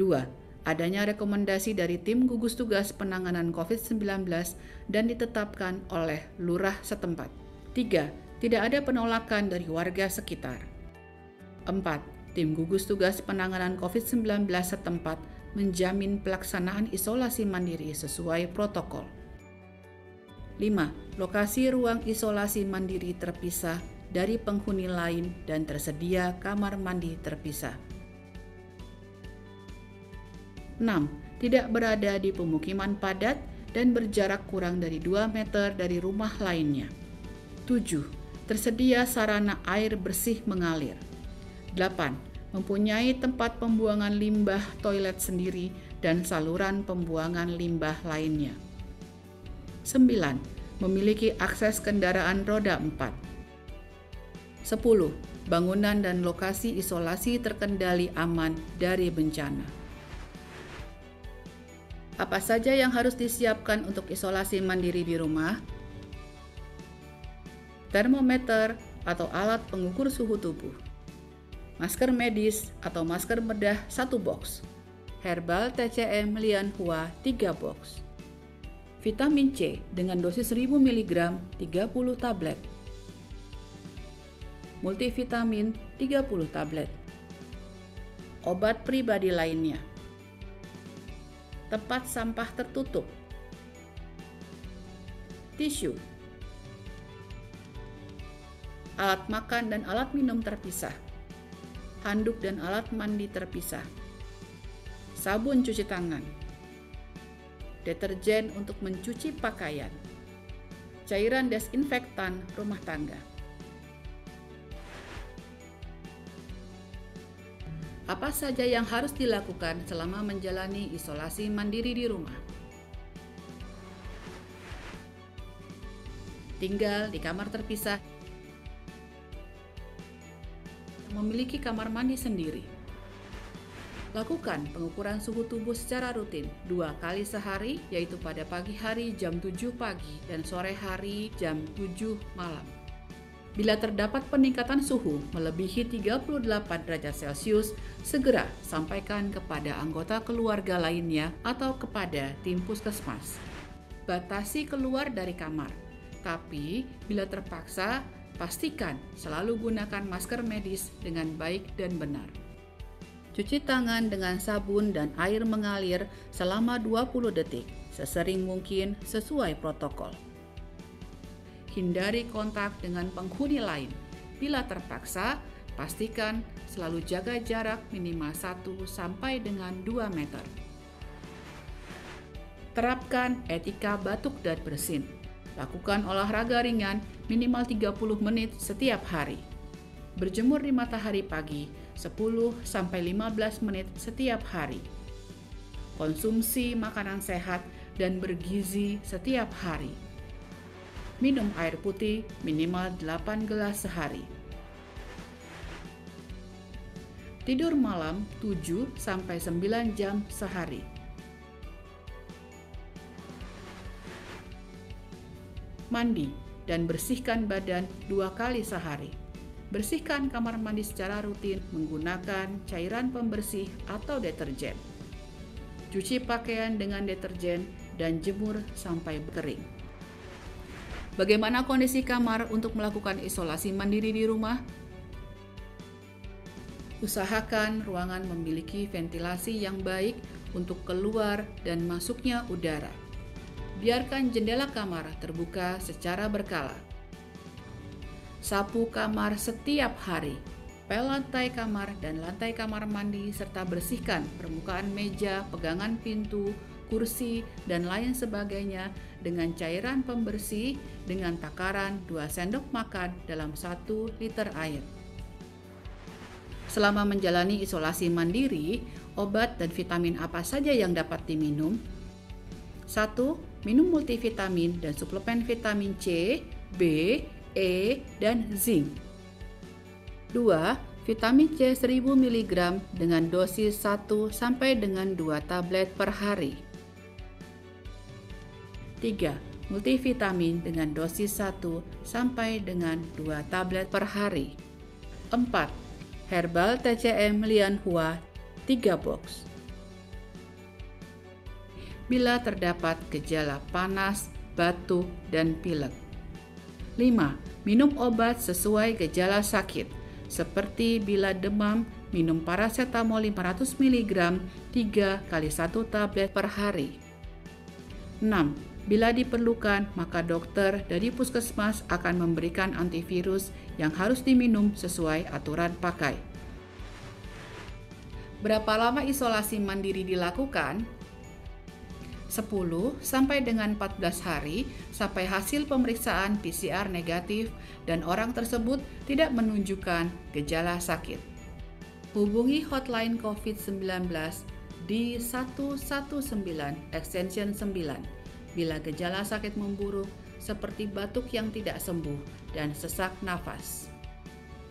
2. Adanya rekomendasi dari tim gugus tugas penanganan COVID-19 dan ditetapkan oleh lurah setempat. 3. Tidak ada penolakan dari warga sekitar. 4. Tim gugus tugas penanganan COVID-19 setempat menjamin pelaksanaan isolasi mandiri sesuai protokol. 5. Lokasi ruang isolasi mandiri terpisah dari penghuni lain dan tersedia kamar mandi terpisah. 6. Tidak berada di pemukiman padat dan berjarak kurang dari 2 meter dari rumah lainnya. 7. Tersedia sarana air bersih mengalir. 8. Mempunyai tempat pembuangan limbah toilet sendiri dan saluran pembuangan limbah lainnya. 9. Memiliki akses kendaraan roda 4. 10. Bangunan dan lokasi isolasi terkendali aman dari bencana. Apa saja yang harus disiapkan untuk isolasi mandiri di rumah? Termometer atau alat pengukur suhu tubuh. Masker medis atau masker bedah 1 box. Herbal TCM Lianhua 3 box. Vitamin C dengan dosis 1000 mg 30 tablet. Multivitamin 30 tablet. Obat pribadi lainnya tempat sampah tertutup, tisu, alat makan dan alat minum terpisah, handuk dan alat mandi terpisah, sabun cuci tangan, deterjen untuk mencuci pakaian, cairan desinfektan rumah tangga. apa saja yang harus dilakukan selama menjalani isolasi mandiri di rumah. Tinggal di kamar terpisah memiliki kamar mandi sendiri. Lakukan pengukuran suhu tubuh secara rutin dua kali sehari, yaitu pada pagi hari jam 7 pagi dan sore hari jam 7 malam. Bila terdapat peningkatan suhu melebihi 38 derajat Celcius, segera sampaikan kepada anggota keluarga lainnya atau kepada tim puskesmas. Batasi keluar dari kamar, tapi bila terpaksa, pastikan selalu gunakan masker medis dengan baik dan benar. Cuci tangan dengan sabun dan air mengalir selama 20 detik, sesering mungkin sesuai protokol hindari kontak dengan penghuni lain. Bila terpaksa, pastikan selalu jaga jarak minimal 1 sampai dengan 2 meter. Terapkan etika batuk dan bersin. Lakukan olahraga ringan minimal 30 menit setiap hari. Berjemur di matahari pagi 10 sampai 15 menit setiap hari. Konsumsi makanan sehat dan bergizi setiap hari minum air putih minimal 8 gelas sehari. Tidur malam 7 sampai 9 jam sehari. Mandi dan bersihkan badan dua kali sehari. Bersihkan kamar mandi secara rutin menggunakan cairan pembersih atau deterjen. Cuci pakaian dengan deterjen dan jemur sampai kering. Bagaimana kondisi kamar untuk melakukan isolasi mandiri di rumah? Usahakan ruangan memiliki ventilasi yang baik untuk keluar dan masuknya udara. Biarkan jendela kamar terbuka secara berkala. Sapu kamar setiap hari pel lantai kamar dan lantai kamar mandi serta bersihkan permukaan meja, pegangan pintu, kursi, dan lain sebagainya dengan cairan pembersih dengan takaran 2 sendok makan dalam 1 liter air. Selama menjalani isolasi mandiri, obat dan vitamin apa saja yang dapat diminum? 1. Minum multivitamin dan suplemen vitamin C, B, E, dan zinc. 2 vitamin C 1000 mg dengan dosis 1 sampai dengan 2 tablet per hari. 3. Multivitamin dengan dosis 1 sampai dengan 2 tablet per hari. 4. Herbal TCM Lianhua 3 box. Bila terdapat gejala panas, batuk, dan pilek. 5. Minum obat sesuai gejala sakit, seperti bila demam, minum paracetamol 500 mg 3 kali 1 tablet per hari. 6. Bila diperlukan, maka dokter dari puskesmas akan memberikan antivirus yang harus diminum sesuai aturan pakai. Berapa lama isolasi mandiri dilakukan? 10 sampai dengan 14 hari sampai hasil pemeriksaan PCR negatif dan orang tersebut tidak menunjukkan gejala sakit. Hubungi hotline COVID-19 di 119 extension 9 bila gejala sakit memburuk seperti batuk yang tidak sembuh dan sesak nafas.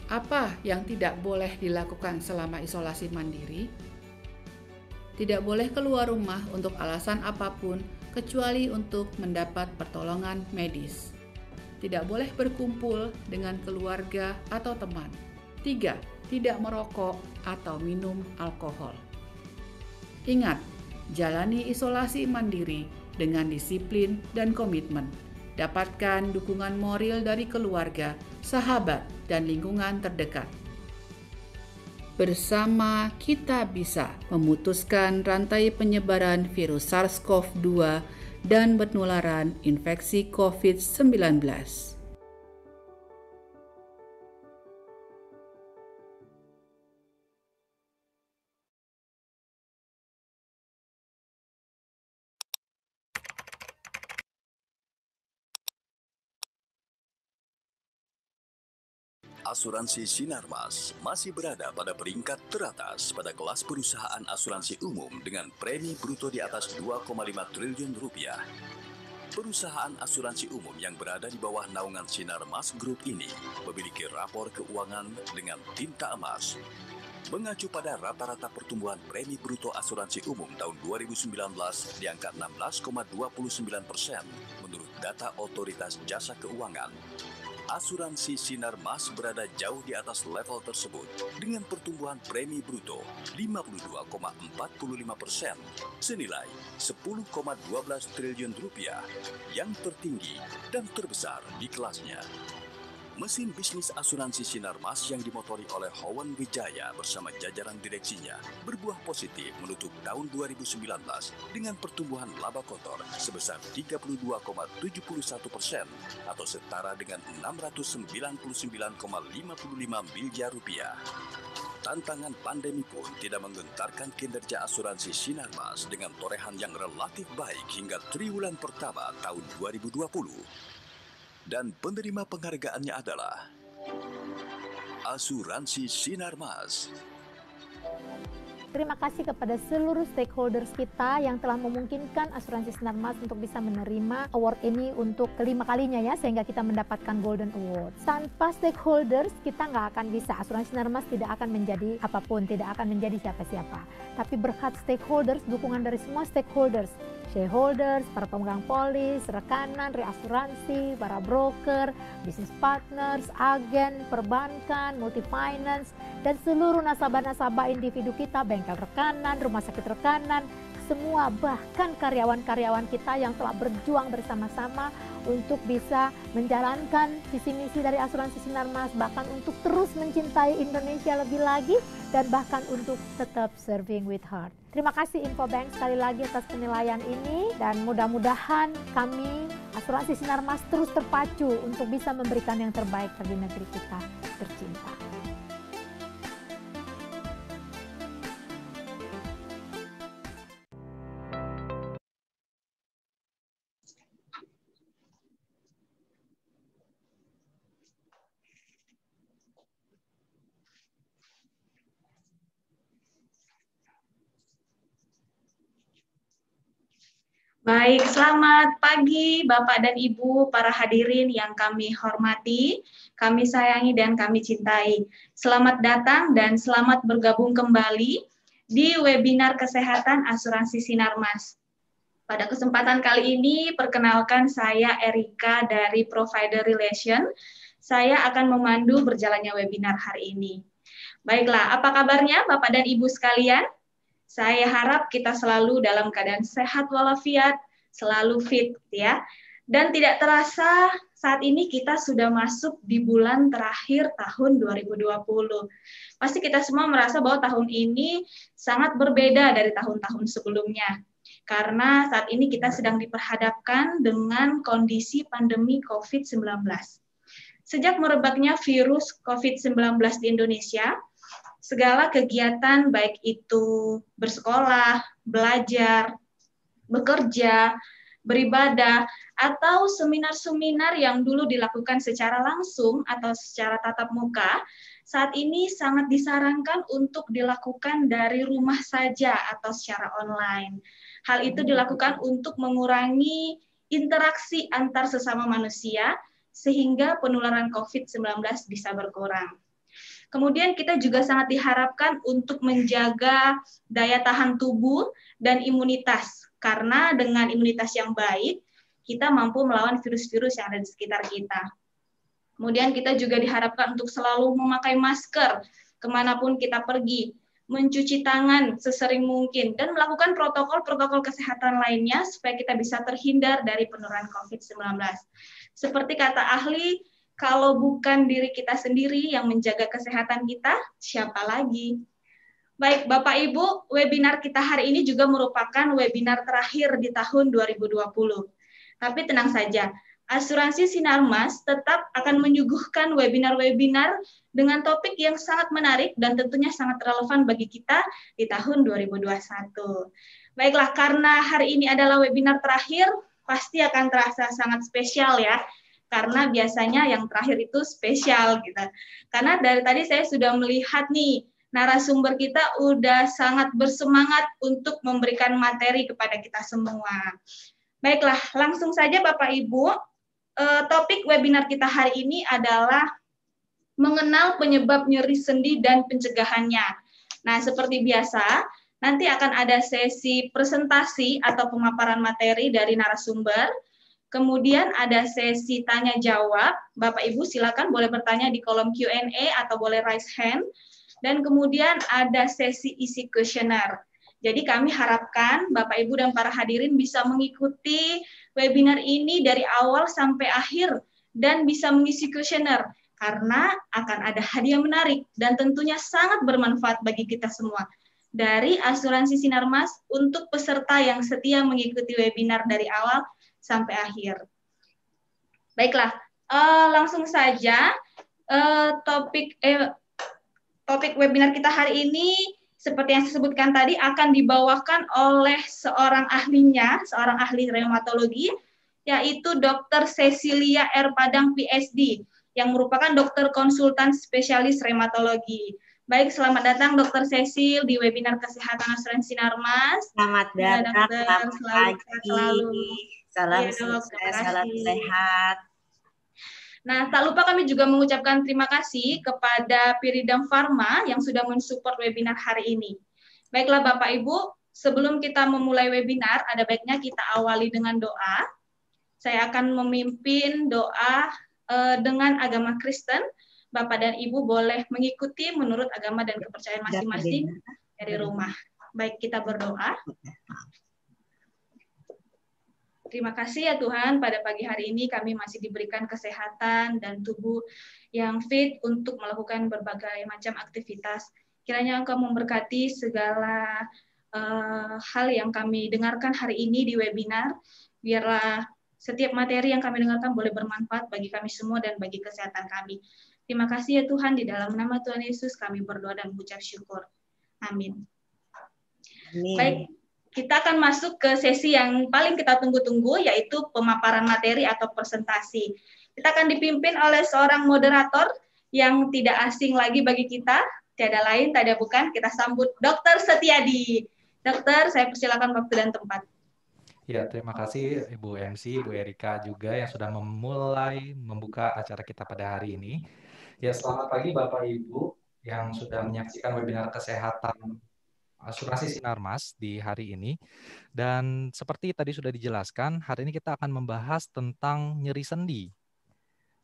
Apa yang tidak boleh dilakukan selama isolasi mandiri? Tidak boleh keluar rumah untuk alasan apapun kecuali untuk mendapat pertolongan medis. Tidak boleh berkumpul dengan keluarga atau teman. 3. Tidak merokok atau minum alkohol. Ingat, jalani isolasi mandiri dengan disiplin dan komitmen. Dapatkan dukungan moral dari keluarga, sahabat, dan lingkungan terdekat. Bersama kita bisa memutuskan rantai penyebaran virus SARS-CoV-2 dan penularan infeksi COVID-19. asuransi Sinarmas masih berada pada peringkat teratas pada kelas perusahaan asuransi umum dengan premi bruto di atas 2,5 triliun rupiah. Perusahaan asuransi umum yang berada di bawah naungan Sinarmas Group ini memiliki rapor keuangan dengan tinta emas. Mengacu pada rata-rata pertumbuhan premi bruto asuransi umum tahun 2019 di angka 16,29 persen menurut data Otoritas Jasa Keuangan asuransi Sinar Mas berada jauh di atas level tersebut dengan pertumbuhan premi bruto 52,45 persen senilai 10,12 triliun rupiah yang tertinggi dan terbesar di kelasnya. Mesin bisnis asuransi Sinarmas yang dimotori oleh Howan Wijaya bersama jajaran direksinya berbuah positif menutup tahun 2019 dengan pertumbuhan laba kotor sebesar 32,71 persen atau setara dengan 699,55 miliar rupiah. Tantangan pandemi pun tidak menggentarkan kinerja asuransi Sinarmas dengan torehan yang relatif baik hingga triwulan pertama tahun 2020 dan penerima penghargaannya adalah Asuransi Sinarmas. Terima kasih kepada seluruh stakeholders kita yang telah memungkinkan Asuransi Sinarmas untuk bisa menerima award ini untuk kelima kalinya ya sehingga kita mendapatkan Golden Award. Tanpa stakeholders kita nggak akan bisa. Asuransi Sinarmas tidak akan menjadi apapun, tidak akan menjadi siapa-siapa. Tapi berkat stakeholders, dukungan dari semua stakeholders, shareholders, para pemegang polis, rekanan, reasuransi, para broker, business partners, agen, perbankan, multi finance, dan seluruh nasabah-nasabah individu kita, bengkel rekanan, rumah sakit rekanan, semua bahkan karyawan-karyawan kita yang telah berjuang bersama-sama untuk bisa menjalankan visi misi dari asuransi Sinar Mas, bahkan untuk terus mencintai Indonesia lebih lagi dan bahkan untuk tetap serving with heart. Terima kasih Infobank sekali lagi atas penilaian ini dan mudah-mudahan kami Asuransi Sinar Mas terus terpacu untuk bisa memberikan yang terbaik bagi negeri kita tercinta. Baik, selamat pagi Bapak dan Ibu, para hadirin yang kami hormati, kami sayangi dan kami cintai. Selamat datang dan selamat bergabung kembali di webinar kesehatan asuransi Sinarmas. Pada kesempatan kali ini, perkenalkan saya Erika dari Provider Relation. Saya akan memandu berjalannya webinar hari ini. Baiklah, apa kabarnya Bapak dan Ibu sekalian? Saya harap kita selalu dalam keadaan sehat walafiat, selalu fit ya. Dan tidak terasa saat ini kita sudah masuk di bulan terakhir tahun 2020. Pasti kita semua merasa bahwa tahun ini sangat berbeda dari tahun-tahun sebelumnya. Karena saat ini kita sedang diperhadapkan dengan kondisi pandemi COVID-19. Sejak merebaknya virus COVID-19 di Indonesia, segala kegiatan baik itu bersekolah, belajar, bekerja, beribadah, atau seminar-seminar yang dulu dilakukan secara langsung atau secara tatap muka, saat ini sangat disarankan untuk dilakukan dari rumah saja atau secara online. Hal itu dilakukan untuk mengurangi interaksi antar sesama manusia, sehingga penularan COVID-19 bisa berkurang. Kemudian kita juga sangat diharapkan untuk menjaga daya tahan tubuh dan imunitas karena dengan imunitas yang baik kita mampu melawan virus-virus yang ada di sekitar kita. Kemudian kita juga diharapkan untuk selalu memakai masker kemanapun kita pergi, mencuci tangan sesering mungkin, dan melakukan protokol-protokol kesehatan lainnya supaya kita bisa terhindar dari penurunan COVID-19. Seperti kata ahli, kalau bukan diri kita sendiri yang menjaga kesehatan kita, siapa lagi? Baik, Bapak Ibu, webinar kita hari ini juga merupakan webinar terakhir di tahun 2020. Tapi tenang saja, Asuransi Sinarmas tetap akan menyuguhkan webinar-webinar dengan topik yang sangat menarik dan tentunya sangat relevan bagi kita di tahun 2021. Baiklah, karena hari ini adalah webinar terakhir, pasti akan terasa sangat spesial ya karena biasanya yang terakhir itu spesial gitu. Karena dari tadi saya sudah melihat nih narasumber kita udah sangat bersemangat untuk memberikan materi kepada kita semua. Baiklah, langsung saja Bapak Ibu, eh, topik webinar kita hari ini adalah mengenal penyebab nyeri sendi dan pencegahannya. Nah, seperti biasa, nanti akan ada sesi presentasi atau pemaparan materi dari narasumber Kemudian ada sesi tanya jawab. Bapak Ibu silakan boleh bertanya di kolom Q&A atau boleh raise hand. Dan kemudian ada sesi isi kuesioner. Jadi kami harapkan Bapak Ibu dan para hadirin bisa mengikuti webinar ini dari awal sampai akhir dan bisa mengisi kuesioner karena akan ada hadiah menarik dan tentunya sangat bermanfaat bagi kita semua. Dari asuransi Sinarmas untuk peserta yang setia mengikuti webinar dari awal sampai akhir. Baiklah, uh, langsung saja uh, topik eh, topik webinar kita hari ini seperti yang saya sebutkan tadi akan dibawakan oleh seorang ahlinya, seorang ahli reumatologi yaitu Dr. Cecilia R. Padang PhD yang merupakan dokter konsultan spesialis reumatologi. Baik, selamat datang dr. Cecil di webinar kesehatan asuransi Narmas. Selamat iya, datang, ya, dokter. Selamat selalu, pagi. Selalu. Salam ya, dok, sukses, salam sehat. Nah, tak lupa kami juga mengucapkan terima kasih kepada Piridam Pharma yang sudah mensupport webinar hari ini. Baiklah Bapak Ibu, sebelum kita memulai webinar, ada baiknya kita awali dengan doa. Saya akan memimpin doa eh, dengan agama Kristen. Bapak dan Ibu boleh mengikuti menurut agama dan kepercayaan masing-masing dari rumah. Baik, kita berdoa. Terima kasih ya Tuhan, pada pagi hari ini kami masih diberikan kesehatan dan tubuh yang fit untuk melakukan berbagai macam aktivitas. Kiranya Engkau memberkati segala uh, hal yang kami dengarkan hari ini di webinar. Biarlah setiap materi yang kami dengarkan boleh bermanfaat bagi kami semua dan bagi kesehatan kami. Terima kasih ya Tuhan, di dalam nama Tuhan Yesus kami berdoa dan mengucap syukur. Amin. Amin. Baik, kita akan masuk ke sesi yang paling kita tunggu-tunggu, yaitu pemaparan materi atau presentasi. Kita akan dipimpin oleh seorang moderator yang tidak asing lagi bagi kita, tiada lain, tiada bukan, kita sambut Dr. Setiadi. Dokter, saya persilakan waktu dan tempat. Ya, terima kasih Ibu MC, Ibu Erika juga yang sudah memulai membuka acara kita pada hari ini. Ya, selamat pagi Bapak Ibu yang sudah menyaksikan webinar kesehatan asuransi Sinarmas di hari ini. Dan seperti tadi sudah dijelaskan, hari ini kita akan membahas tentang nyeri sendi.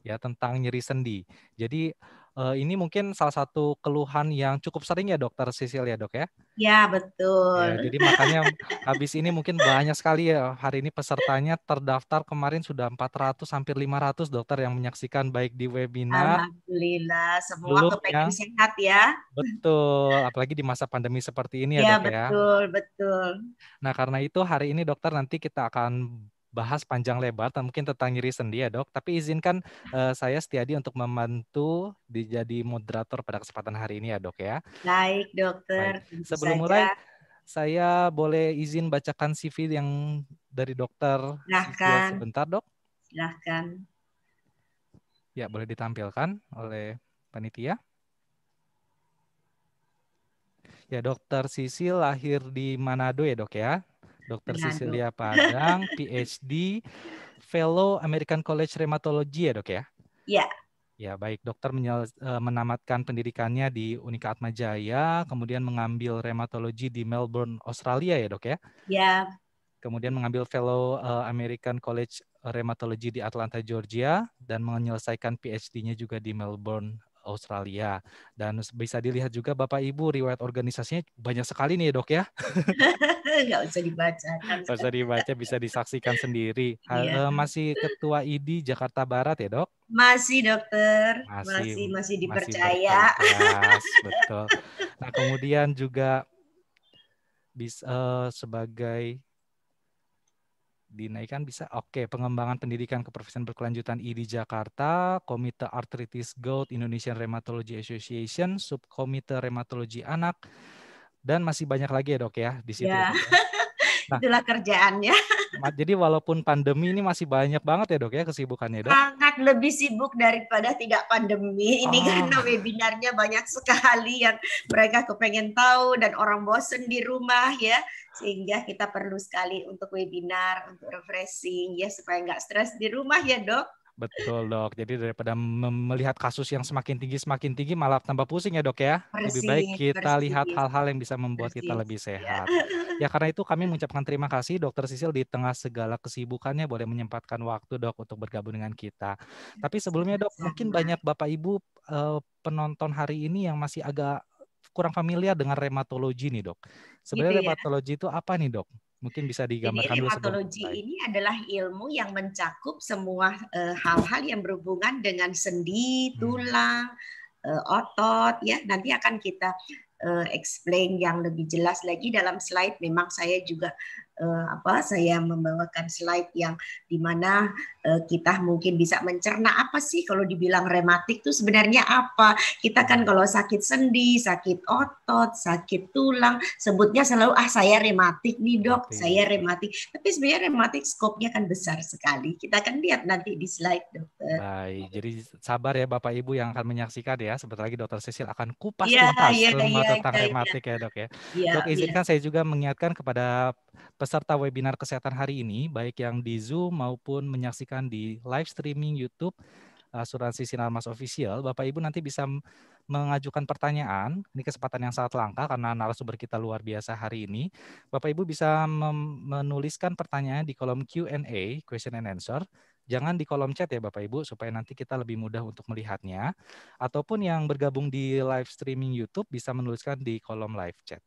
Ya, tentang nyeri sendi. Jadi uh, ini mungkin salah satu keluhan yang cukup sering ya dokter Sisil ya dok ya? Ya betul. Ya, jadi makanya habis ini mungkin banyak sekali ya hari ini pesertanya terdaftar kemarin sudah 400 hampir 500 dokter yang menyaksikan baik di webinar. Alhamdulillah semua Belum kepengen ya. sehat ya. Betul, apalagi di masa pandemi seperti ini ya, ya dok betul, ya. betul, betul. Nah karena itu hari ini dokter nanti kita akan bahas panjang lebar dan mungkin tentang nyeri sendi ya dok. Tapi izinkan uh, saya Setiadi untuk membantu dijadi moderator pada kesempatan hari ini ya dok ya. Baik dokter. Baik. Sebelum saja. mulai saya boleh izin bacakan CV yang dari dokter Silahkan. sebentar dok. Silahkan. Ya boleh ditampilkan oleh panitia. Ya dokter Sisil lahir di Manado ya dok ya. Dokter iya, Cecilia Padang, PhD, Fellow American College Rheumatology ya dok ya? Iya. Ya baik, dokter e, menamatkan pendidikannya di Unika Atma Jaya, kemudian mengambil rheumatology di Melbourne, Australia ya dok ya? Iya. Kemudian mengambil Fellow e, American College Rheumatology di Atlanta, Georgia, dan menyelesaikan PhD-nya juga di Melbourne, Australia. Dan bisa dilihat juga Bapak Ibu riwayat organisasinya banyak sekali nih ya, dok ya. Gak usah dibaca. Gak usah dibaca, bisa disaksikan sendiri. Iya. Eh, masih Ketua ID Jakarta Barat ya dok? Masih dokter, masih masih, masih dipercaya. Masih betul. Nah kemudian juga bisa eh, sebagai dinaikkan bisa. Oke, pengembangan pendidikan keprofesian berkelanjutan ID Jakarta, Komite Arthritis Gold Indonesian Rheumatology Association, Subkomite Rheumatologi Anak, dan masih banyak lagi ya dok ya di situ. Ya. ya. Nah, Itulah kerjaannya. Jadi walaupun pandemi ini masih banyak banget ya dok ya kesibukannya dok. Sangat lebih sibuk daripada tidak pandemi. Ini oh. karena webinarnya banyak sekali yang mereka kepengen tahu dan orang bosen di rumah ya. Sehingga kita perlu sekali untuk webinar, untuk refreshing ya supaya nggak stres di rumah ya dok. Betul dok. Jadi daripada melihat kasus yang semakin tinggi semakin tinggi malah tambah pusing ya dok ya. Persis, lebih baik kita persis. lihat hal-hal yang bisa membuat persis, kita lebih iya. sehat. Ya. ya karena itu kami mengucapkan terima kasih dokter Sisil di tengah segala kesibukannya boleh menyempatkan waktu dok untuk bergabung dengan kita. Tapi sebelumnya dok mungkin banyak bapak ibu eh, penonton hari ini yang masih agak kurang familiar dengan rheumatologi nih dok. Gitu Sebenarnya gitu ya? rematologi itu apa nih dok? Mungkin bisa digambarkan dulu hematologi ini adalah ilmu yang mencakup semua eh, hal-hal uh, yang berhubungan dengan sendi, hmm. tulang, hmm. uh, otot ya. Nanti akan kita uh, explain yang lebih jelas lagi dalam slide memang saya juga uh, apa saya membawakan slide yang dimana uh, eh, kita mungkin bisa mencerna apa sih kalau dibilang rematik itu sebenarnya apa kita kan kalau sakit sendi sakit otot sakit tulang sebutnya selalu ah saya rematik nih dok okay. saya rematik tapi sebenarnya rematik skopnya kan besar sekali kita akan lihat nanti di slide dokter baik jadi sabar ya bapak ibu yang akan menyaksikan ya sebentar lagi dokter Cecil akan kupas iya, tuntas yeah, yeah, yeah, tentang iya, iya. rematik ya dok ya dok izinkan saya juga mengingatkan kepada peserta webinar kesehatan hari ini, baik yang di Zoom maupun menyaksikan di live streaming YouTube eh, Asuransi Sinarmas Official, Bapak Ibu nanti bisa mengajukan pertanyaan. Ini kesempatan yang sangat langka karena narasumber kita luar biasa hari ini. Bapak Ibu bisa menuliskan pertanyaan di kolom Q&A, question and answer. Jangan di kolom chat ya Bapak Ibu supaya nanti kita lebih mudah untuk melihatnya. Ataupun yang bergabung di live streaming YouTube bisa menuliskan di kolom live chat.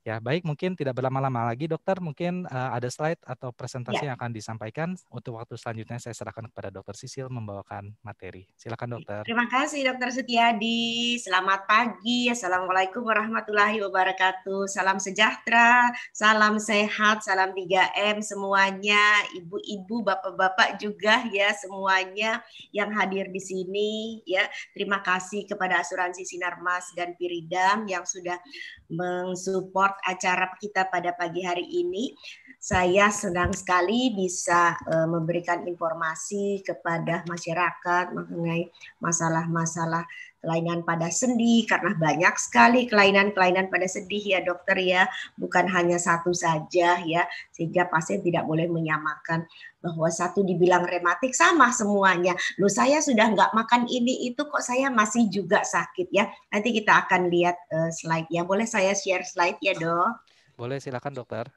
Ya, baik mungkin tidak berlama-lama lagi dokter, mungkin uh, ada slide atau presentasi ya. yang akan disampaikan. Untuk waktu selanjutnya saya serahkan kepada dokter Sisil membawakan materi. Silakan dokter. Terima kasih dokter Setiadi. Selamat pagi. Assalamualaikum warahmatullahi wabarakatuh. Salam sejahtera, salam sehat, salam 3M semuanya, ibu-ibu, bapak-bapak juga ya semuanya yang hadir di sini ya. Terima kasih kepada Asuransi Sinarmas dan Piridam yang sudah mensupport support acara kita pada pagi hari ini. Saya senang sekali bisa eh, memberikan informasi kepada masyarakat mengenai masalah-masalah kelainan pada sendi karena banyak sekali kelainan-kelainan pada sendi ya dokter ya bukan hanya satu saja ya sehingga pasien tidak boleh menyamakan bahwa satu dibilang rematik sama semuanya. Loh saya sudah nggak makan ini itu kok saya masih juga sakit ya. Nanti kita akan lihat uh, eh, slide ya. Boleh saya share slide ya dok? Boleh silakan dokter.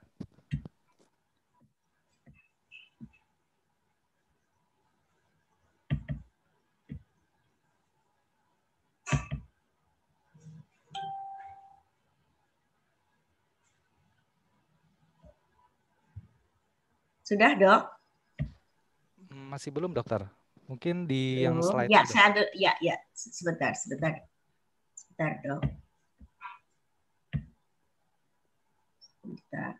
Sudah dok? masih belum dokter? Mungkin di belum. yang slide. Ya, saya ada, ya, ya, sebentar, sebentar, sebentar dok. Sebentar.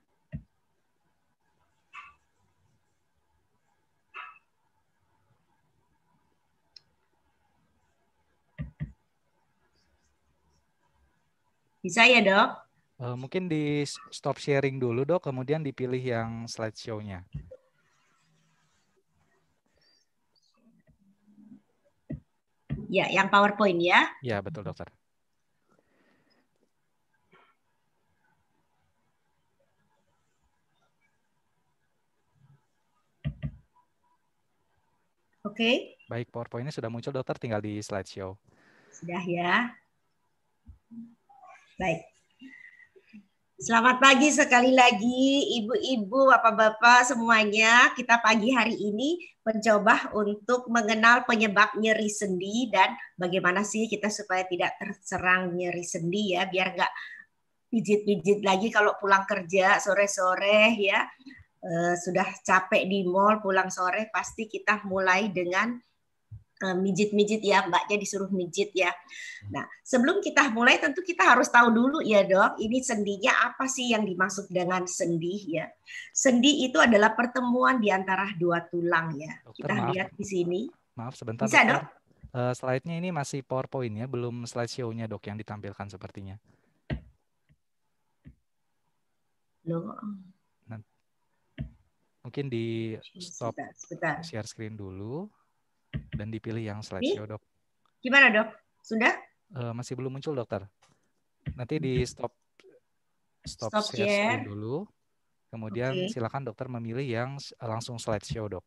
Bisa ya dok? Uh, mungkin di stop sharing dulu dok, kemudian dipilih yang slideshow-nya. Ya, yang PowerPoint ya. Ya, betul dokter. Oke. Okay. Baik, PowerPoint-nya sudah muncul dokter, tinggal di slideshow. Sudah ya. Baik. Selamat pagi sekali lagi ibu-ibu, bapak-bapak semuanya. Kita pagi hari ini mencoba untuk mengenal penyebab nyeri sendi dan bagaimana sih kita supaya tidak terserang nyeri sendi ya, biar nggak pijit-pijit lagi kalau pulang kerja sore-sore ya. Eh, sudah capek di mall pulang sore pasti kita mulai dengan Eh, mijit-mijit ya mbaknya disuruh mijit ya. Hmm. Nah sebelum kita mulai tentu kita harus tahu dulu ya dok ini sendinya apa sih yang dimaksud dengan sendi ya. Sendi itu adalah pertemuan di antara dua tulang ya. Dokter, kita maaf. lihat di sini. Maaf sebentar. Bisa dok? Uh, slide-nya ini masih PowerPoint ya, belum slide show nya dok yang ditampilkan sepertinya. Loh, mungkin di stop sebentar, sebentar. share screen dulu dan dipilih yang slide show, dok. Gimana dok? Sudah? Eh, uh, masih belum muncul dokter. Nanti di hmm. stop stop, stop share screen dulu. Kemudian okay. silakan dokter memilih yang langsung slideshow dok.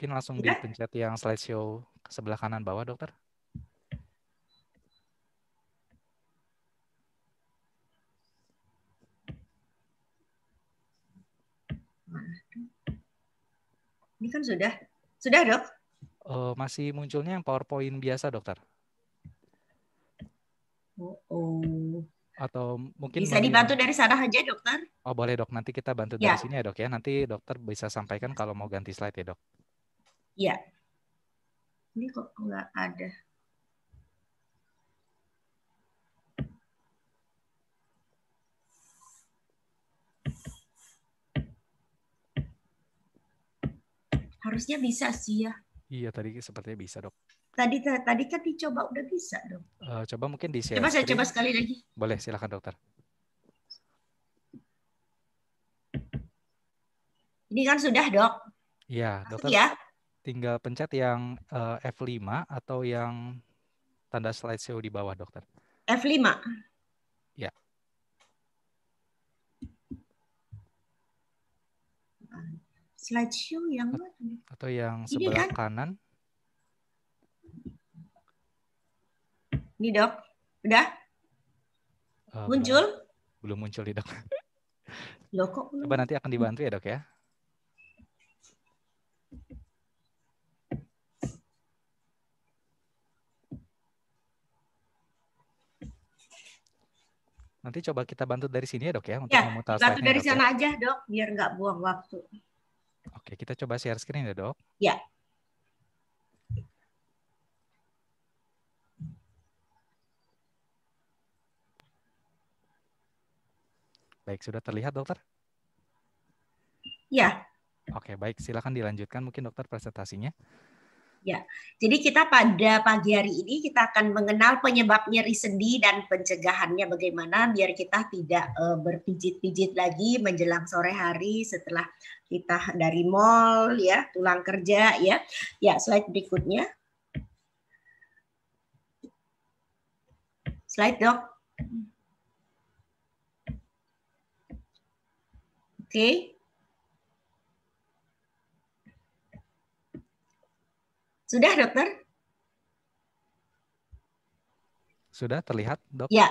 Mungkin langsung ya? dipencet yang slideshow ke sebelah kanan bawah, dokter. Ini kan sudah. Sudah, dok? Uh, masih munculnya yang PowerPoint biasa, dokter. Oh, oh. Atau mungkin bisa dibantu dari sana aja, dokter? Oh boleh dok. Nanti kita bantu ya. dari sini ya dok ya. Nanti dokter bisa sampaikan kalau mau ganti slide ya dok. Iya. Ini kok nggak ada. Harusnya bisa sih ya. Iya tadi sepertinya bisa dok. Tadi tadi kan dicoba udah bisa dok. Uh, coba mungkin di share. Coba saya coba sekali lagi. Boleh silakan dokter. Ini kan sudah dok. Iya dokter. ya tinggal pencet yang uh, eh, F5 atau yang tanda slide show di bawah, dokter. F5. Ya. slide show yang mana? Atau yang sebelah kan? kanan. Ini dok, udah? Uh, muncul? Belum, muncul dok. Loh, kok belum? Coba nanti akan dibantu ya dok ya. Nanti coba kita bantu dari sini ya dok ya untuk ya, memutar bantu dari ya. sana ya. aja dok, biar nggak buang waktu. Oke, kita coba share screen ya dok. Ya. Baik, sudah terlihat dokter? Ya. Oke, baik. Silakan dilanjutkan mungkin dokter presentasinya. Ya, jadi kita pada pagi hari ini kita akan mengenal penyebab nyeri sendi dan pencegahannya bagaimana biar kita tidak uh, berpijit-pijit lagi menjelang sore hari setelah kita dari mall ya, pulang kerja ya. Ya, slide berikutnya. Slide, Dok. Oke. Okay. Sudah, dokter? Sudah terlihat, dok? Ya,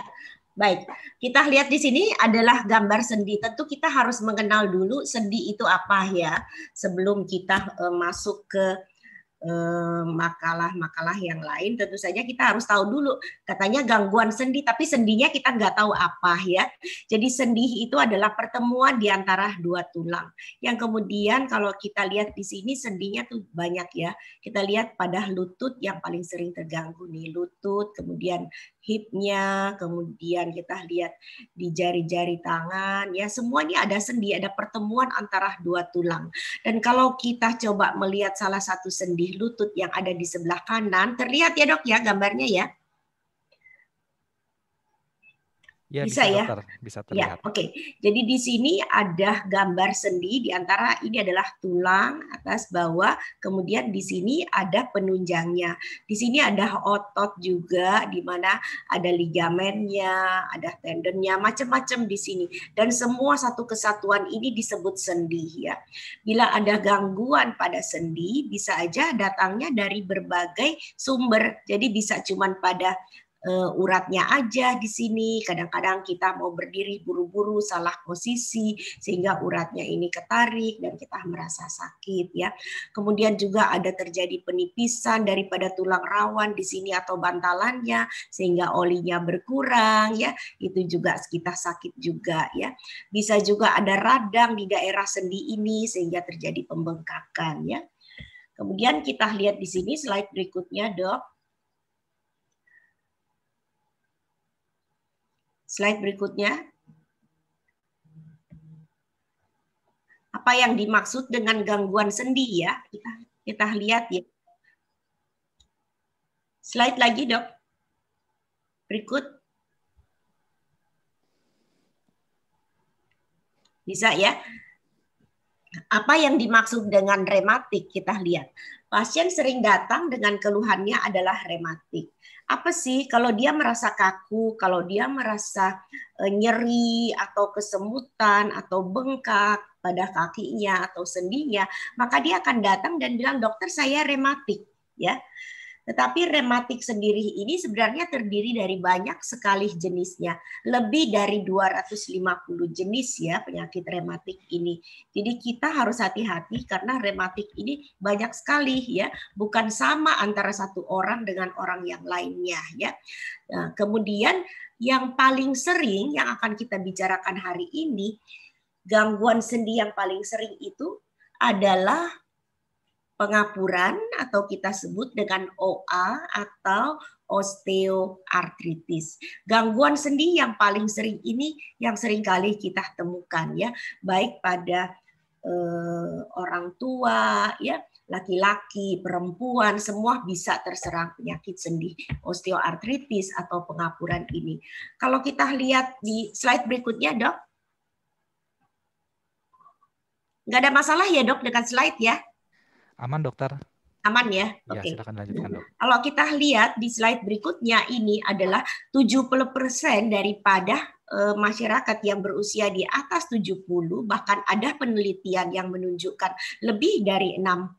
baik. Kita lihat di sini adalah gambar sendi. Tentu kita harus mengenal dulu sendi itu apa ya, sebelum kita eh, masuk ke makalah-makalah eh, yang lain tentu saja kita harus tahu dulu katanya gangguan sendi tapi sendinya kita nggak tahu apa ya jadi sendi itu adalah pertemuan di antara dua tulang yang kemudian kalau kita lihat di sini sendinya tuh banyak ya kita lihat pada lutut yang paling sering terganggu nih lutut kemudian hipnya, kemudian kita lihat di jari-jari tangan, ya semuanya ada sendi, ada pertemuan antara dua tulang. Dan kalau kita coba melihat salah satu sendi lutut yang ada di sebelah kanan, terlihat ya dok ya gambarnya ya. Ya, bisa, bisa ya. Dokter. Bisa ya, terlihat. Ya, oke. Okay. Jadi di sini ada gambar sendi di antara ini adalah tulang atas bawah, kemudian di sini ada penunjangnya. Di sini ada otot juga di mana ada ligamennya, ada tendonnya, macam-macam di sini. Dan semua satu kesatuan ini disebut sendi ya. Bila ada gangguan pada sendi, bisa aja datangnya dari berbagai sumber. Jadi bisa cuman pada uh, uratnya aja di sini. Kadang-kadang kita mau berdiri buru-buru salah posisi sehingga uratnya ini ketarik dan kita merasa sakit ya. Kemudian juga ada terjadi penipisan daripada tulang rawan di sini atau bantalannya sehingga olinya berkurang ya. Itu juga kita sakit juga ya. Bisa juga ada radang di daerah sendi ini sehingga terjadi pembengkakan ya. Kemudian kita lihat di sini slide berikutnya, Dok Slide berikutnya. Apa yang dimaksud dengan gangguan sendi ya? Kita kita lihat ya. Slide lagi, Dok. Berikut. Bisa ya? Apa yang dimaksud dengan rematik kita lihat. Pasien sering datang dengan keluhannya adalah rematik apa sih kalau dia merasa kaku, kalau dia merasa e, nyeri atau kesemutan atau bengkak pada kakinya atau sendinya, maka dia akan datang dan bilang dokter saya rematik ya. Tetapi rematik sendiri ini sebenarnya terdiri dari banyak sekali jenisnya, lebih dari 250 jenis ya penyakit rematik ini. Jadi kita harus hati-hati karena rematik ini banyak sekali ya, bukan sama antara satu orang dengan orang yang lainnya ya. Nah, kemudian yang paling sering yang akan kita bicarakan hari ini gangguan sendi yang paling sering itu adalah pengapuran atau kita sebut dengan OA atau osteoartritis. Gangguan sendi yang paling sering ini yang sering kali kita temukan ya, baik pada eh, orang tua ya, laki-laki, perempuan semua bisa terserang penyakit sendi osteoartritis atau pengapuran ini. Kalau kita lihat di slide berikutnya, Dok. Nggak ada masalah ya, Dok, dengan slide ya? Aman dokter. Aman ya? ya Oke. Okay. Silakan lanjutkan dok. Kalau kita lihat di slide berikutnya ini adalah 70% daripada eh, masyarakat yang berusia di atas 70 bahkan ada penelitian yang menunjukkan lebih dari 60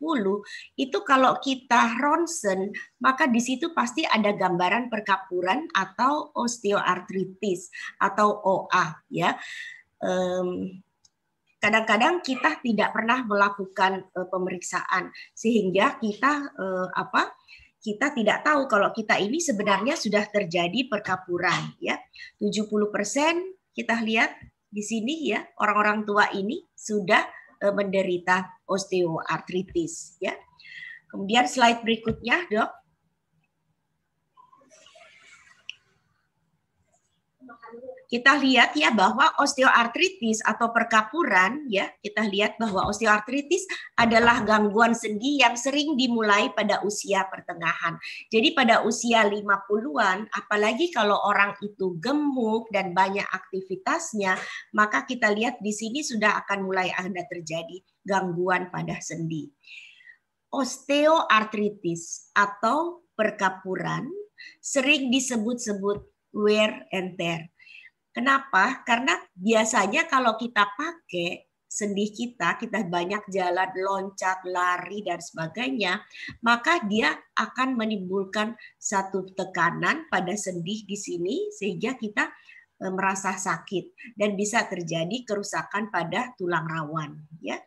itu kalau kita ronsen maka di situ pasti ada gambaran perkapuran atau osteoartritis atau OA ya. Um, kadang-kadang kita tidak pernah melakukan uh, pemeriksaan sehingga kita uh, apa kita tidak tahu kalau kita ini sebenarnya sudah terjadi perkapuran ya 70% kita lihat di sini ya orang-orang tua ini sudah uh, menderita osteoartritis ya kemudian slide berikutnya dok kita lihat ya bahwa osteoartritis atau perkapuran ya kita lihat bahwa osteoartritis adalah gangguan sendi yang sering dimulai pada usia pertengahan. Jadi pada usia 50-an apalagi kalau orang itu gemuk dan banyak aktivitasnya, maka kita lihat di sini sudah akan mulai ada terjadi gangguan pada sendi. Osteoartritis atau perkapuran sering disebut-sebut wear and tear. Kenapa? Karena biasanya kalau kita pakai sendi kita, kita banyak jalan, loncat, lari, dan sebagainya, maka dia akan menimbulkan satu tekanan pada sendi di sini sehingga kita eh, merasa sakit dan bisa terjadi kerusakan pada tulang rawan ya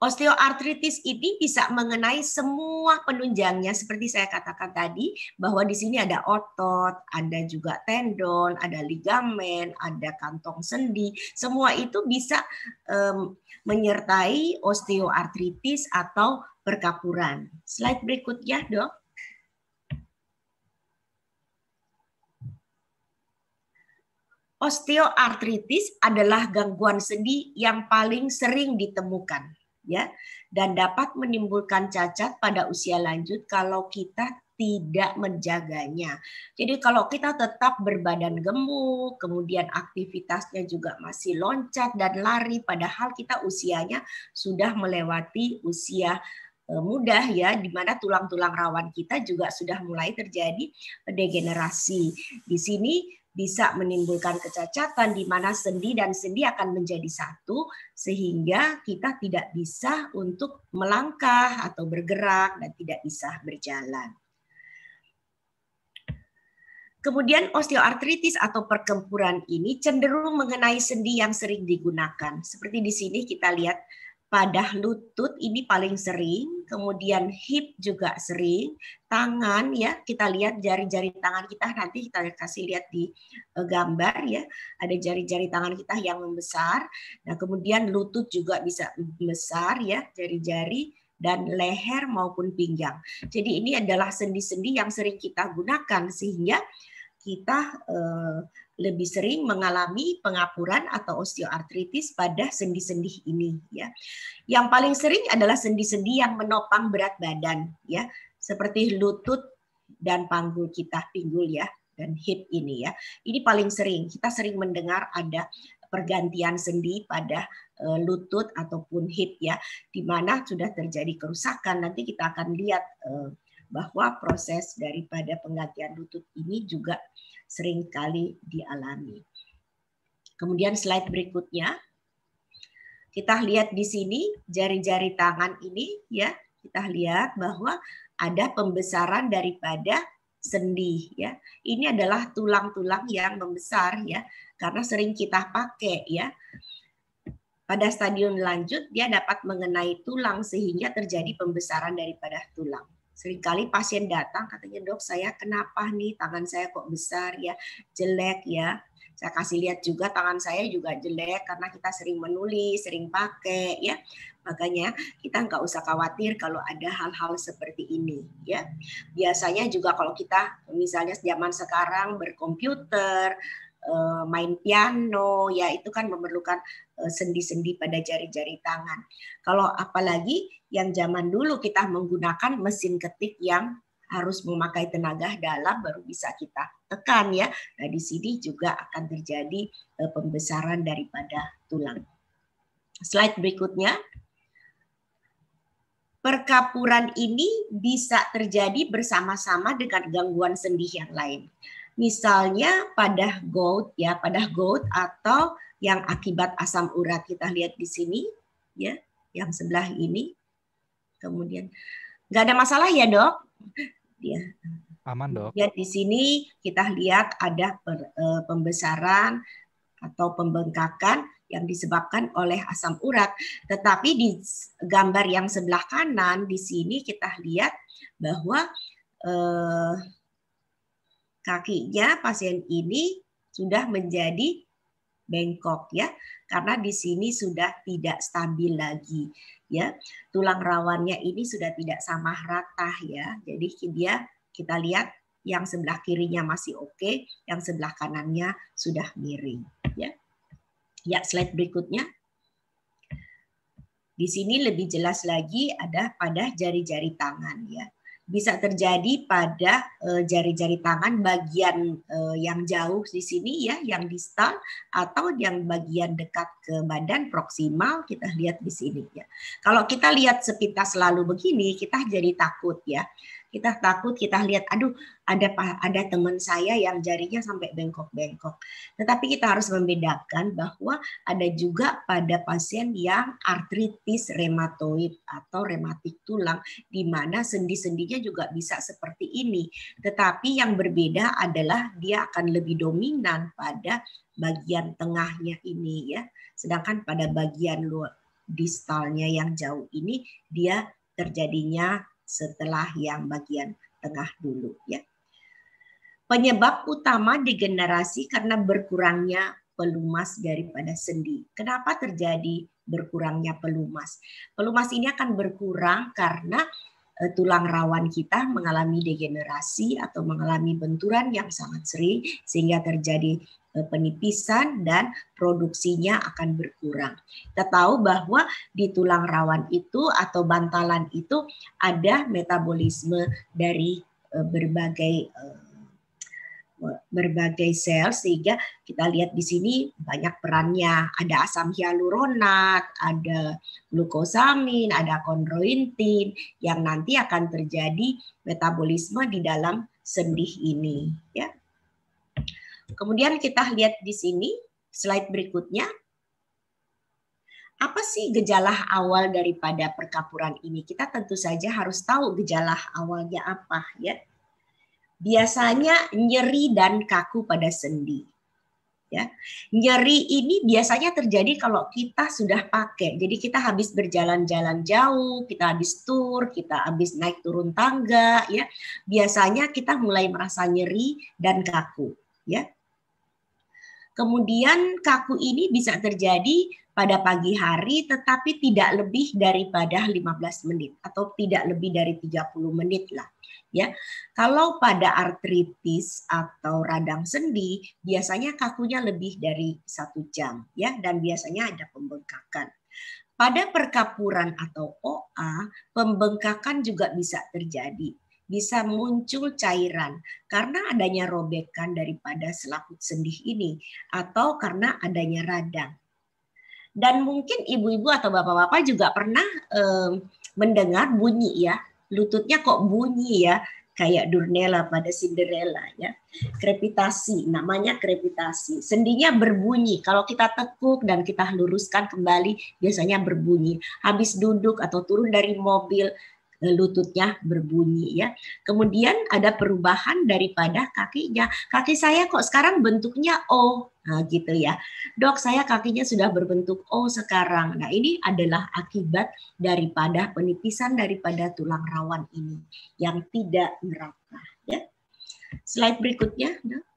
Osteoartritis ini bisa mengenai semua penunjangnya seperti saya katakan tadi bahwa di sini ada otot, ada juga tendon, ada ligamen, ada kantong sendi. Semua itu bisa um, menyertai osteoartritis atau perkapuran. Slide berikutnya, Dok. Osteoartritis adalah gangguan sendi yang paling sering ditemukan ya dan dapat menimbulkan cacat pada usia lanjut kalau kita tidak menjaganya. Jadi kalau kita tetap berbadan gemuk, kemudian aktivitasnya juga masih loncat dan lari padahal kita usianya sudah melewati usia e, mudah ya di mana tulang-tulang rawan kita juga sudah mulai terjadi degenerasi. Di sini bisa menimbulkan kecacatan di mana sendi dan sendi akan menjadi satu sehingga kita tidak bisa untuk melangkah atau bergerak dan tidak bisa berjalan. Kemudian osteoartritis atau perkempuran ini cenderung mengenai sendi yang sering digunakan. Seperti di sini kita lihat pada lutut ini paling sering, kemudian hip juga sering, tangan ya kita lihat jari-jari tangan kita nanti kita kasih lihat di eh, gambar ya, ada jari-jari tangan kita yang membesar. Nah, kemudian lutut juga bisa besar ya, jari-jari dan leher maupun pinggang. Jadi ini adalah sendi-sendi yang sering kita gunakan sehingga kita uh, lebih sering mengalami pengapuran atau osteoartritis pada sendi-sendi ini ya. Yang paling sering adalah sendi-sendi yang menopang berat badan ya, seperti lutut dan panggul kita, pinggul ya dan hip ini ya. Ini paling sering kita sering mendengar ada pergantian sendi pada eh, lutut ataupun hip ya, di mana sudah terjadi kerusakan. Nanti kita akan lihat uh, bahwa proses daripada penggantian lutut ini juga seringkali dialami. Kemudian slide berikutnya. Kita lihat di sini jari-jari tangan ini ya, kita lihat bahwa ada pembesaran daripada sendi ya. Ini adalah tulang-tulang yang membesar ya karena sering kita pakai ya. Pada stadion lanjut dia dapat mengenai tulang sehingga terjadi pembesaran daripada tulang. Seringkali pasien datang katanya dok saya kenapa nih tangan saya kok besar ya jelek ya. Saya kasih lihat juga tangan saya juga jelek karena kita sering menulis, sering pakai ya. Makanya kita nggak usah khawatir kalau ada hal-hal seperti ini ya. Biasanya juga kalau kita misalnya zaman sekarang berkomputer Eh, main piano ya itu kan memerlukan eh, sendi-sendi pada jari-jari tangan. Kalau apalagi yang zaman dulu kita menggunakan mesin ketik yang harus memakai tenaga dalam baru bisa kita tekan ya. Nah, di sini juga akan terjadi eh, pembesaran daripada tulang. Slide berikutnya. Perkapuran ini bisa terjadi bersama-sama dengan gangguan sendi yang lain misalnya pada gout ya, pada gout atau yang akibat asam urat kita lihat di sini ya, yang sebelah ini. Kemudian nggak ada masalah ya dok? Ya. Aman dok. Ya di sini kita lihat ada per, e, pembesaran atau pembengkakan yang disebabkan oleh asam urat. Tetapi di gambar yang sebelah kanan di sini kita lihat bahwa eh, kakinya pasien ini sudah menjadi bengkok ya karena di sini sudah tidak stabil lagi ya tulang rawannya ini sudah tidak sama rata ya jadi dia kita lihat yang sebelah kirinya masih oke yang sebelah kanannya sudah miring ya ya slide berikutnya di sini lebih jelas lagi ada pada jari-jari tangan ya bisa terjadi pada eh, jari-jari uh, tangan bagian uh, yang jauh di sini ya, yang distal atau yang bagian dekat ke badan proksimal kita lihat di sini ya. Kalau kita lihat sepintas selalu begini, kita jadi takut ya kita takut kita lihat aduh ada ada teman saya yang jarinya sampai bengkok-bengkok. Tetapi kita harus membedakan bahwa ada juga pada pasien yang artritis rematoid atau rematik tulang di mana sendi-sendinya juga bisa seperti ini. Tetapi yang berbeda adalah dia akan lebih dominan pada bagian tengahnya ini ya. Sedangkan pada bagian luar distalnya yang jauh ini dia terjadinya setelah yang bagian tengah dulu ya. Penyebab utama degenerasi karena berkurangnya pelumas daripada sendi. Kenapa terjadi berkurangnya pelumas? Pelumas ini akan berkurang karena Eh, tulang rawan kita mengalami degenerasi atau mengalami benturan yang sangat sering sehingga terjadi eh, penipisan dan produksinya akan berkurang. Kita tahu bahwa di tulang rawan itu atau bantalan itu ada metabolisme dari eh, berbagai berbagai sel sehingga kita lihat di sini banyak perannya ada asam hyaluronat, ada glukosamin, ada kondroitin yang nanti akan terjadi metabolisme di dalam sendi ini ya. Kemudian kita lihat di sini slide berikutnya apa sih gejala awal daripada perkapuran ini? Kita tentu saja harus tahu gejala awalnya apa ya biasanya nyeri dan kaku pada sendi. Ya. Nyeri ini biasanya terjadi kalau kita sudah pakai. Jadi kita habis berjalan-jalan jauh, kita habis tur, kita habis naik turun tangga, ya. Biasanya kita mulai merasa nyeri dan kaku, ya. Kemudian kaku ini bisa terjadi pada pagi hari tetapi tidak lebih daripada 15 menit atau tidak lebih dari 30 menit lah ya. Kalau pada artritis atau radang sendi biasanya kakunya lebih dari satu jam ya dan biasanya ada pembengkakan. Pada perkapuran atau OA, pembengkakan juga bisa terjadi. Bisa muncul cairan karena adanya robekan daripada selaput sendi ini atau karena adanya radang dan mungkin ibu-ibu atau bapak-bapak juga pernah um, mendengar bunyi ya lututnya kok bunyi ya kayak Durnella pada Cinderella ya. Krepitasi namanya krepitasi. Sendinya berbunyi. Kalau kita tekuk dan kita luruskan kembali biasanya berbunyi. Habis duduk atau turun dari mobil lututnya berbunyi ya. Kemudian ada perubahan daripada kakinya. Kaki saya kok sekarang bentuknya O. Nah, gitu ya. Dok, saya kakinya sudah berbentuk O sekarang. Nah, ini adalah akibat daripada penipisan daripada tulang rawan ini yang tidak merata ya. Slide berikutnya, Dok.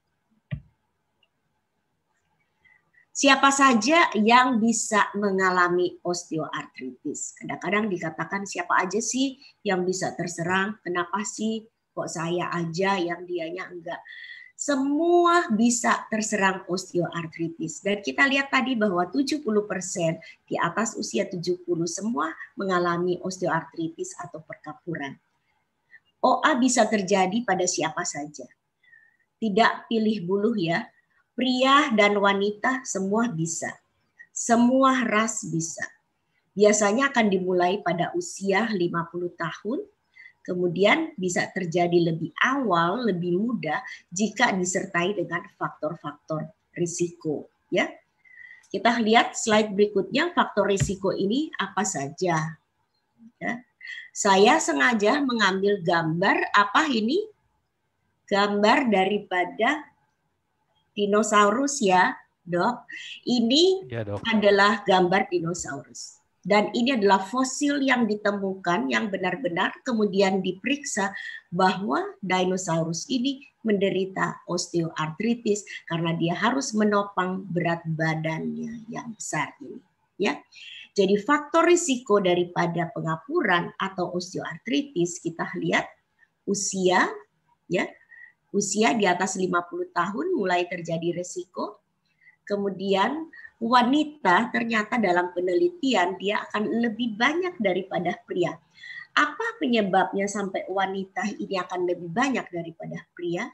siapa saja yang bisa mengalami osteoartritis. Kadang-kadang dikatakan siapa aja sih yang bisa terserang, kenapa sih kok saya aja yang dianya enggak. Semua bisa terserang osteoartritis. Dan kita lihat tadi bahwa 70% di atas usia 70 semua mengalami osteoartritis atau perkapuran. OA bisa terjadi pada siapa saja. Tidak pilih buluh ya, Pria dan wanita semua bisa. Semua ras bisa. Biasanya akan dimulai pada usia 50 tahun, kemudian bisa terjadi lebih awal, lebih mudah jika disertai dengan faktor-faktor risiko, ya. Kita lihat slide berikutnya faktor risiko ini apa saja. Ya. Saya sengaja mengambil gambar apa ini? Gambar daripada dinosaurus ya, Dok. Ini ya, dok. adalah gambar dinosaurus. Dan ini adalah fosil yang ditemukan yang benar-benar kemudian diperiksa bahwa dinosaurus ini menderita osteoartritis karena dia harus menopang berat badannya yang besar ini, ya. Jadi faktor risiko daripada pengapuran atau osteoartritis kita lihat usia, ya, usia di atas 50 tahun mulai terjadi resiko. Kemudian wanita ternyata dalam penelitian dia akan lebih banyak daripada pria. Apa penyebabnya sampai wanita ini akan lebih banyak daripada pria?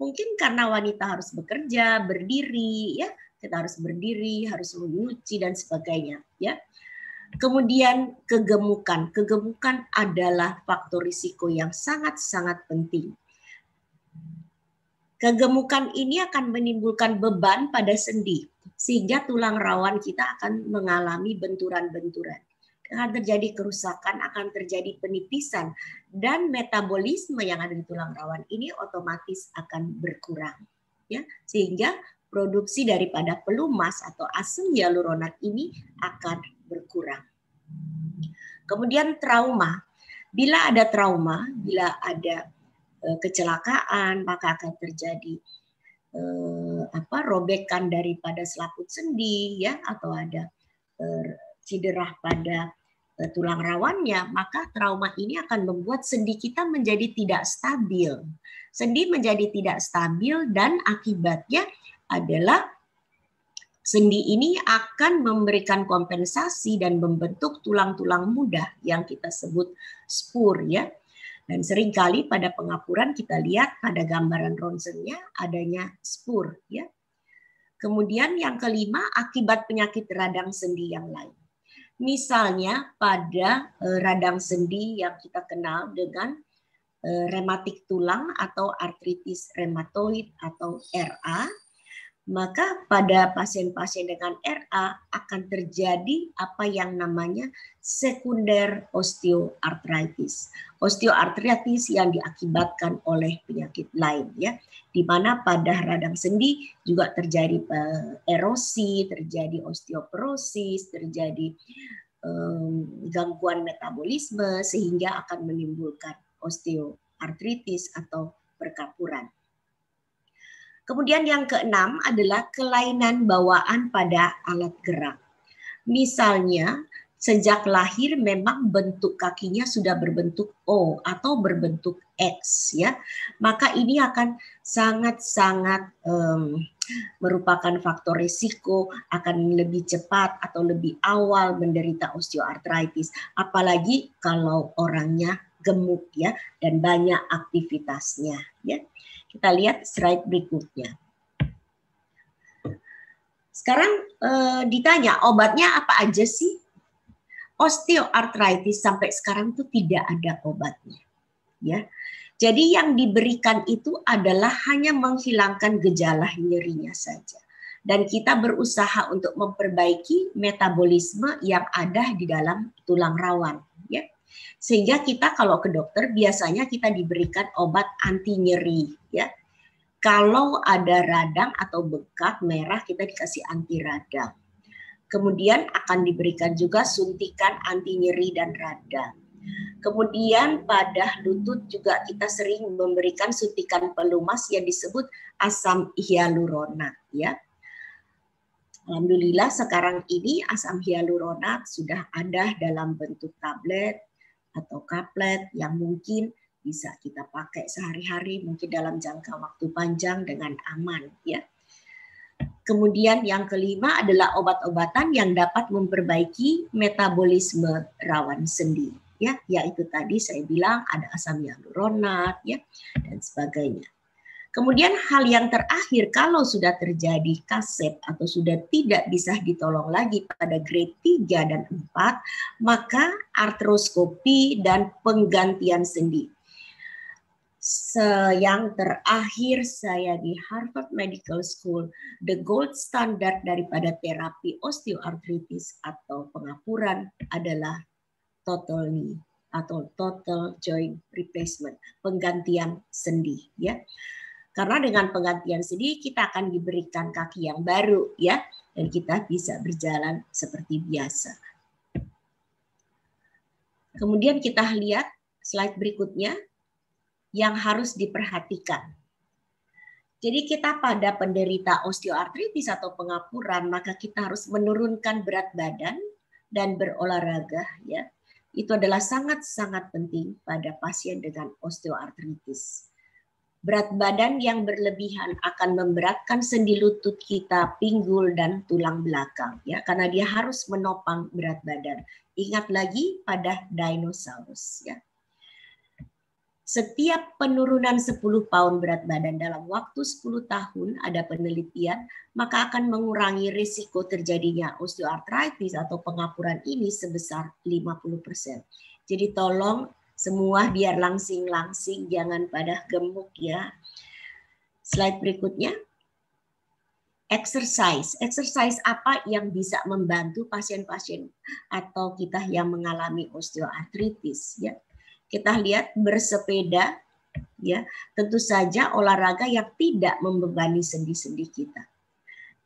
Mungkin karena wanita harus bekerja, berdiri, ya kita harus berdiri, harus menyuci dan sebagainya, ya. Kemudian kegemukan. Kegemukan adalah faktor risiko yang sangat-sangat penting. Kegemukan ini akan menimbulkan beban pada sendi, sehingga tulang rawan kita akan mengalami benturan-benturan. Akan terjadi kerusakan, akan terjadi penipisan, dan metabolisme yang ada di tulang rawan ini otomatis akan berkurang. Ya, sehingga produksi daripada pelumas atau asam hyaluronat ini akan berkurang. Kemudian trauma. Bila ada trauma, bila ada Eh, kecelakaan, maka akan terjadi eh, apa robekan daripada selaput sendi ya atau ada eh, cedera pada eh, tulang rawannya, maka trauma ini akan membuat sendi kita menjadi tidak stabil. Sendi menjadi tidak stabil dan akibatnya adalah sendi ini akan memberikan kompensasi dan membentuk tulang-tulang muda yang kita sebut spur ya. Dan seringkali pada pengapuran kita lihat pada gambaran ronsennya adanya spur. Ya. Kemudian yang kelima, akibat penyakit radang sendi yang lain. Misalnya pada eh, radang sendi yang kita kenal dengan eh, rematik tulang atau artritis rematoid atau RA, maka pada pasien-pasien dengan RA akan terjadi apa yang namanya sekunder osteoartritis. Osteoartritis yang diakibatkan oleh penyakit lain ya, di mana pada radang sendi juga terjadi eh, erosi, terjadi osteoporosis, terjadi um, gangguan metabolisme sehingga akan menimbulkan osteoartritis atau perkapuran. Kemudian yang keenam adalah kelainan bawaan pada alat gerak. Misalnya, sejak lahir memang bentuk kakinya sudah berbentuk O atau berbentuk X ya. Maka ini akan sangat-sangat um, merupakan faktor risiko akan lebih cepat atau lebih awal menderita osteoartritis apalagi kalau orangnya gemuk ya dan banyak aktivitasnya ya. Kita lihat slide berikutnya. Sekarang eh, ditanya obatnya apa aja sih? Osteoartritis sampai sekarang tuh tidak ada obatnya. Ya. Jadi yang diberikan itu adalah hanya menghilangkan gejala nyerinya saja. Dan kita berusaha untuk memperbaiki metabolisme yang ada di dalam tulang rawan, ya. Sehingga kita kalau ke dokter biasanya kita diberikan obat anti nyeri ya. Kalau ada radang atau bekak merah kita dikasih anti radang. Kemudian akan diberikan juga suntikan anti nyeri dan radang. Kemudian pada lutut juga kita sering memberikan suntikan pelumas yang disebut asam hyaluronat ya. Alhamdulillah sekarang ini asam hyaluronat sudah ada dalam bentuk tablet atau kaplet yang mungkin bisa kita pakai sehari-hari mungkin dalam jangka waktu panjang dengan aman ya. Kemudian yang kelima adalah obat-obatan yang dapat memperbaiki metabolisme rawan sendi ya yaitu tadi saya bilang ada asam hyaluronat ya dan sebagainya. Kemudian hal yang terakhir kalau sudah terjadi kaset atau sudah tidak bisa ditolong lagi pada grade 3 dan 4, maka artroskopi dan penggantian sendi. Se yang terakhir saya di Harvard Medical School, the gold standard daripada terapi osteoartritis atau pengapuran adalah total knee atau total joint replacement, penggantian sendi ya. Karena dengan penggantian sedih kita akan diberikan kaki yang baru ya dan kita bisa berjalan seperti biasa. Kemudian kita lihat slide berikutnya yang harus diperhatikan. Jadi kita pada penderita osteoartritis atau pengapuran maka kita harus menurunkan berat badan dan berolahraga ya. Itu adalah sangat-sangat penting pada pasien dengan osteoartritis. Berat badan yang berlebihan akan memberatkan sendi lutut kita, pinggul dan tulang belakang ya karena dia harus menopang berat badan. Ingat lagi pada dinosaurus ya. Setiap penurunan 10 pound berat badan dalam waktu 10 tahun ada penelitian, maka akan mengurangi risiko terjadinya osteoartritis atau pengapuran ini sebesar 50%. Jadi tolong semua biar langsing-langsing, jangan pada gemuk ya. Slide berikutnya. Exercise. Exercise apa yang bisa membantu pasien-pasien atau kita yang mengalami osteoartritis ya. Kita lihat bersepeda ya, tentu saja olahraga yang tidak membebani sendi-sendi kita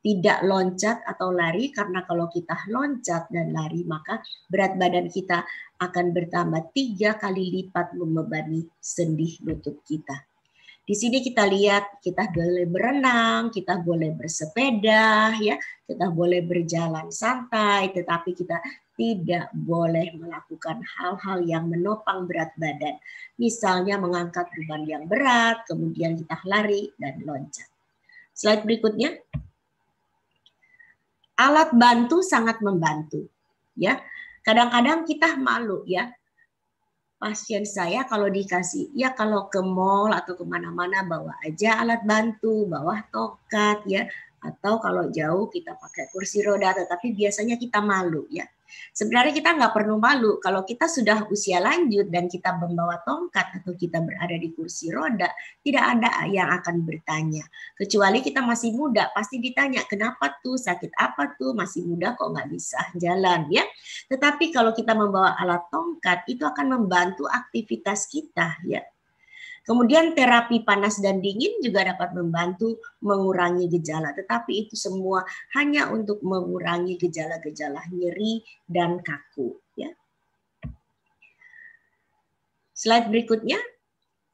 tidak loncat atau lari karena kalau kita loncat dan lari maka berat badan kita akan bertambah tiga kali lipat membebani sendi lutut kita. Di sini kita lihat kita boleh berenang, kita boleh bersepeda, ya, kita boleh berjalan santai, tetapi kita tidak boleh melakukan hal-hal yang menopang berat badan. Misalnya mengangkat beban yang berat, kemudian kita lari dan loncat. Slide berikutnya alat bantu sangat membantu ya kadang-kadang kita malu ya pasien saya kalau dikasih ya kalau ke mall atau kemana-mana bawa aja alat bantu bawa tokat ya atau kalau jauh kita pakai kursi roda tetapi biasanya kita malu ya sebenarnya kita nggak perlu malu kalau kita sudah usia lanjut dan kita membawa tongkat atau kita berada di kursi roda tidak ada yang akan bertanya kecuali kita masih muda pasti ditanya kenapa tuh sakit apa tuh masih muda kok nggak bisa jalan ya tetapi kalau kita membawa alat tongkat itu akan membantu aktivitas kita ya Kemudian terapi panas dan dingin juga dapat membantu mengurangi gejala, tetapi itu semua hanya untuk mengurangi gejala-gejala nyeri dan kaku. Ya. Slide berikutnya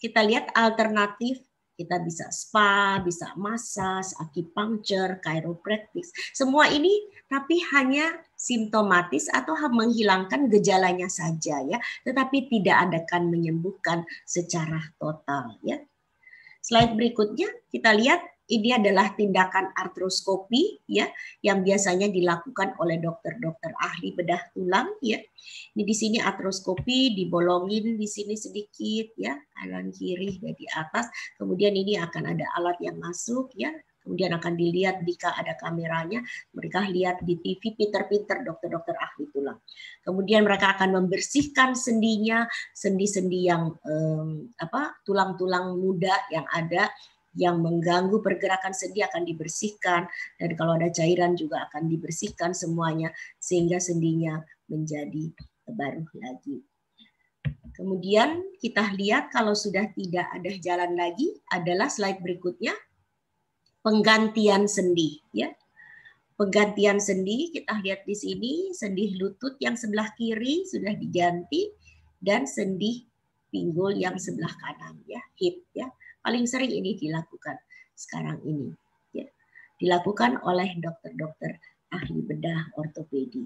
kita lihat alternatif kita bisa spa, bisa massage, acupuncture, chiropractic. Semua ini tapi hanya simptomatis atau menghilangkan gejalanya saja ya, tetapi tidak ada akan menyembuhkan secara total ya. Slide berikutnya kita lihat ini adalah tindakan artroskopi ya yang biasanya dilakukan oleh dokter-dokter ahli bedah tulang ya. Ini di sini artroskopi dibolongin di sini sedikit ya kanan kiri ya, dari atas. Kemudian ini akan ada alat yang masuk ya kemudian akan dilihat jika ada kameranya, mereka lihat di TV pinter-pinter dokter-dokter ahli tulang. Kemudian mereka akan membersihkan sendinya, sendi-sendi yang um, apa tulang-tulang muda yang ada yang mengganggu pergerakan sendi akan dibersihkan dan kalau ada cairan juga akan dibersihkan semuanya sehingga sendinya menjadi baru lagi. Kemudian kita lihat kalau sudah tidak ada jalan lagi adalah slide berikutnya penggantian sendi ya. Penggantian sendi kita lihat di sini sendi lutut yang sebelah kiri sudah diganti dan sendi pinggul yang sebelah kanan ya, hip ya. Paling sering ini dilakukan sekarang ini ya. Dilakukan oleh dokter-dokter ahli bedah ortopedi.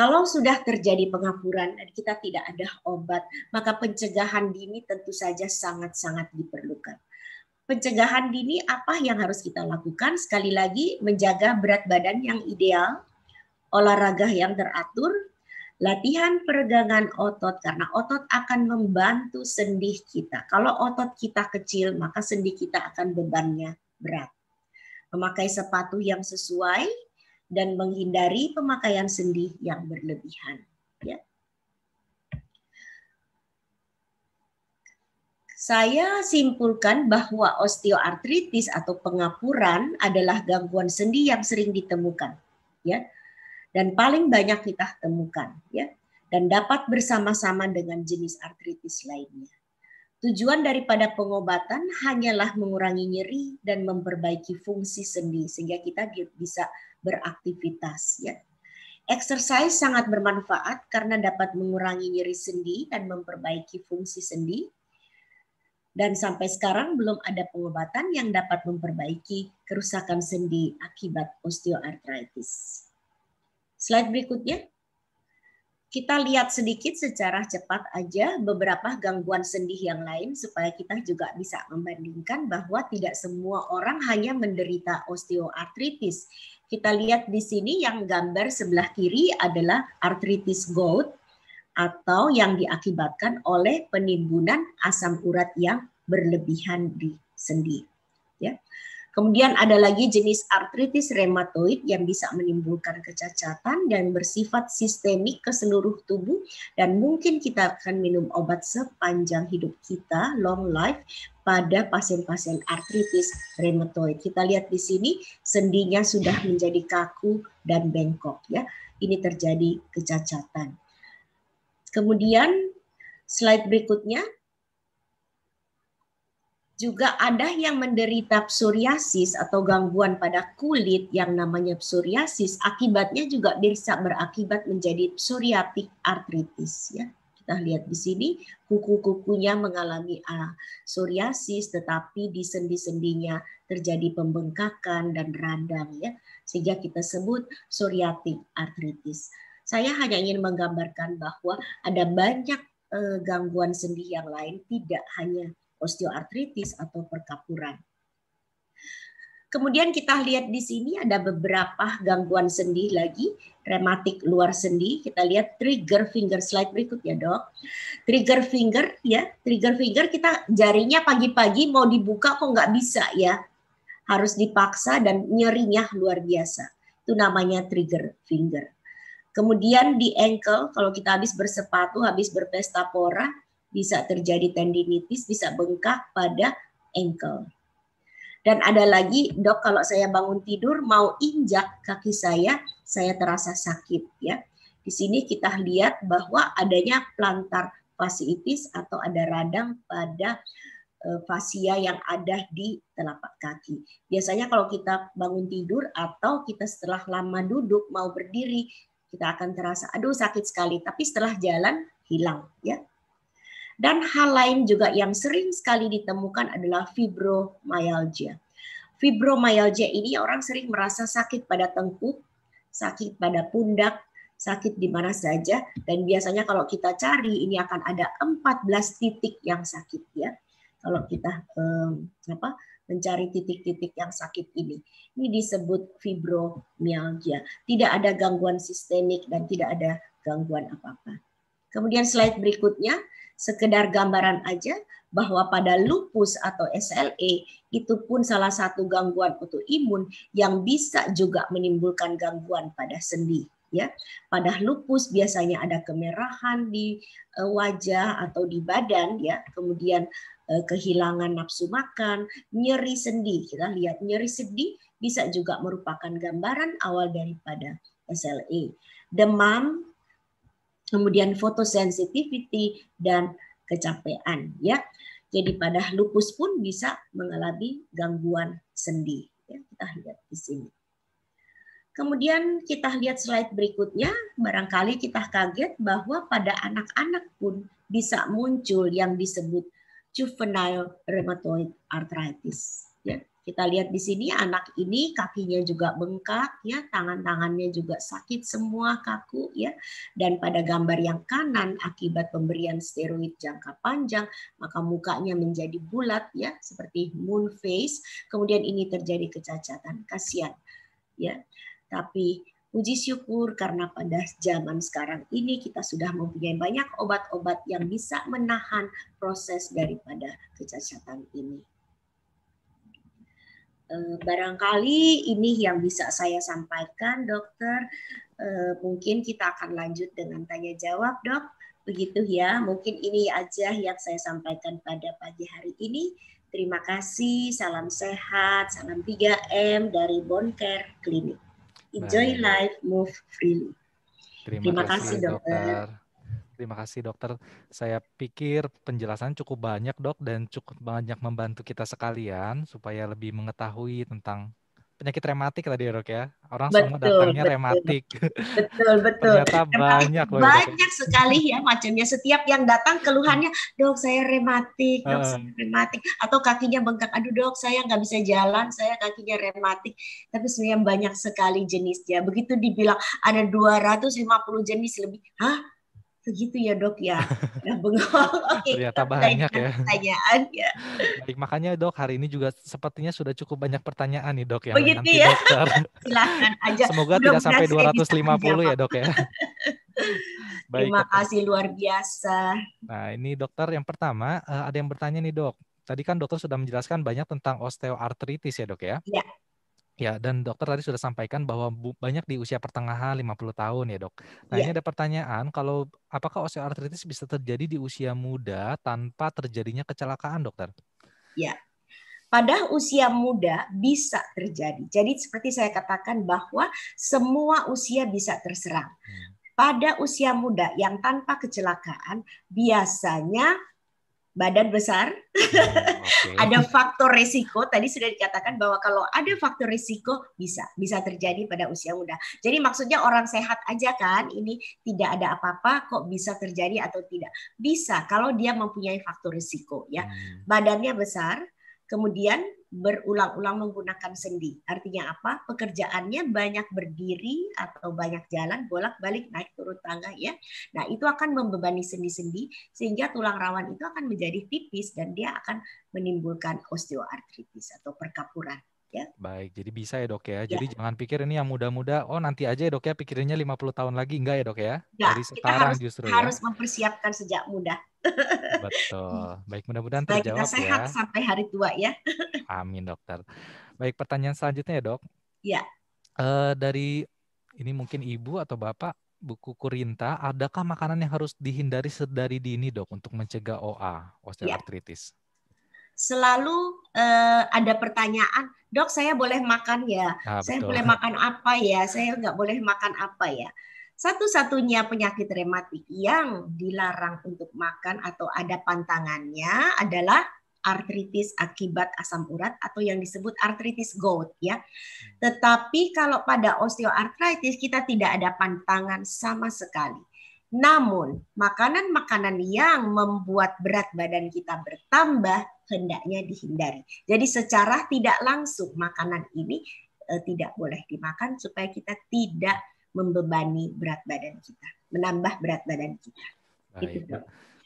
Kalau sudah terjadi pengapuran, dan kita tidak ada obat, maka pencegahan dini tentu saja sangat-sangat diperlukan. Pencegahan dini apa yang harus kita lakukan? Sekali lagi menjaga berat badan yang ideal, olahraga yang teratur, latihan peregangan otot karena otot akan membantu sendi kita. Kalau otot kita kecil, maka sendi kita akan bebannya berat. Memakai sepatu yang sesuai, dan menghindari pemakaian sendi yang berlebihan. Ya. Saya simpulkan bahwa osteoartritis atau pengapuran adalah gangguan sendi yang sering ditemukan, ya, dan paling banyak kita temukan, ya, dan dapat bersama-sama dengan jenis artritis lainnya. Tujuan daripada pengobatan hanyalah mengurangi nyeri dan memperbaiki fungsi sendi sehingga kita bisa beraktivitas ya. Exercise sangat bermanfaat karena dapat mengurangi nyeri sendi dan memperbaiki fungsi sendi. Dan sampai sekarang belum ada pengobatan yang dapat memperbaiki kerusakan sendi akibat osteoartritis. Slide berikutnya kita lihat sedikit secara cepat aja beberapa gangguan sendi yang lain supaya kita juga bisa membandingkan bahwa tidak semua orang hanya menderita osteoartritis. Kita lihat di sini yang gambar sebelah kiri adalah artritis gout atau yang diakibatkan oleh penimbunan asam urat yang berlebihan di sendi. Ya. Kemudian ada lagi jenis artritis reumatoid yang bisa menimbulkan kecacatan dan bersifat sistemik ke seluruh tubuh dan mungkin kita akan minum obat sepanjang hidup kita, long life, pada pasien-pasien artritis reumatoid. Kita lihat di sini sendinya sudah menjadi kaku dan bengkok ya. Ini terjadi kecacatan. Kemudian slide berikutnya juga ada yang menderita psoriasis atau gangguan pada kulit yang namanya psoriasis akibatnya juga bisa berakibat menjadi psoriatik artritis ya kita lihat di sini kuku-kukunya mengalami ah, psoriasis tetapi di sendi-sendinya terjadi pembengkakan dan radang ya sehingga kita sebut psoriatik artritis saya hanya ingin menggambarkan bahwa ada banyak eh, gangguan sendi yang lain tidak hanya osteoartritis atau perkapuran. Kemudian kita lihat di sini ada beberapa gangguan sendi lagi, rematik luar sendi. Kita lihat trigger finger slide berikut ya dok. Trigger finger ya, trigger finger kita jarinya pagi-pagi mau dibuka kok nggak bisa ya. Harus dipaksa dan nyerinya luar biasa. Itu namanya trigger finger. Kemudian di ankle, kalau kita habis bersepatu, habis berpesta pora, bisa terjadi tendinitis, bisa bengkak pada ankle. Dan ada lagi, dok, kalau saya bangun tidur mau injak kaki saya, saya terasa sakit ya. Di sini kita lihat bahwa adanya plantar fasciitis atau ada radang pada eh, fascia yang ada di telapak kaki. Biasanya kalau kita bangun tidur atau kita setelah lama duduk mau berdiri, kita akan terasa aduh sakit sekali, tapi setelah jalan hilang ya. Dan hal lain juga yang sering sekali ditemukan adalah fibromyalgia. Fibromyalgia ini orang sering merasa sakit pada tengkuk, sakit pada pundak, sakit di mana saja dan biasanya kalau kita cari ini akan ada 14 titik yang sakit ya. Kalau kita um, apa mencari titik-titik yang sakit ini. Ini disebut fibromyalgia. Tidak ada gangguan sistemik dan tidak ada gangguan apa-apa. Kemudian slide berikutnya, sekedar gambaran aja bahwa pada lupus atau SLE itu pun salah satu gangguan autoimun yang bisa juga menimbulkan gangguan pada sendi ya. Pada lupus biasanya ada kemerahan di eh, wajah atau di badan ya, kemudian eh, kehilangan nafsu makan, nyeri sendi. Kita lihat nyeri sendi bisa juga merupakan gambaran awal daripada SLE. Demam kemudian photosensitivity dan kecapean ya. Jadi pada lupus pun bisa mengalami gangguan sendi. Ya, kita lihat di sini. Kemudian kita lihat slide berikutnya, barangkali kita kaget bahwa pada anak-anak pun bisa muncul yang disebut juvenile rheumatoid arthritis. Ya kita lihat di sini anak ini kakinya juga bengkak ya, tangan-tangannya juga sakit semua kaku ya. Dan pada gambar yang kanan akibat pemberian steroid jangka panjang, maka mukanya menjadi bulat ya, seperti moon face. Kemudian ini terjadi kecacatan. Kasihan ya. Tapi puji syukur karena pada zaman sekarang ini kita sudah mempunyai banyak obat-obat yang bisa menahan proses daripada kecacatan ini. Eh, barangkali ini yang bisa saya sampaikan, dokter. Eh, mungkin kita akan lanjut dengan tanya jawab, dok. Begitu ya, mungkin ini aja yang saya sampaikan pada pagi hari ini. Terima kasih, salam sehat, salam 3M dari Boncare Clinic. Enjoy life, move freely. Terima, Terima kasih, kasih dokter. dokter. Terima kasih dokter. Saya pikir penjelasan cukup banyak dok dan cukup banyak membantu kita sekalian supaya lebih mengetahui tentang penyakit rematik tadi ya, dok ya. Orang betul, semua datangnya betul. rematik. Betul betul. Ternyata banyak loh. Ya. Banyak sekali ya macamnya. Setiap yang datang keluhannya, dok saya rematik, dok saya hmm. rematik, atau kakinya bengkak. Aduh dok saya nggak bisa jalan, saya kakinya rematik. Tapi sebenarnya banyak sekali jenisnya. Begitu dibilang ada 250 jenis lebih, hah Begitu ya dok ya. Nah, bengong. Oke. Ternyata banyak ya. Pertanyaan ya. Baik makanya dok hari ini juga sepertinya sudah cukup banyak pertanyaan nih dok ya. Begitu oh, nanti ya. Dokter. Silahkan aja. Semoga dok, tidak sampai 250 ya dok ya. Baik, Terima kasih luar biasa. Nah ini dokter yang pertama eh, ada yang bertanya nih dok. Tadi kan dokter sudah menjelaskan banyak tentang osteoartritis ya dok ya. Iya. Ya, dan dokter tadi sudah sampaikan bahwa banyak di usia pertengahan 50 tahun ya, Dok. Nah, yeah. ini ada pertanyaan kalau apakah osteoartritis bisa terjadi di usia muda tanpa terjadinya kecelakaan, Dokter? Ya. Pada usia muda bisa terjadi. Jadi seperti saya katakan bahwa semua usia bisa terserang. Hmm. Pada usia muda yang tanpa kecelakaan biasanya badan besar, hmm, okay. ada faktor resiko. Tadi sudah dikatakan bahwa kalau ada faktor resiko bisa bisa terjadi pada usia muda. Jadi maksudnya orang sehat aja kan, ini tidak ada apa-apa kok bisa terjadi atau tidak bisa kalau dia mempunyai faktor resiko ya. Hmm. Badannya besar, kemudian berulang-ulang menggunakan sendi. Artinya apa? Pekerjaannya banyak berdiri atau banyak jalan bolak-balik naik turun tangga ya. Nah, itu akan membebani sendi-sendi sehingga tulang rawan itu akan menjadi tipis dan dia akan menimbulkan osteoartritis atau perkapuran ya. Baik, jadi bisa ya dok ya. ya. Jadi jangan pikir ini yang muda-muda, oh nanti aja ya dok ya pikirnya 50 tahun lagi. Enggak ya dok ya? ya Dari sekarang harus, justru ya. harus ya. mempersiapkan sejak muda. Betul. Baik, mudah-mudahan terjawab kita ya. sehat ya. sampai hari tua ya. Amin dokter. Baik, pertanyaan selanjutnya ya dok. Ya. Uh, dari ini mungkin ibu atau bapak buku Kurinta, adakah makanan yang harus dihindari sedari dini dok untuk mencegah OA, osteoartritis? Ya. Selalu uh, ada pertanyaan, dok saya boleh makan ya, Nah, saya betul. boleh makan apa ya, saya nggak boleh makan apa ya. Satu-satunya penyakit rematik yang dilarang untuk makan atau ada pantangannya adalah artritis akibat asam urat atau yang disebut artritis gout ya. Hmm. Tetapi kalau pada osteoartritis kita tidak ada pantangan sama sekali. Namun, makanan-makanan yang membuat berat badan kita bertambah hendaknya dihindari. Jadi secara tidak langsung makanan ini e, tidak boleh dimakan supaya kita tidak membebani berat badan kita, menambah berat badan kita. Baik, gitu,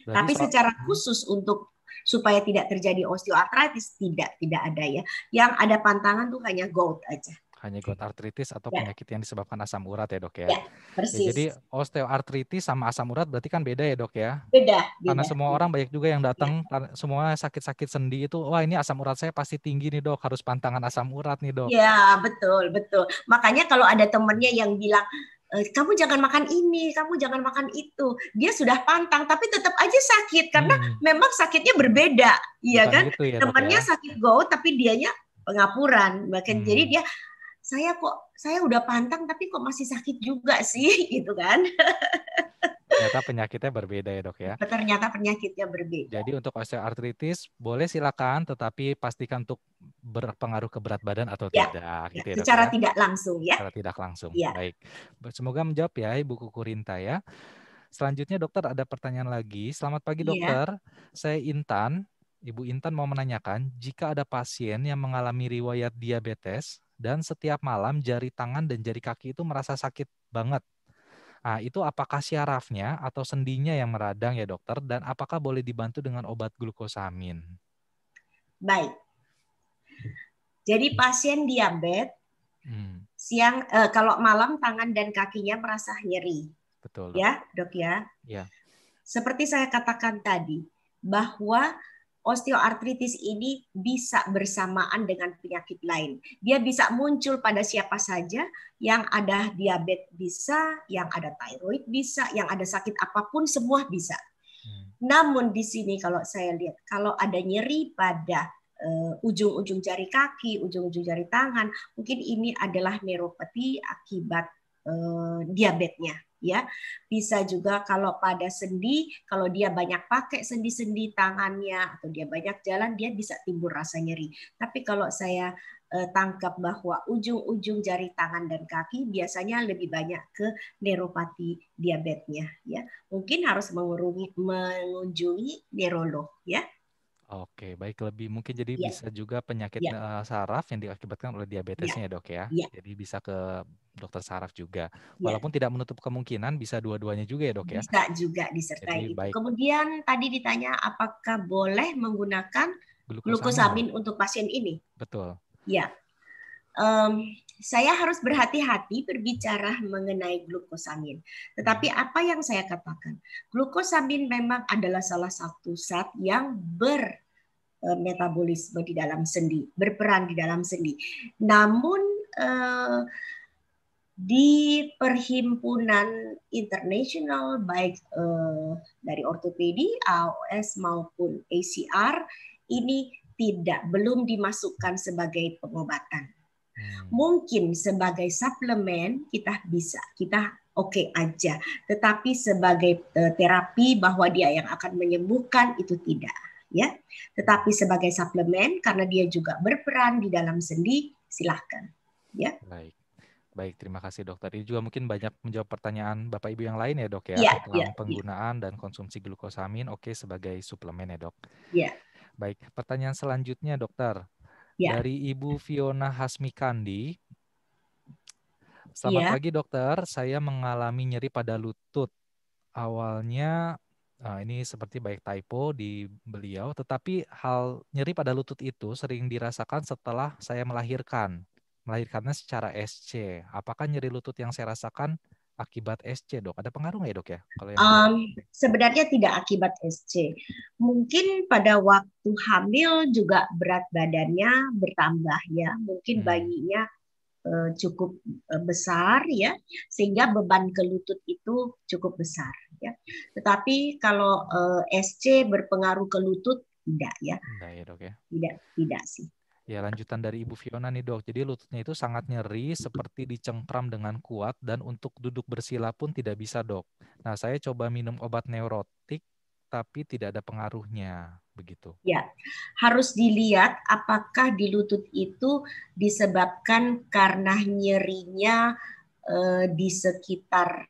Tapi secara khusus untuk supaya tidak terjadi osteoartritis tidak tidak ada ya. Yang ada pantangan tuh hanya gout aja hanya gout artritis atau ya. penyakit yang disebabkan asam urat ya dok ya. ya Ya, jadi osteoartritis sama asam urat berarti kan beda ya dok ya. Beda. beda. Karena semua orang banyak juga yang ya. datang ya. semua sakit-sakit sendi itu wah ini asam urat saya pasti tinggi nih dok harus pantangan asam urat nih dok. Ya betul betul. Makanya kalau ada temennya yang bilang eh, kamu jangan makan ini, kamu jangan makan itu. Dia sudah pantang, tapi tetap aja sakit karena hmm. memang sakitnya berbeda, iya kan? Gitu ya, Temannya ya. sakit go, tapi dianya pengapuran. Bahkan hmm. jadi dia saya kok saya udah pantang tapi kok masih sakit juga sih gitu kan ternyata penyakitnya berbeda ya dok ya ternyata penyakitnya berbeda jadi untuk osteoartritis boleh silakan tetapi pastikan untuk berpengaruh ke berat badan atau ya, tidak ya, gitu ya, secara dok, ya? tidak langsung ya secara tidak langsung ya. baik semoga menjawab ya ibu Kukurinta ya selanjutnya dokter ada pertanyaan lagi selamat pagi iya. dokter ya. saya Intan Ibu Intan mau menanyakan, jika ada pasien yang mengalami riwayat diabetes, dan setiap malam jari tangan dan jari kaki itu merasa sakit banget. Nah, itu apakah syarafnya atau sendinya yang meradang ya dokter dan apakah boleh dibantu dengan obat glukosamin? Baik. Jadi pasien diabetes hmm. siang eh, kalau malam tangan dan kakinya merasa nyeri. Betul. Ya, Dok ya. Ya. Seperti saya katakan tadi bahwa osteoartritis ini bisa bersamaan dengan penyakit lain. Dia bisa muncul pada siapa saja, yang ada diabetes bisa, yang ada tiroid bisa, yang ada sakit apapun semua bisa. Hmm. Namun di sini kalau saya lihat kalau ada nyeri pada eh, ujung-ujung uh, jari kaki, ujung-ujung jari tangan, mungkin ini adalah neuropati akibat Eh, diabetesnya ya bisa juga kalau pada sendi kalau dia banyak pakai sendi-sendi tangannya atau dia banyak jalan dia bisa timbul rasa nyeri tapi kalau saya eh, tangkap bahwa ujung-ujung jari tangan dan kaki biasanya lebih banyak ke neuropati diabetesnya ya mungkin harus mengunjungi neurolog ya Oke, baik lebih mungkin jadi Ya, bisa juga penyakit ya, saraf yang diakibatkan oleh iya. diabetesnya ya dok ya. ya, Jadi bisa ke dokter saraf juga. ya. Walaupun tidak menutup kemungkinan bisa dua-duanya juga ya dok ya. Bisa juga disertai Jadi gitu. baik Kemudian tadi ditanya apakah boleh menggunakan glukosamin glukosamin untuk pasien ini? betul. Ya, Um, saya harus berhati-hati berbicara mengenai glukosamin. Tetapi apa yang saya katakan, glukosamin memang adalah salah satu zat yang bermetabolisme e, di dalam sendi, berperan di dalam sendi. Namun e, di perhimpunan internasional baik e, dari ortopedi, AOS maupun ACR ini tidak belum dimasukkan sebagai pengobatan Hmm. Mungkin sebagai suplemen kita bisa, kita oke okay aja. Tetapi sebagai eh, terapi bahwa dia yang akan menyembuhkan itu tidak, ya. Tetapi sebagai suplemen karena dia juga berperan di dalam sendi, silahkan, ya. Baik. Baik, terima kasih dokter. Ini juga mungkin banyak menjawab pertanyaan Bapak Ibu yang lain ya dok ya, ya tentang ya, penggunaan ya. dan konsumsi glukosamin oke okay, sebagai suplemen ya dok. Ya. Baik, pertanyaan selanjutnya dokter ya. dari Ibu Fiona Hasmikandi. Selamat ya. pagi dokter, saya mengalami nyeri pada lutut. Awalnya Nah, ini seperti baik typo di beliau, tetapi hal nyeri pada lutut itu sering dirasakan setelah saya melahirkan. Melahirkannya secara SC. Apakah nyeri lutut yang saya rasakan akibat SC dok? Ada pengaruh nggak ya dok ya? Kalau yang... um, sebenarnya tidak akibat SC. Mungkin pada waktu hamil juga berat badannya bertambah ya. Mungkin hmm. bayinya uh, cukup eh, besar ya, sehingga beban ke lutut itu cukup besar ya. Tetapi kalau uh, eh, SC berpengaruh ke lutut tidak ya. Tidak ya dok ya. Tidak tidak sih. Ya, lanjutan dari Ibu Fiona nih, Dok. Jadi lututnya itu sangat nyeri seperti dicengkram dengan kuat dan untuk duduk bersila pun tidak bisa, Dok. Nah, saya coba minum obat neurotik tapi tidak ada pengaruhnya, begitu. Ya. Harus dilihat apakah di lutut itu disebabkan karena nyerinya eh, di sekitar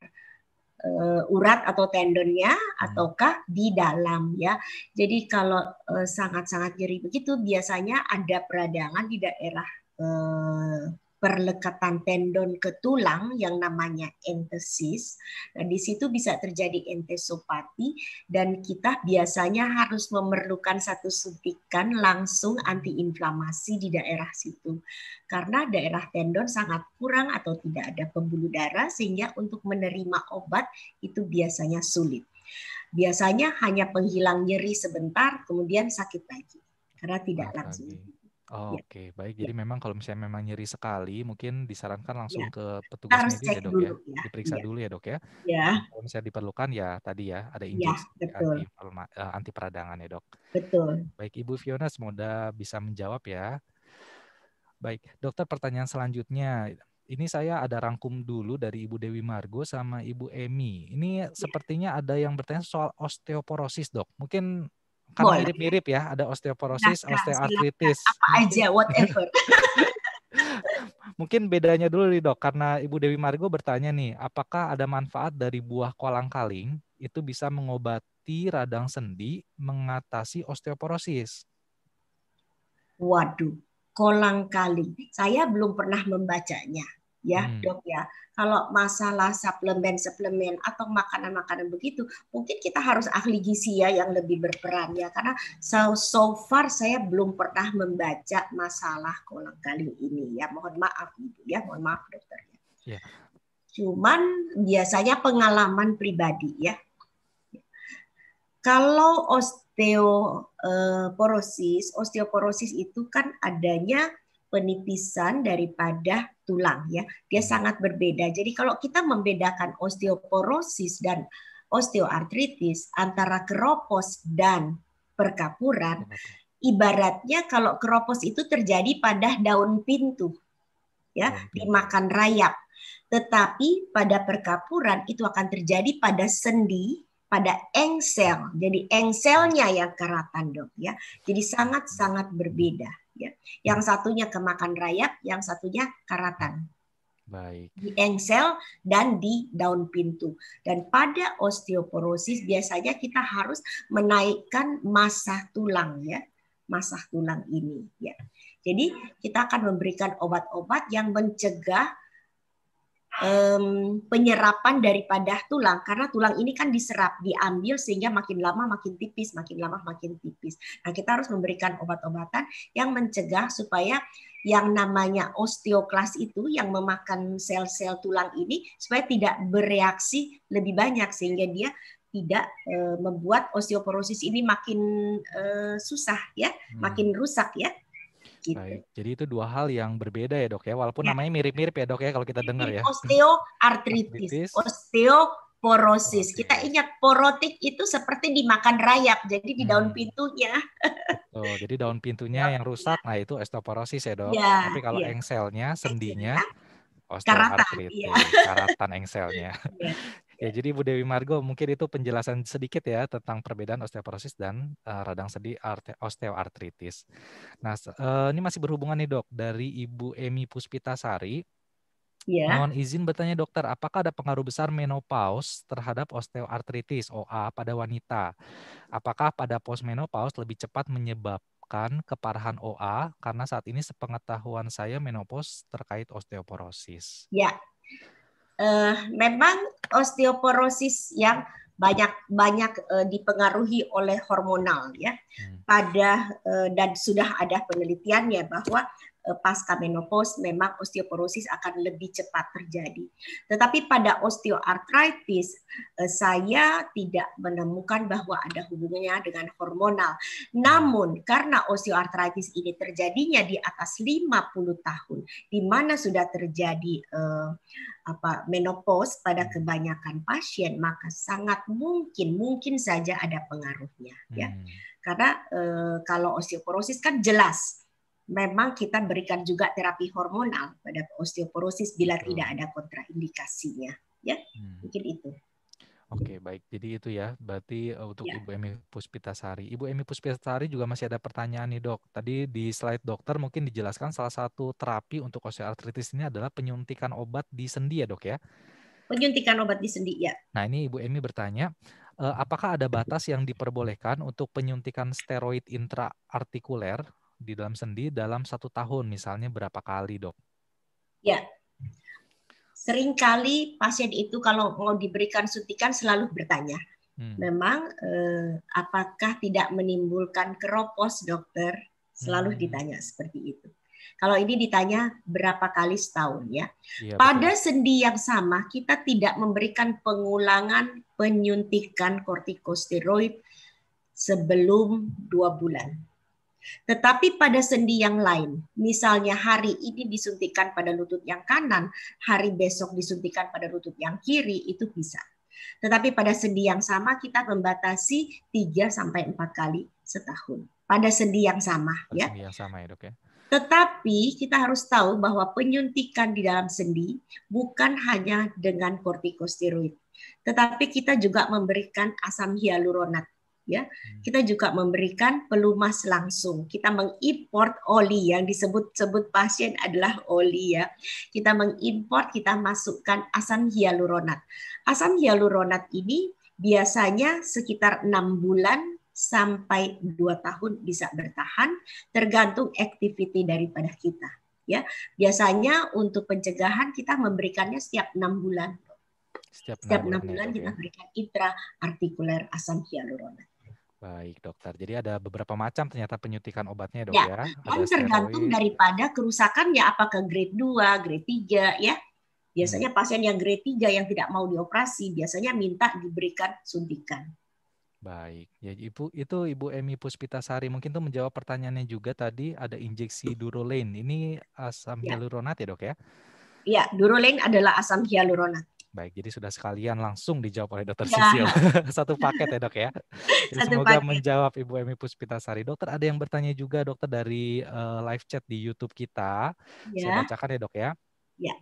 uh, urat atau tendonnya hmm. ataukah di dalam ya. Jadi kalau eh, sangat-sangat uh, sangat -sangat begitu biasanya ada peradangan di daerah uh, perlekatan tendon ke tulang yang namanya entesis. Nah, di situ bisa terjadi entesopati dan kita biasanya harus memerlukan satu suntikan langsung antiinflamasi di daerah situ. Karena daerah tendon sangat kurang atau tidak ada pembuluh darah sehingga untuk menerima obat itu biasanya sulit. Biasanya hanya penghilang nyeri sebentar kemudian sakit lagi karena tidak langsung Oh, ya. Oke, baik. Iya. Jadi ya. memang kalau misalnya memang nyeri sekali, mungkin disarankan iya. langsung ya. ke petugas Harus medis ya dok ya. ya. Diperiksa ya. dulu ya dok ya. Ya. Kalau misalnya diperlukan ya tadi ya ada iya, injeksi ya, anti, eh, anti peradangan ya dok. Betul. Baik Ibu Fiona, semoga bisa menjawab ya. Baik, dokter pertanyaan selanjutnya. Ini saya ada rangkum dulu dari Ibu Dewi Margo sama Ibu Emi. Ini sepertinya ada yang bertanya soal osteoporosis dok. Mungkin karena mirip-mirip ya, ada osteoporosis, nah, nah osteoartritis. Apa aja, whatever. Mungkin bedanya dulu nih dok, karena Ibu Dewi Margo bertanya nih, apakah ada manfaat dari buah kolang kaling itu bisa mengobati radang sendi mengatasi osteoporosis? Waduh, kolang kaling. Saya belum pernah membacanya ya hmm. dok ya. Kalau masalah suplemen-suplemen atau makanan-makanan begitu, mungkin kita harus ahli gizi ya yang lebih berperan ya karena so, so far saya belum pernah membaca masalah kolang kali ini ya. Mohon maaf ibu ya, mohon maaf dokter ya. Yeah. Cuman biasanya pengalaman pribadi ya. Kalau osteoporosis, eh, osteoporosis itu kan adanya penipisan daripada tulang ya. Dia hmm. sangat berbeda. Jadi kalau kita membedakan osteoporosis dan osteoartritis antara keropos dan perkapuran, ibaratnya kalau keropos itu terjadi pada daun pintu ya, dimakan rayap. Tetapi pada perkapuran itu akan terjadi pada sendi pada engsel. Jadi engselnya yang keratan dok ya. Jadi sangat-sangat berbeda. Ya. Yang satunya kemakan rayap, yang satunya karatan. Baik. Di engsel dan di daun pintu. Dan pada osteoporosis biasanya kita harus menaikkan massa tulang ya, massa tulang ini ya. Jadi kita akan memberikan obat-obat yang mencegah um, penyerapan daripada tulang karena tulang ini kan diserap diambil sehingga makin lama makin tipis makin lama makin tipis nah kita harus memberikan obat-obatan yang mencegah supaya yang namanya osteoklas itu yang memakan sel-sel tulang ini supaya tidak bereaksi lebih banyak sehingga dia tidak e, membuat osteoporosis ini makin e, susah ya, hmm. makin rusak ya. Gitu. Baik. Jadi itu dua hal yang berbeda ya dok ya, walaupun ya. namanya mirip-mirip ya dok ya kalau kita dengar ya. Osteoartritis, osteoporosis. Okay. Kita ingat porotik itu seperti dimakan rayap, jadi di daun hmm. pintunya. Oh, jadi daun pintunya yang rusak, nah itu osteoporosis ya dok. Ya, Tapi kalau ya. engselnya, sendinya iya. osteoartritis, karatan, ya. karatan engselnya. Ya. Ya, jadi Bu Dewi Margo, mungkin itu penjelasan sedikit ya tentang perbedaan osteoporosis dan uh, radang sedi osteoartritis. Nah, uh, ini masih berhubungan nih dok dari Ibu Emi Puspitasari. Yeah. Mohon izin bertanya dokter, apakah ada pengaruh besar menopause terhadap osteoartritis OA pada wanita? Apakah pada postmenopause lebih cepat menyebabkan keparahan OA? Karena saat ini sepengetahuan saya menopause terkait osteoporosis. Ya, uh, memang osteoporosis yang banyak banyak uh, dipengaruhi oleh hormonal ya hmm. pada uh, dan sudah ada penelitiannya bahwa Eh, pasca menopause memang osteoporosis akan lebih cepat terjadi. Tetapi pada osteoartritis eh, saya tidak menemukan bahwa ada hubungannya dengan hormonal. Namun karena osteoartritis ini terjadinya di atas 50 tahun di mana sudah terjadi eh, apa menopause pada kebanyakan pasien maka sangat mungkin mungkin saja ada pengaruhnya ya. hmm. ya. Karena eh, kalau osteoporosis kan jelas memang kita berikan juga terapi hormonal pada osteoporosis bila Betul. tidak ada kontraindikasinya ya hmm. mungkin itu Oke baik jadi itu ya berarti e, untuk ya. Ibu Emi Puspitasari Ibu Emi Puspitasari juga masih ada pertanyaan nih dok tadi di slide dokter mungkin dijelaskan salah satu terapi untuk osteoartritis ini adalah penyuntikan obat di sendi ya dok ya penyuntikan obat di sendi ya Nah ini Ibu Emi bertanya e, apakah ada batas yang diperbolehkan untuk penyuntikan steroid intraartikuler di dalam sendi dalam satu tahun misalnya berapa kali dok? Ya, sering kali pasien itu kalau mau diberikan suntikan selalu bertanya, hmm. memang eh, apakah tidak menimbulkan keropos dokter? Selalu hmm. ditanya seperti itu. Kalau ini ditanya berapa kali setahun ya. ya Pada betul. sendi yang sama kita tidak memberikan pengulangan penyuntikan kortikosteroid sebelum dua bulan. Tetapi pada sendi yang lain, misalnya hari ini disuntikan pada lutut yang kanan, hari besok disuntikan pada lutut yang kiri, itu bisa. Tetapi pada sendi yang sama kita membatasi 3 sampai 4 kali setahun. Pada sendi yang sama pada ya. Sendi yang sama ya, Dok ya. Tetapi kita harus tahu bahwa penyuntikan di dalam sendi bukan hanya dengan kortikosteroid, tetapi kita juga memberikan asam hialuronat ya hmm. kita juga memberikan pelumas langsung kita mengimport oli ya. yang disebut-sebut pasien adalah oli ya kita mengimport, kita masukkan asam hyaluronat asam hyaluronat ini biasanya sekitar enam bulan sampai dua tahun bisa bertahan tergantung activity daripada kita ya biasanya untuk pencegahan kita memberikannya setiap enam bulan setiap enam bulan, ya, bulan kita ya. berikan intra artikuler asam hyaluronat Baik dokter. Jadi ada beberapa macam ternyata penyuntikan obatnya dok ya. ya. Dan ada kan tergantung steroid. daripada kerusakannya apakah grade 2, grade 3 ya. Biasanya hmm. pasien yang grade 3 yang tidak mau dioperasi biasanya minta diberikan suntikan. Baik, ya Ibu itu Ibu Emi Puspitasari mungkin tuh menjawab pertanyaannya juga tadi ada injeksi Durolane. Ini asam ya. hyaluronat ya, Dok ya? Iya, Durolane adalah asam hyaluronat. Baik, jadi sudah sekalian langsung dijawab oleh Dokter ya. Sisil. Satu paket ya dok ya. Jadi Satu semoga paket. menjawab Ibu Emi Puspitasari. Dokter ada yang bertanya juga dokter dari uh, live chat di YouTube kita. Ya. Saya iya. bacakan ya dok ya. Ya.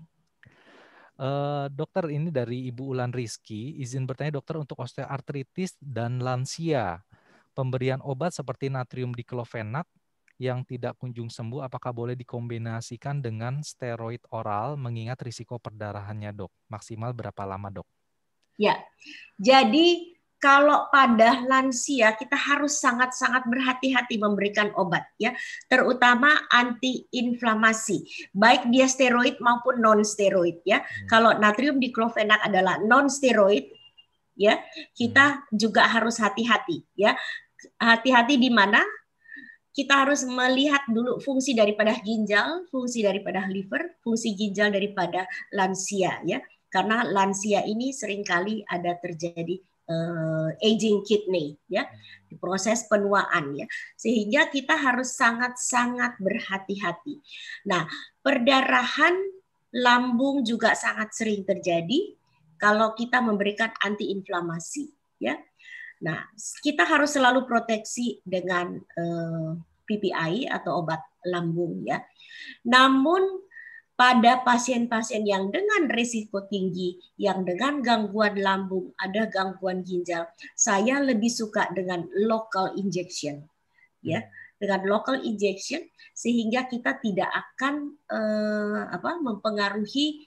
Uh, dokter ini dari Ibu Ulan Rizki. Izin bertanya dokter untuk osteoartritis dan lansia. Pemberian obat seperti natrium diklofenak yang tidak kunjung sembuh apakah boleh dikombinasikan dengan steroid oral mengingat risiko perdarahannya dok? Maksimal berapa lama dok? Ya, jadi kalau pada lansia kita harus sangat-sangat berhati-hati memberikan obat ya, terutama antiinflamasi, baik dia steroid maupun non steroid ya. Hmm. Kalau natrium diklofenak adalah non steroid ya, kita hmm. juga harus hati-hati ya. Hati-hati di mana? kita harus melihat dulu fungsi daripada ginjal, fungsi daripada liver, fungsi ginjal daripada lansia ya. Karena lansia ini seringkali ada terjadi uh, aging kidney ya, di proses penuaan ya. Sehingga kita harus sangat-sangat berhati-hati. Nah, perdarahan lambung juga sangat sering terjadi kalau kita memberikan antiinflamasi ya Nah, kita harus selalu proteksi dengan eh, PPI atau obat lambung ya. Namun pada pasien-pasien yang dengan risiko tinggi, yang dengan gangguan lambung, ada gangguan ginjal, saya lebih suka dengan local injection ya. Hmm. Dengan local injection sehingga kita tidak akan eh, apa mempengaruhi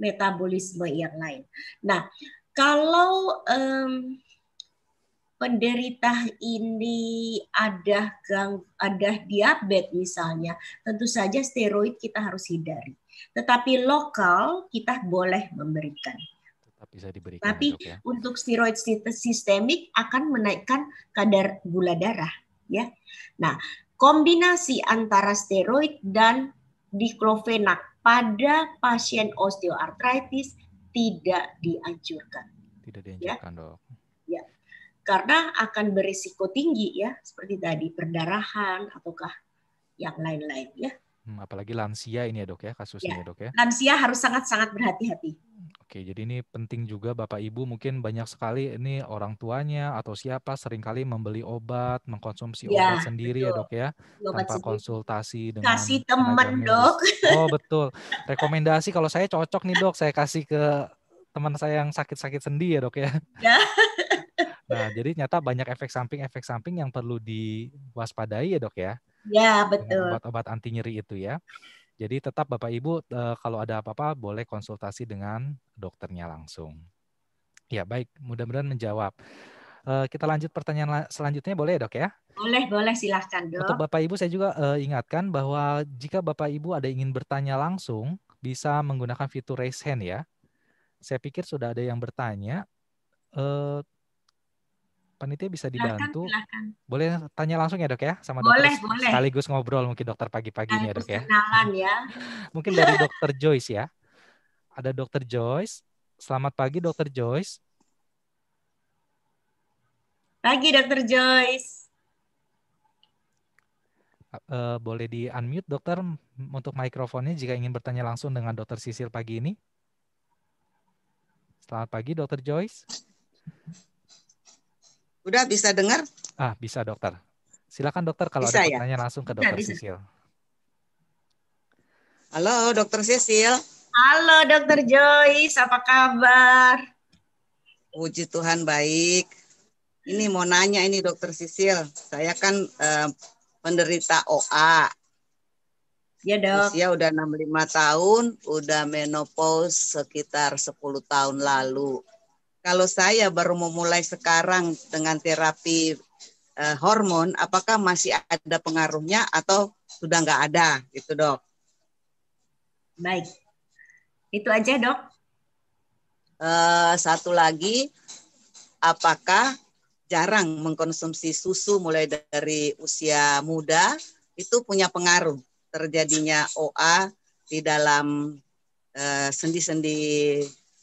metabolisme yang lain. Nah, kalau eh, penderita ini ada gang, ada diabetes misalnya, tentu saja steroid kita harus hindari. Tetapi lokal kita boleh memberikan. Tetap bisa diberikan. Tapi ya. ya. untuk steroid sistemik akan menaikkan kadar gula darah, ya. Nah, kombinasi antara steroid dan diklofenak pada pasien osteoartritis tidak dianjurkan. Tidak ya. dianjurkan, ya? dok karena akan berisiko tinggi ya seperti tadi perdarahan ataukah yang lain-lain ya. Hmm, apalagi lansia ini ya dok ya kasusnya ya, dok ya. Lansia harus sangat-sangat berhati-hati. Oke, jadi ini penting juga Bapak Ibu mungkin banyak sekali ini orang tuanya atau siapa seringkali membeli obat, mengkonsumsi ya, obat sendiri ya, betul. ya Dok ya, obat tanpa sendiri. konsultasi dengan kasih teman Dok. Oh, betul. Rekomendasi kalau saya cocok nih Dok, saya kasih ke teman saya yang sakit-sakit sendiri ya Dok ya. Ya. Nah, jadi nyata banyak efek samping-efek samping yang perlu diwaspadai ya dok ya. Ya betul. Obat-obat anti nyeri itu ya. Jadi tetap bapak ibu eh, kalau ada apa-apa boleh konsultasi dengan dokternya langsung. Ya baik, mudah-mudahan menjawab. Eh, kita lanjut pertanyaan selanjutnya boleh ya dok ya? Boleh, boleh silahkan dok. Untuk bapak ibu saya juga eh, ingatkan bahwa jika bapak ibu ada ingin bertanya langsung bisa menggunakan fitur raise hand ya. Saya pikir sudah ada yang bertanya panitia bisa dibantu. Silahkan, silahkan. Boleh tanya langsung ya dok ya sama boleh, dokter. Boleh. Sekaligus ngobrol mungkin dokter pagi-pagi ini ya dok ya. Kenalan ya. mungkin dari dokter Joyce ya. Ada dokter Joyce. Selamat pagi dokter Joyce. Pagi dokter Joyce. Uh, boleh di unmute dokter untuk mikrofonnya jika ingin bertanya langsung dengan dokter Sisil pagi ini. Selamat pagi dokter Joyce. Udah bisa dengar? Ah, bisa dokter. Silakan dokter kalau bisa, ada ya? pertanyaan langsung ke dokter bisa, Sisil. Bisa. Halo dokter Sisil. Halo dokter Joyce, apa kabar? Puji Tuhan baik. Ini mau nanya ini dokter Sisil, saya kan eh, penderita OA. Ya dok. Usia udah 65 tahun, udah menopause sekitar 10 tahun lalu kalau saya baru memulai sekarang dengan terapi uh, hormon, apakah masih ada pengaruhnya atau sudah nggak ada gitu dok? Baik, itu aja dok. Eh, satu lagi, apakah jarang mengkonsumsi susu mulai dari usia muda itu punya pengaruh terjadinya OA di dalam eh, sendi-sendi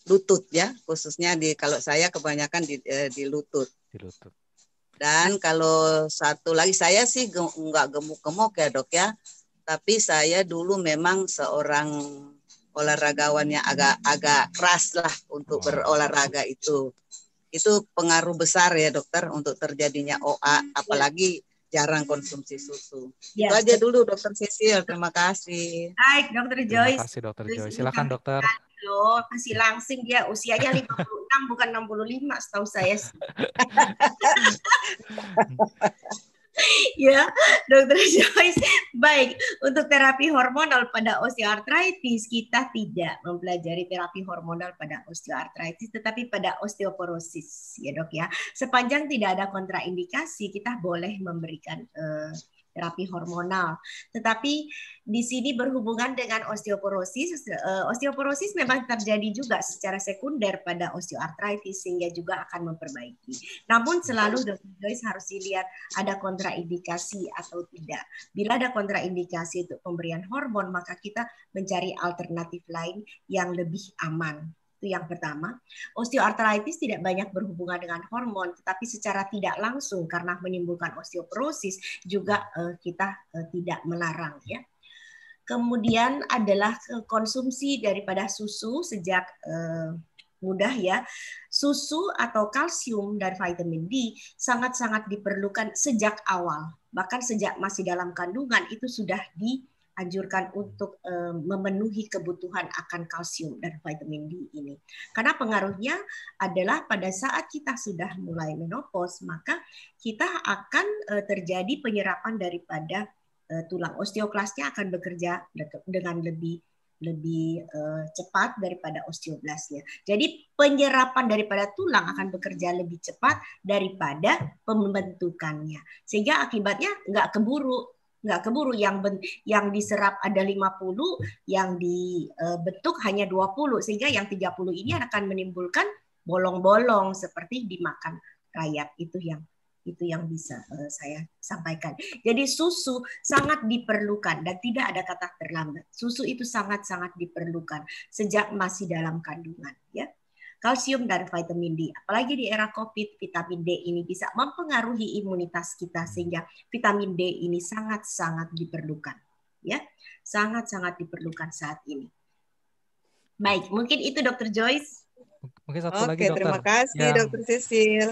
lutut ya, khususnya di kalau saya kebanyakan di eh, di lutut. Di lutut. Dan kalau satu lagi saya sih gem, nggak gemuk-gemuk ya dok ya, tapi saya dulu memang seorang olahragawan yang agak-agak keras lah untuk wow. berolahraga itu. Itu pengaruh besar ya dokter untuk terjadinya OA, apalagi jarang konsumsi susu. Ya. Itu aja dulu dokter Cecil, terima kasih. Hai dokter Joyce. Terima kasih dokter Joyce. Silakan dokter loh, masih langsing dia usianya 56 bukan 65 setahu saya. ya, dokter Joyce. Baik, untuk terapi hormonal pada osteoartritis kita tidak mempelajari terapi hormonal pada osteoartritis, tetapi pada osteoporosis, ya dok ya. Sepanjang tidak ada kontraindikasi, kita boleh memberikan uh, terapi hormonal. Tetapi di sini berhubungan dengan osteoporosis, eh, osteoporosis memang terjadi juga secara sekunder pada osteoartritis sehingga juga akan memperbaiki. Namun selalu dokter Joyce harus dilihat ada kontraindikasi atau tidak. Bila ada kontraindikasi untuk pemberian hormon, maka kita mencari alternatif lain yang lebih aman. Itu yang pertama. Osteoartritis tidak banyak berhubungan dengan hormon, tetapi secara tidak langsung karena menimbulkan osteoporosis juga uh, kita uh, tidak melarang ya. Kemudian adalah konsumsi daripada susu sejak eh, mudah ya. Susu atau kalsium dan vitamin D sangat-sangat diperlukan sejak awal. Bahkan sejak masih dalam kandungan itu sudah di anjurkan untuk eh, memenuhi kebutuhan akan kalsium dan vitamin D ini. Karena pengaruhnya adalah pada saat kita sudah mulai menopause, maka kita akan eh, terjadi penyerapan daripada eh, tulang osteoklasnya akan bekerja dengan lebih lebih cepat daripada osteoblasnya. Jadi penyerapan daripada tulang akan bekerja lebih cepat daripada pembentukannya. Sehingga akibatnya nggak keburu nggak keburu yang ben, yang diserap ada 50 yang dibentuk hanya 20 sehingga yang 30 ini akan menimbulkan bolong-bolong seperti dimakan rakyat itu yang itu yang bisa eh, saya sampaikan. Jadi susu sangat diperlukan dan tidak ada kata terlambat. Susu itu sangat-sangat diperlukan sejak masih dalam kandungan ya kalsium dan vitamin D. Apalagi di era Covid, vitamin D ini bisa mempengaruhi imunitas kita sehingga vitamin D ini sangat-sangat diperlukan. Ya, sangat-sangat diperlukan saat ini. Baik, mungkin itu Dokter Joyce. Mungkin satu Oke, lagi dokter. terima kasih yang... Dokter Cecil.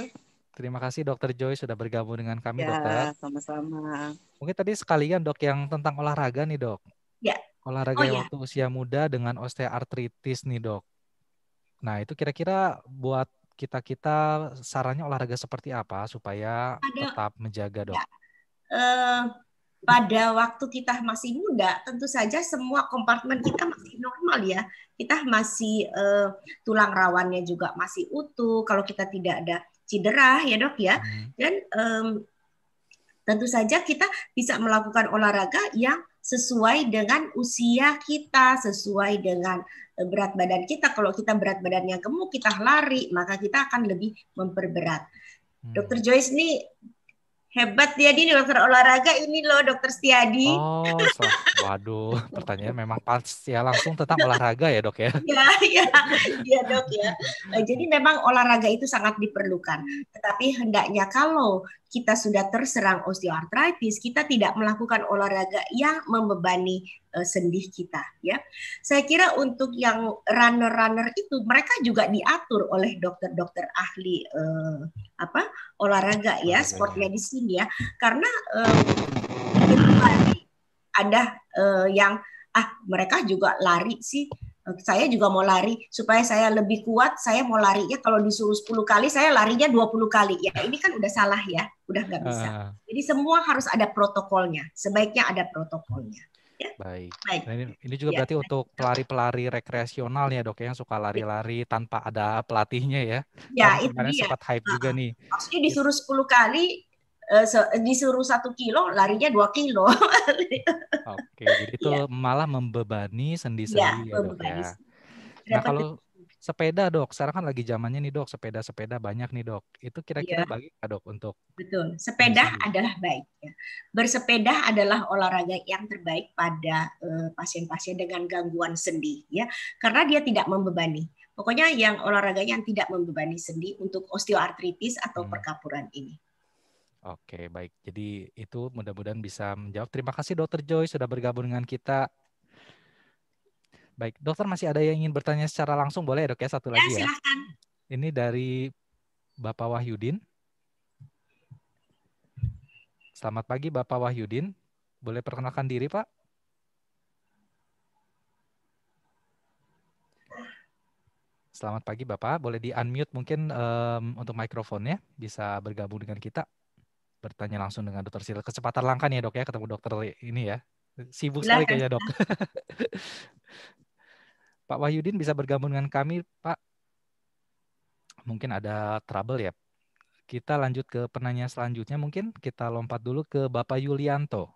Terima kasih Dokter Joyce sudah bergabung dengan kami ya, dokter. sama-sama. Mungkin tadi sekalian dok yang tentang olahraga nih dok. Ya. Olahraga oh, ya. waktu usia muda dengan osteoartritis nih dok. Nah, itu kira-kira buat kita-kita sarannya olahraga seperti apa supaya pada, tetap menjaga ya, dok? Ya, pada waktu kita masih muda, tentu saja semua kompartemen kita masih normal ya. Kita masih eh, tulang rawannya juga masih utuh. Kalau kita tidak ada cedera ya dok ya. Hmm. Dan tentu saja kita bisa melakukan olahraga yang sesuai dengan usia kita, sesuai dengan berat badan kita. Kalau kita berat badannya gemuk, kita lari, maka kita akan lebih memperberat. Hmm. Dokter Joyce ini hebat dia di dokter olahraga ini loh dokter Setiadi. Oh, waduh, pertanyaan memang pasti ya langsung tetap olahraga ya dok ya. Iya, iya, iya dok ya. Eh, jadi memang olahraga itu sangat diperlukan. Tetapi hendaknya kalau kita sudah terserang osteoartritis, kita tidak melakukan olahraga yang membebani uh, kita ya. Saya kira untuk yang runner-runner itu mereka juga diatur oleh dokter-dokter ahli uh, apa olahraga ya, sport medicine ya. Karena uh, ada uh, yang ah mereka juga lari sih saya juga mau lari supaya saya lebih kuat saya mau lari ya kalau disuruh 10 kali saya larinya 20 kali ya ini kan udah salah ya udah nggak bisa ah. jadi semua harus ada protokolnya sebaiknya ada protokolnya Ya. Baik. Baik. Nah, ini, ini juga ya. berarti untuk pelari-pelari rekreasional ya dok ya, yang suka lari-lari tanpa ada pelatihnya ya. Ya Karena itu kemarin dia. sempat hype nah, juga nih. Maksudnya disuruh 10 kali eh, disuruh satu kilo larinya dua kilo. Oke, jadi itu ya. malah membebani sendi-sendi ya, ya dok ya. Nah kalau sepeda dok sekarang kan lagi zamannya nih dok sepeda sepeda banyak nih dok itu iya. kira-kira ya. bagi dok untuk betul sepeda adalah baik ya. bersepeda adalah olahraga yang terbaik pada eh, pasien-pasien uh, dengan gangguan sendi ya karena dia tidak membebani pokoknya yang olahraga yang tidak membebani sendi untuk osteoartritis atau hmm. perkapuran ini Oke, baik. Jadi itu mudah-mudahan bisa menjawab. Terima kasih Dokter Joy sudah bergabung dengan kita Baik, dokter masih ada yang ingin bertanya secara langsung boleh ya, dok ya satu ya, lagi ya. Silakan. Ini dari Bapak Wahyudin. Selamat pagi Bapak Wahyudin. Boleh perkenalkan diri Pak? Selamat pagi Bapak. Boleh di unmute mungkin um, untuk mikrofonnya bisa bergabung dengan kita bertanya langsung dengan dokter Sil. Kesempatan langka nih ya dok ya ketemu dokter ini ya. Sibuk sekali kayaknya dok. Pak Wahyudin bisa bergabung dengan kami, Pak. Mungkin ada trouble ya. Kita lanjut ke penanya selanjutnya. Mungkin kita lompat dulu ke Bapak Yulianto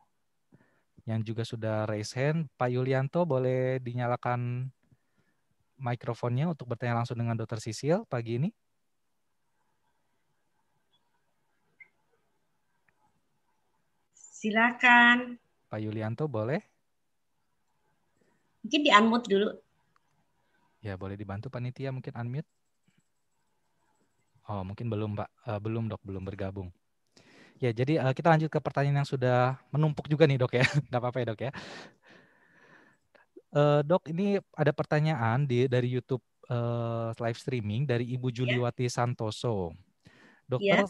yang juga sudah raise hand. Pak Yulianto boleh dinyalakan mikrofonnya untuk bertanya langsung dengan Dokter Sisil pagi ini. Silakan. Pak Yulianto boleh? Mungkin di unmute dulu. Ya, boleh dibantu panitia mungkin unmute? Oh, mungkin belum, Pak. Uh, belum, Dok, belum bergabung. Ya, jadi uh, kita lanjut ke pertanyaan yang sudah menumpuk juga nih, Dok ya. Enggak apa-apa ya, Dok ya. Uh, dok, ini ada pertanyaan di dari YouTube uh, live streaming dari Ibu iya. Juliwati yeah. Santoso. Dokter, yes. Iya.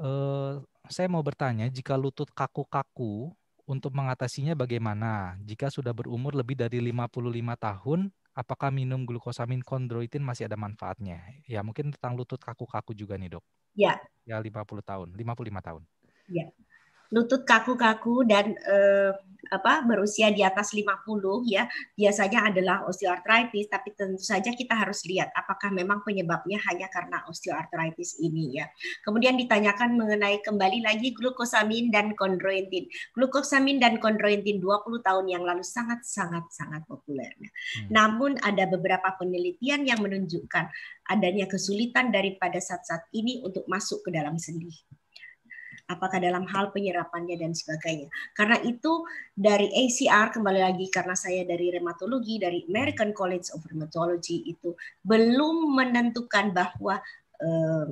uh, saya mau bertanya jika lutut kaku-kaku untuk mengatasinya bagaimana? Jika sudah berumur lebih dari 55 tahun apakah minum glukosamin kondroitin masih ada manfaatnya? Ya mungkin tentang lutut kaku-kaku juga nih dok. Ya. Ya 50 tahun, 55 tahun. Ya lutut kaku-kaku dan eh, apa berusia di atas 50 ya biasanya adalah osteoartritis tapi tentu saja kita harus lihat apakah memang penyebabnya hanya karena osteoartritis ini ya. Kemudian ditanyakan mengenai kembali lagi glukosamin dan kondroitin. Glukosamin dan kondroitin 20 tahun yang lalu sangat sangat sangat populer. Ya. Hmm. Namun ada beberapa penelitian yang menunjukkan adanya kesulitan daripada zat-zat ini untuk masuk ke dalam sendi apakah dalam hal penyerapannya dan sebagainya. Karena itu dari ACR kembali lagi karena saya dari rheumatologi dari American College of Rheumatology itu belum menentukan bahwa eh,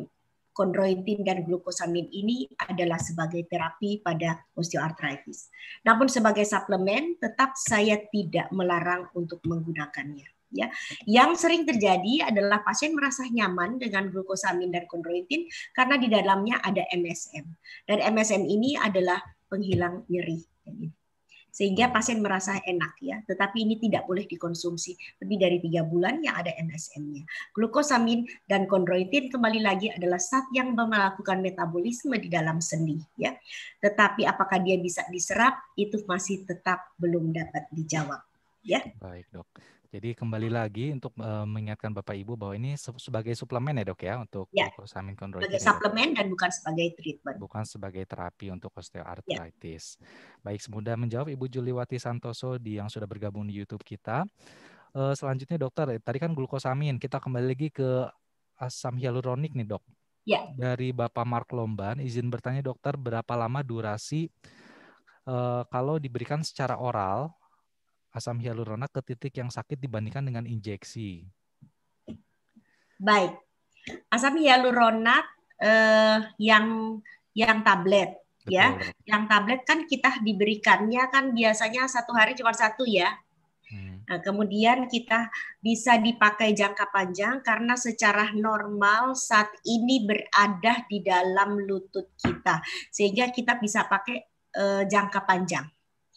dan glukosamin ini adalah sebagai terapi pada osteoartritis. Namun sebagai suplemen tetap saya tidak melarang untuk menggunakannya ya. Yang sering terjadi adalah pasien merasa nyaman dengan glukosamin dan kondroitin karena di dalamnya ada MSM. Dan MSM ini adalah penghilang nyeri. Sehingga pasien merasa enak ya, tetapi ini tidak boleh dikonsumsi lebih dari tiga bulan yang ada MSM-nya. Glukosamin dan kondroitin kembali lagi adalah zat yang melakukan metabolisme di dalam sendi ya. Tetapi apakah dia bisa diserap itu masih tetap belum dapat dijawab ya. Baik, Dok. Jadi kembali lagi untuk uh, mengingatkan Bapak Ibu bahwa ini se sebagai suplemen ya dok ya untuk ya, glukosamin kondroitin. Sebagai ya, ya. suplemen dan bukan sebagai treatment. Bukan sebagai terapi untuk ya. osteoartritis. Ya. Baik, semudah menjawab Ibu Juliwati Santoso di yang sudah bergabung di YouTube kita. Uh, selanjutnya dokter, eh, tadi kan glukosamin, kita kembali lagi ke asam hyaluronik nih dok. Ya. Dari Bapak Mark Lomban, izin bertanya dokter, berapa lama durasi uh, kalau diberikan secara oral asam hyaluronat ke titik yang sakit dibandingkan dengan injeksi? Baik. Asam hyaluronat eh, yang yang tablet ya. Betul. ya. Yang tablet kan kita diberikannya kan biasanya satu hari cuma satu ya. Hmm. Nah, kemudian kita bisa dipakai jangka panjang karena secara normal saat ini berada di dalam lutut kita sehingga kita bisa pakai eh, jangka panjang.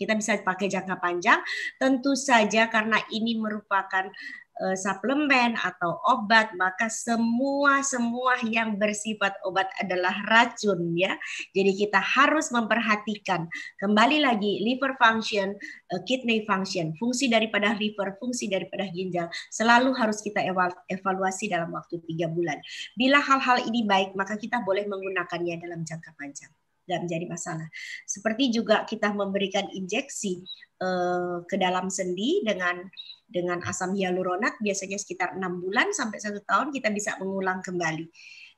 Kita bisa pakai jangka panjang. Tentu saja karena ini merupakan uh, suplemen atau obat, maka semua semua yang bersifat obat adalah racun ya. Jadi kita harus memperhatikan kembali lagi liver function, uh, kidney function, fungsi daripada liver, fungsi daripada ginjal selalu harus kita evaluasi dalam waktu tiga bulan. Bila hal-hal ini baik, maka kita boleh menggunakannya dalam jangka panjang nggak menjadi masalah. Seperti juga kita memberikan injeksi eh, ke dalam sendi dengan dengan asam hyaluronat biasanya sekitar enam bulan sampai satu tahun kita bisa mengulang kembali.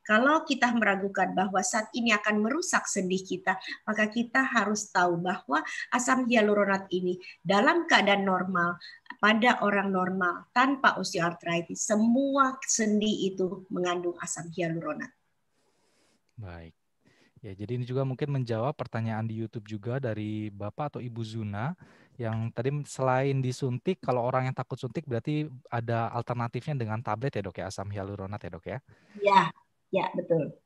Kalau kita meragukan bahwa saat ini akan merusak sendi kita, maka kita harus tahu bahwa asam hyaluronat ini dalam keadaan normal pada orang normal tanpa osteoartritis semua sendi itu mengandung asam hyaluronat. Baik. Ya, jadi ini juga mungkin menjawab pertanyaan di YouTube juga dari Bapak atau Ibu Zuna yang tadi selain disuntik, kalau orang yang takut suntik berarti ada alternatifnya dengan tablet ya dok ya, asam hyaluronat ya dok ya? Iya, ya betul.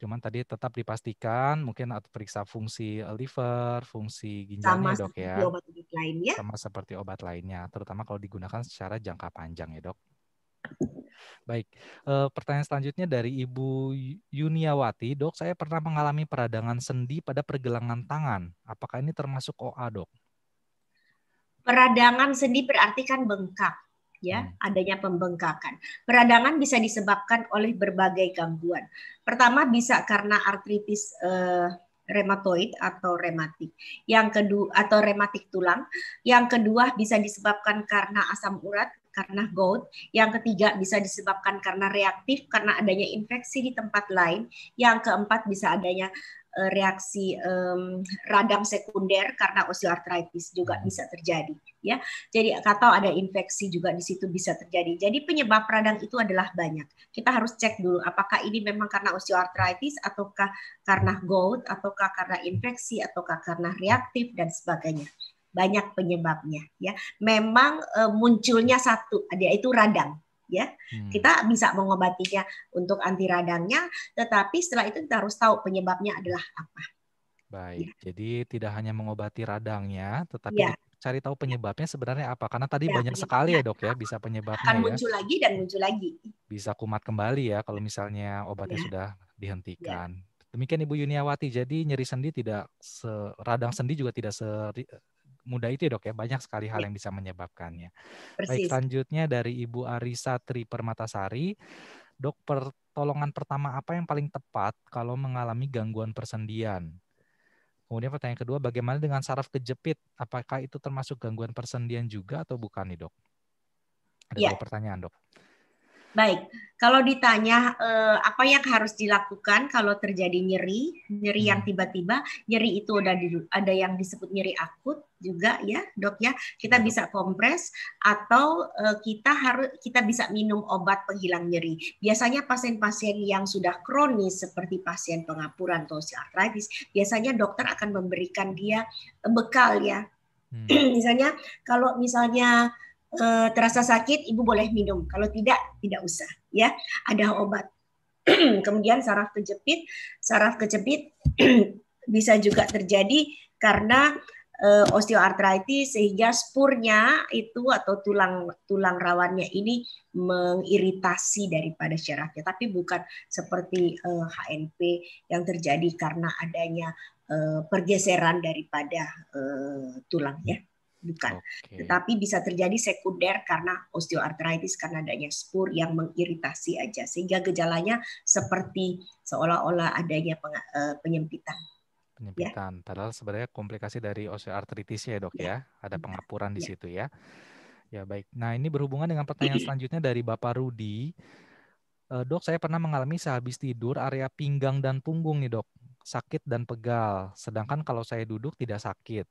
Cuman tadi tetap dipastikan mungkin atau periksa fungsi e, liver, fungsi ginjalnya Sama ya, dok ya. Sama seperti obat lainnya. Sama seperti obat lainnya, terutama kalau digunakan secara jangka panjang ya dok. Baik, e, pertanyaan selanjutnya dari Ibu Yuniawati, dok. Saya pernah mengalami peradangan sendi pada pergelangan tangan. Apakah ini termasuk OA, dok? Peradangan sendi berarti kan bengkak, ya, hmm. adanya pembengkakan. Peradangan bisa disebabkan oleh berbagai gangguan. Pertama bisa karena artritis eh, rematoid atau rematik. Yang kedua atau rematik tulang. Yang kedua bisa disebabkan karena asam urat karena gout. Yang ketiga bisa disebabkan karena reaktif karena adanya infeksi di tempat lain. Yang keempat bisa adanya eh, reaksi um, radang sekunder karena osteoartritis juga hmm. bisa terjadi ya. Jadi atau ada infeksi juga di situ bisa terjadi. Jadi penyebab radang itu adalah banyak. Kita harus cek dulu apakah ini memang karena osteoartritis ataukah karena gout ataukah karena infeksi ataukah karena reaktif dan sebagainya banyak penyebabnya ya. Memang e, munculnya satu, ada itu radang ya. Hmm. Kita bisa mengobatinya untuk anti radangnya, tetapi setelah itu kita harus tahu penyebabnya adalah apa. Baik. Ya. Jadi tidak hanya mengobati radangnya, tetapi ya. cari tahu penyebabnya sebenarnya apa. Karena tadi ya, banyak sekali ya, Dok ya, bisa penyebabnya akan ya. lagi dan muncul lagi. Bisa kumat kembali ya kalau misalnya obatnya ya. sudah dihentikan. Ya. Demikian Ibu Yuniawati. Jadi nyeri sendi tidak radang sendi juga tidak se muda itu ya dok ya banyak sekali hal iya. yang bisa menyebabkannya. Persis. Baik selanjutnya dari Ibu Arisa Tri Permatasari, dok pertolongan pertama apa yang paling tepat kalau mengalami gangguan persendian? Kemudian pertanyaan kedua, bagaimana dengan saraf kejepit? Apakah itu termasuk gangguan persendian juga atau bukan nih dok? Ada ya. dua pertanyaan dok. Baik, kalau ditanya eh, apa yang harus dilakukan kalau terjadi nyeri, nyeri yang hmm. tiba-tiba, nyeri itu ada di, ada yang disebut nyeri akut juga ya, dok ya. Kita iya. bisa kompres atau eh, kita harus kita bisa minum obat penghilang nyeri. Biasanya pasien-pasien yang sudah kronis seperti pasien pengapuran atau tosiartritis, biasanya dokter akan memberikan dia eh, bekal ya. Hmm. misalnya kalau misalnya Eh, terasa sakit ibu boleh minum. Kalau tidak tidak usah ya. Ada obat. Kemudian saraf kejepit, saraf kejepit bisa juga terjadi karena uh, osteoartritis sehingga spurnya itu atau tulang tulang rawannya ini mengiritasi daripada syarafnya tapi bukan seperti uh, eh, HNP yang terjadi karena adanya pergeseran daripada uh, tulang ya bukan. Okay. Tetapi bisa terjadi sekunder karena osteoartritis karena adanya spur yang mengiritasi aja sehingga gejalanya seperti seolah-olah adanya eh, penyempitan. Penyempitan. Ya. Padahal sebenarnya komplikasi dari osteoartritis ya dok ya, ya? ada pengapuran ya. di situ ya. Ya baik. Nah ini berhubungan dengan pertanyaan selanjutnya dari Bapak Rudi. Eh, dok, saya pernah mengalami sehabis tidur area pinggang dan punggung nih dok sakit dan pegal. Sedangkan kalau saya duduk tidak sakit.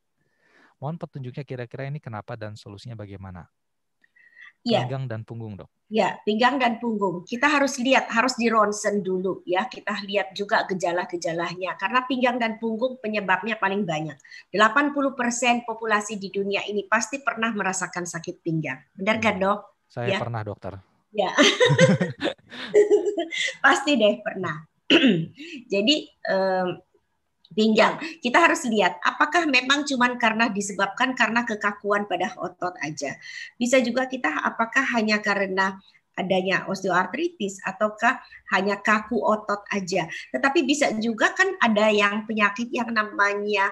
Mohon petunjuknya kira-kira ini kenapa dan solusinya bagaimana? Ya. Pinggang dan punggung, Dok. Ya, pinggang dan punggung. Kita harus lihat, harus di ronsen dulu ya. Kita lihat juga gejala-gejalanya karena pinggang dan punggung penyebabnya paling banyak. 80% populasi di dunia ini pasti pernah merasakan sakit pinggang. Benar hmm. kan, Dok? Saya ya. pernah, Dokter. Ya. pasti deh pernah. Jadi pinggang. Kita harus lihat apakah memang cuman karena disebabkan karena kekakuan pada otot aja. Bisa juga kita apakah hanya karena adanya osteoartritis ataukah hanya kaku otot aja. Tetapi bisa juga kan ada yang penyakit yang namanya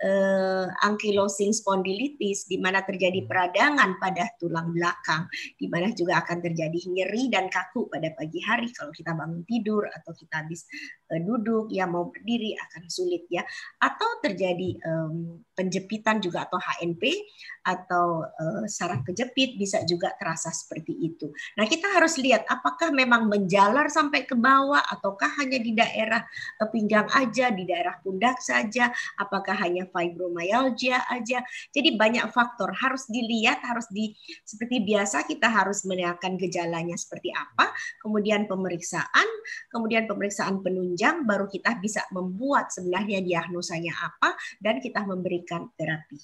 eh, ankylosing spondylitis di mana terjadi hmm. peradangan pada tulang belakang, di mana juga akan terjadi nyeri dan kaku pada pagi hari kalau kita bangun tidur atau kita habis eh, duduk ya mau berdiri akan sulit ya. Atau terjadi eh, penjepitan juga atau HNP atau eh, saraf kejepit bisa juga terasa seperti itu. Nah, kita harus lihat apakah memang menjalar sampai ke bawah ataukah hanya di daerah eh, pinggang aja, di daerah pundak saja, apakah hanya fibromyalgia aja. Jadi banyak faktor harus dilihat, harus di seperti biasa kita harus melihatkan gejalanya seperti apa, kemudian pemeriksaan, kemudian pemeriksaan penunjang baru kita bisa membuat sebenarnya diagnosanya apa dan kita memberikan terapi.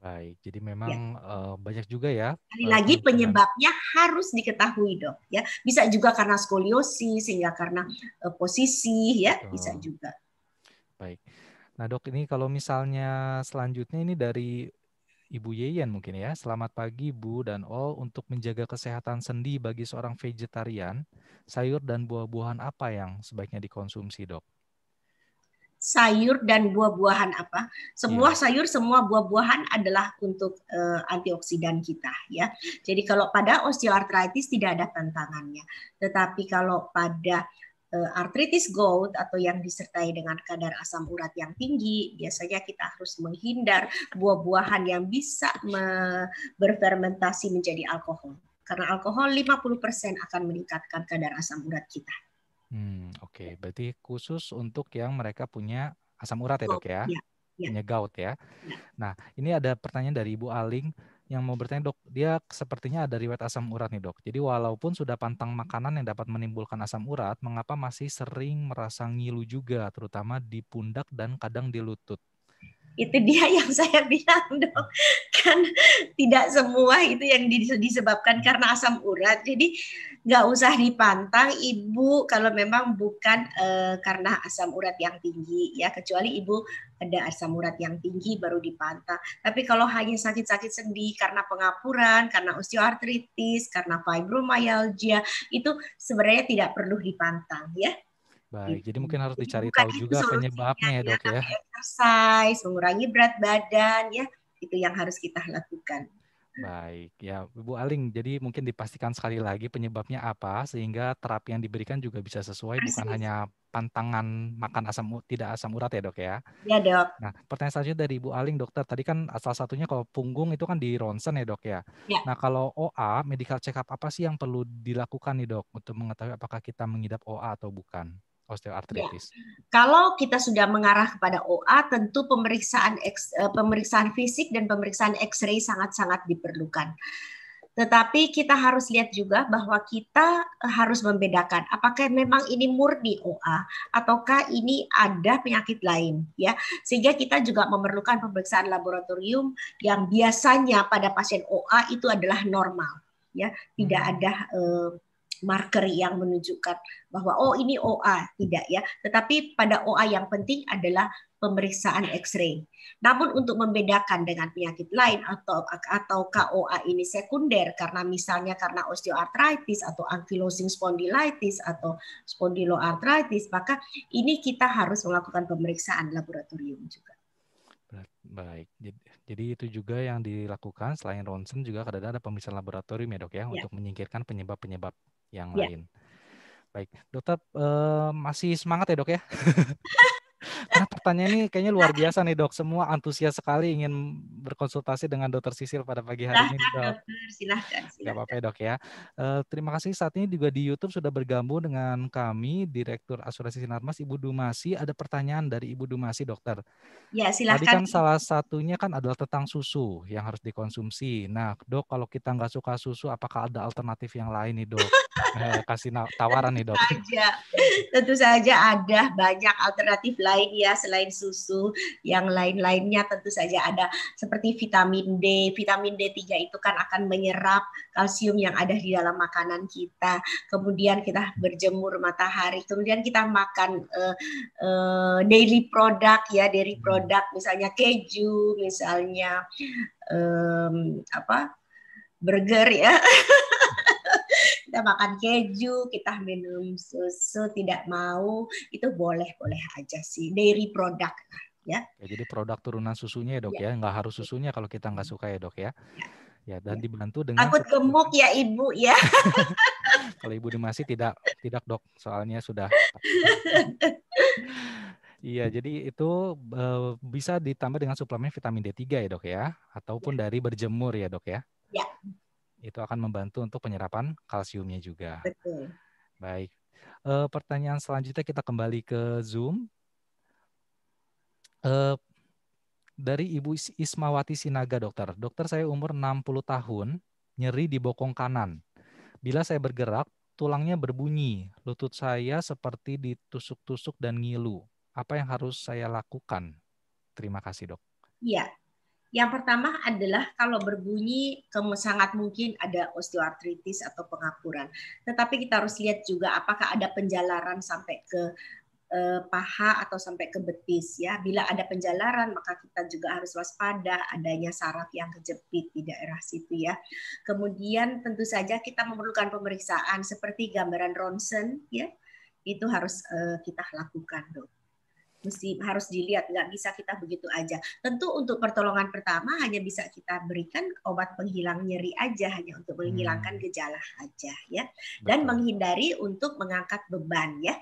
Baik, jadi memang ya. uh, banyak juga ya. Sekali eh, lagi penyebabnya harus diketahui dok, ya. Bisa juga karena skoliosis, sehingga karena uh, posisi, ya, bisa juga. Baik. Nah dok ini kalau misalnya selanjutnya ini dari Ibu Yeyen mungkin ya. Selamat pagi Bu dan all untuk menjaga kesehatan sendi bagi seorang vegetarian, sayur dan buah-buahan apa yang sebaiknya dikonsumsi, Dok? Sayur dan buah-buahan apa? Semua yeah. sayur, semua buah-buahan adalah untuk uh, antioksidan kita ya. Jadi kalau pada osteoartritis tidak ada tantangannya. Tetapi kalau pada Eh, artritis gout atau yang disertai dengan kadar asam urat yang tinggi, biasanya kita harus menghindar buah-buahan yang bisa berfermentasi menjadi alkohol. Karena alkohol 50% akan meningkatkan kadar asam urat kita. Hmm, Oke, okay. berarti khusus untuk yang mereka punya asam urat ya dok ya? ya, ya. Punya gout ya. ya. Nah, ini ada pertanyaan dari Ibu Aling yang mau bertanya dok, dia sepertinya ada riwayat asam urat nih dok. Jadi walaupun sudah pantang makanan yang dapat menimbulkan asam urat, mengapa masih sering merasa ngilu juga, terutama di pundak dan kadang di lutut? itu dia yang saya bilang dok kan tidak semua itu yang disebabkan karena asam urat jadi nggak usah dipantang ibu kalau memang bukan e, karena asam urat yang tinggi ya kecuali ibu ada asam urat yang tinggi baru dipantang tapi kalau hanya sakit-sakit sendi karena pengapuran karena osteoartritis karena fibromyalgia itu sebenarnya tidak perlu dipantang ya Baik, jadi gitu. mungkin harus dicari tahu juga penyebabnya ya dok ya. Exercise, mengurangi berat badan ya, itu yang harus kita lakukan. Baik, ya Bu Aling, jadi mungkin dipastikan sekali lagi penyebabnya apa sehingga terapi yang diberikan juga bisa sesuai Persis. bukan hanya pantangan makan asam tidak asam urat ya dok ya. Iya dok. Nah pertanyaan selanjutnya dari Ibu Aling dokter tadi kan salah satunya kalau punggung itu kan di ronsen ya dok ya. ya. Nah kalau OA medical check up apa sih yang perlu dilakukan nih dok untuk mengetahui apakah kita mengidap OA atau bukan? osteoartritis? Ya. Kalau kita sudah mengarah kepada OA, tentu pemeriksaan eks, eh, pemeriksaan fisik dan pemeriksaan X-ray sangat-sangat diperlukan. Tetapi kita harus lihat juga bahwa kita eh, harus membedakan apakah memang ini murni OA ataukah ini ada penyakit lain ya. Sehingga kita juga memerlukan pemeriksaan laboratorium yang biasanya pada pasien OA itu adalah normal ya, tidak hmm. ada eh, marker yang menunjukkan bahwa oh ini OA tidak ya tetapi pada OA yang penting adalah pemeriksaan X-ray. Namun untuk membedakan dengan penyakit lain atau atau KOA ini sekunder karena misalnya karena osteoartritis atau ankylosing spondylitis atau spondyloartritis maka ini kita harus melakukan pemeriksaan laboratorium juga. Baik, jadi itu juga yang dilakukan selain ronsen juga kadang-kadang ada pemeriksaan laboratorium ya dok ya, ya. untuk menyingkirkan penyebab-penyebab yang yeah. lain. Baik, dokter uh, masih semangat ya dok ya? Nah, pertanyaan ini kayaknya luar biasa nih dok. Semua antusias sekali ingin berkonsultasi dengan dokter Sisil pada pagi hari ini dok. Dokter, silahkan. Ya, silahkan. Gak apa-apa dok ya. Uh, terima kasih saat ini juga di YouTube sudah bergabung dengan kami Direktur Asuransi Sinarmas Ibu Dumasi. Ada pertanyaan dari Ibu Dumasi dokter. Ya silahkan. Tadi kan salah satunya kan adalah tentang susu yang harus dikonsumsi. Nah dok kalau kita nggak suka susu apakah ada alternatif yang lain nih dok? Eh, kasih tawaran nih dok. Tentu saja, tentu saja ada banyak alternatif lain lain ya selain susu, yang lain-lainnya tentu saja ada seperti vitamin D. Vitamin D3 itu kan akan menyerap kalsium yang ada di dalam makanan kita. Kemudian kita berjemur matahari, kemudian kita makan uh, uh, daily product ya, dari hmm. product misalnya keju, misalnya um, apa burger ya. kita makan keju, kita minum susu, tidak mau, itu boleh-boleh aja sih. Dairy produk ya. ya jadi produk turunan susunya ya dok ya, ya. nggak harus susunya kalau kita nggak suka ya dok ya. ya. Ya, dan ya. dibantu dengan takut gemuk ya ibu ya. kalau ibu masih tidak tidak dok, soalnya sudah. Iya, jadi itu eh, bisa ditambah dengan suplemen vitamin D3 ya dok ya, ataupun ya. dari berjemur ya dok ya. Ya. Itu akan membantu untuk penyerapan kalsiumnya juga. Betul. Baik. E, pertanyaan selanjutnya kita kembali ke Zoom. E, dari Ibu Ismawati Sinaga, dokter. Dokter, saya umur 60 tahun, nyeri di bokong kanan. Bila saya bergerak, tulangnya berbunyi. Lutut saya seperti ditusuk-tusuk dan ngilu. Apa yang harus saya lakukan? Terima kasih, dok. Iya, yang pertama adalah kalau berbunyi sangat mungkin ada osteoartritis atau pengapuran. Tetapi kita harus lihat juga apakah ada penjalaran sampai ke eh, paha atau sampai ke betis ya. Bila ada penjalaran maka kita juga harus waspada adanya saraf yang kejepit di daerah situ ya. Kemudian tentu saja kita memerlukan pemeriksaan seperti gambaran ronsen ya. Itu harus eh, kita lakukan, Dok mesti harus dilihat nggak bisa kita begitu aja tentu untuk pertolongan pertama hanya bisa kita berikan obat penghilang nyeri aja hanya untuk hmm. menghilangkan hmm. gejala aja ya dan Betul. menghindari untuk mengangkat beban ya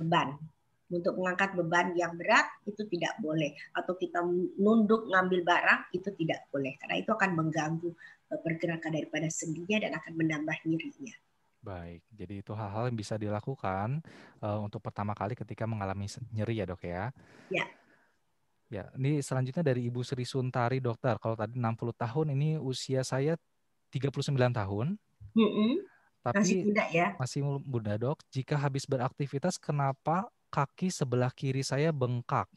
beban untuk mengangkat beban yang berat itu tidak boleh atau kita nunduk ngambil barang itu tidak boleh karena itu akan mengganggu e, pergerakan daripada sendinya dan akan menambah nyerinya Baik, jadi itu hal-hal yang bisa dilakukan uh, untuk pertama kali ketika mengalami nyeri ya dok ya? Ya. Ya, ini selanjutnya dari Ibu Sri Suntari dokter. Kalau tadi 60 tahun, ini usia saya 39 tahun. Mm -hmm. Tapi masih muda ya? Masih muda dok. Jika habis beraktivitas, kenapa kaki sebelah kiri saya bengkak?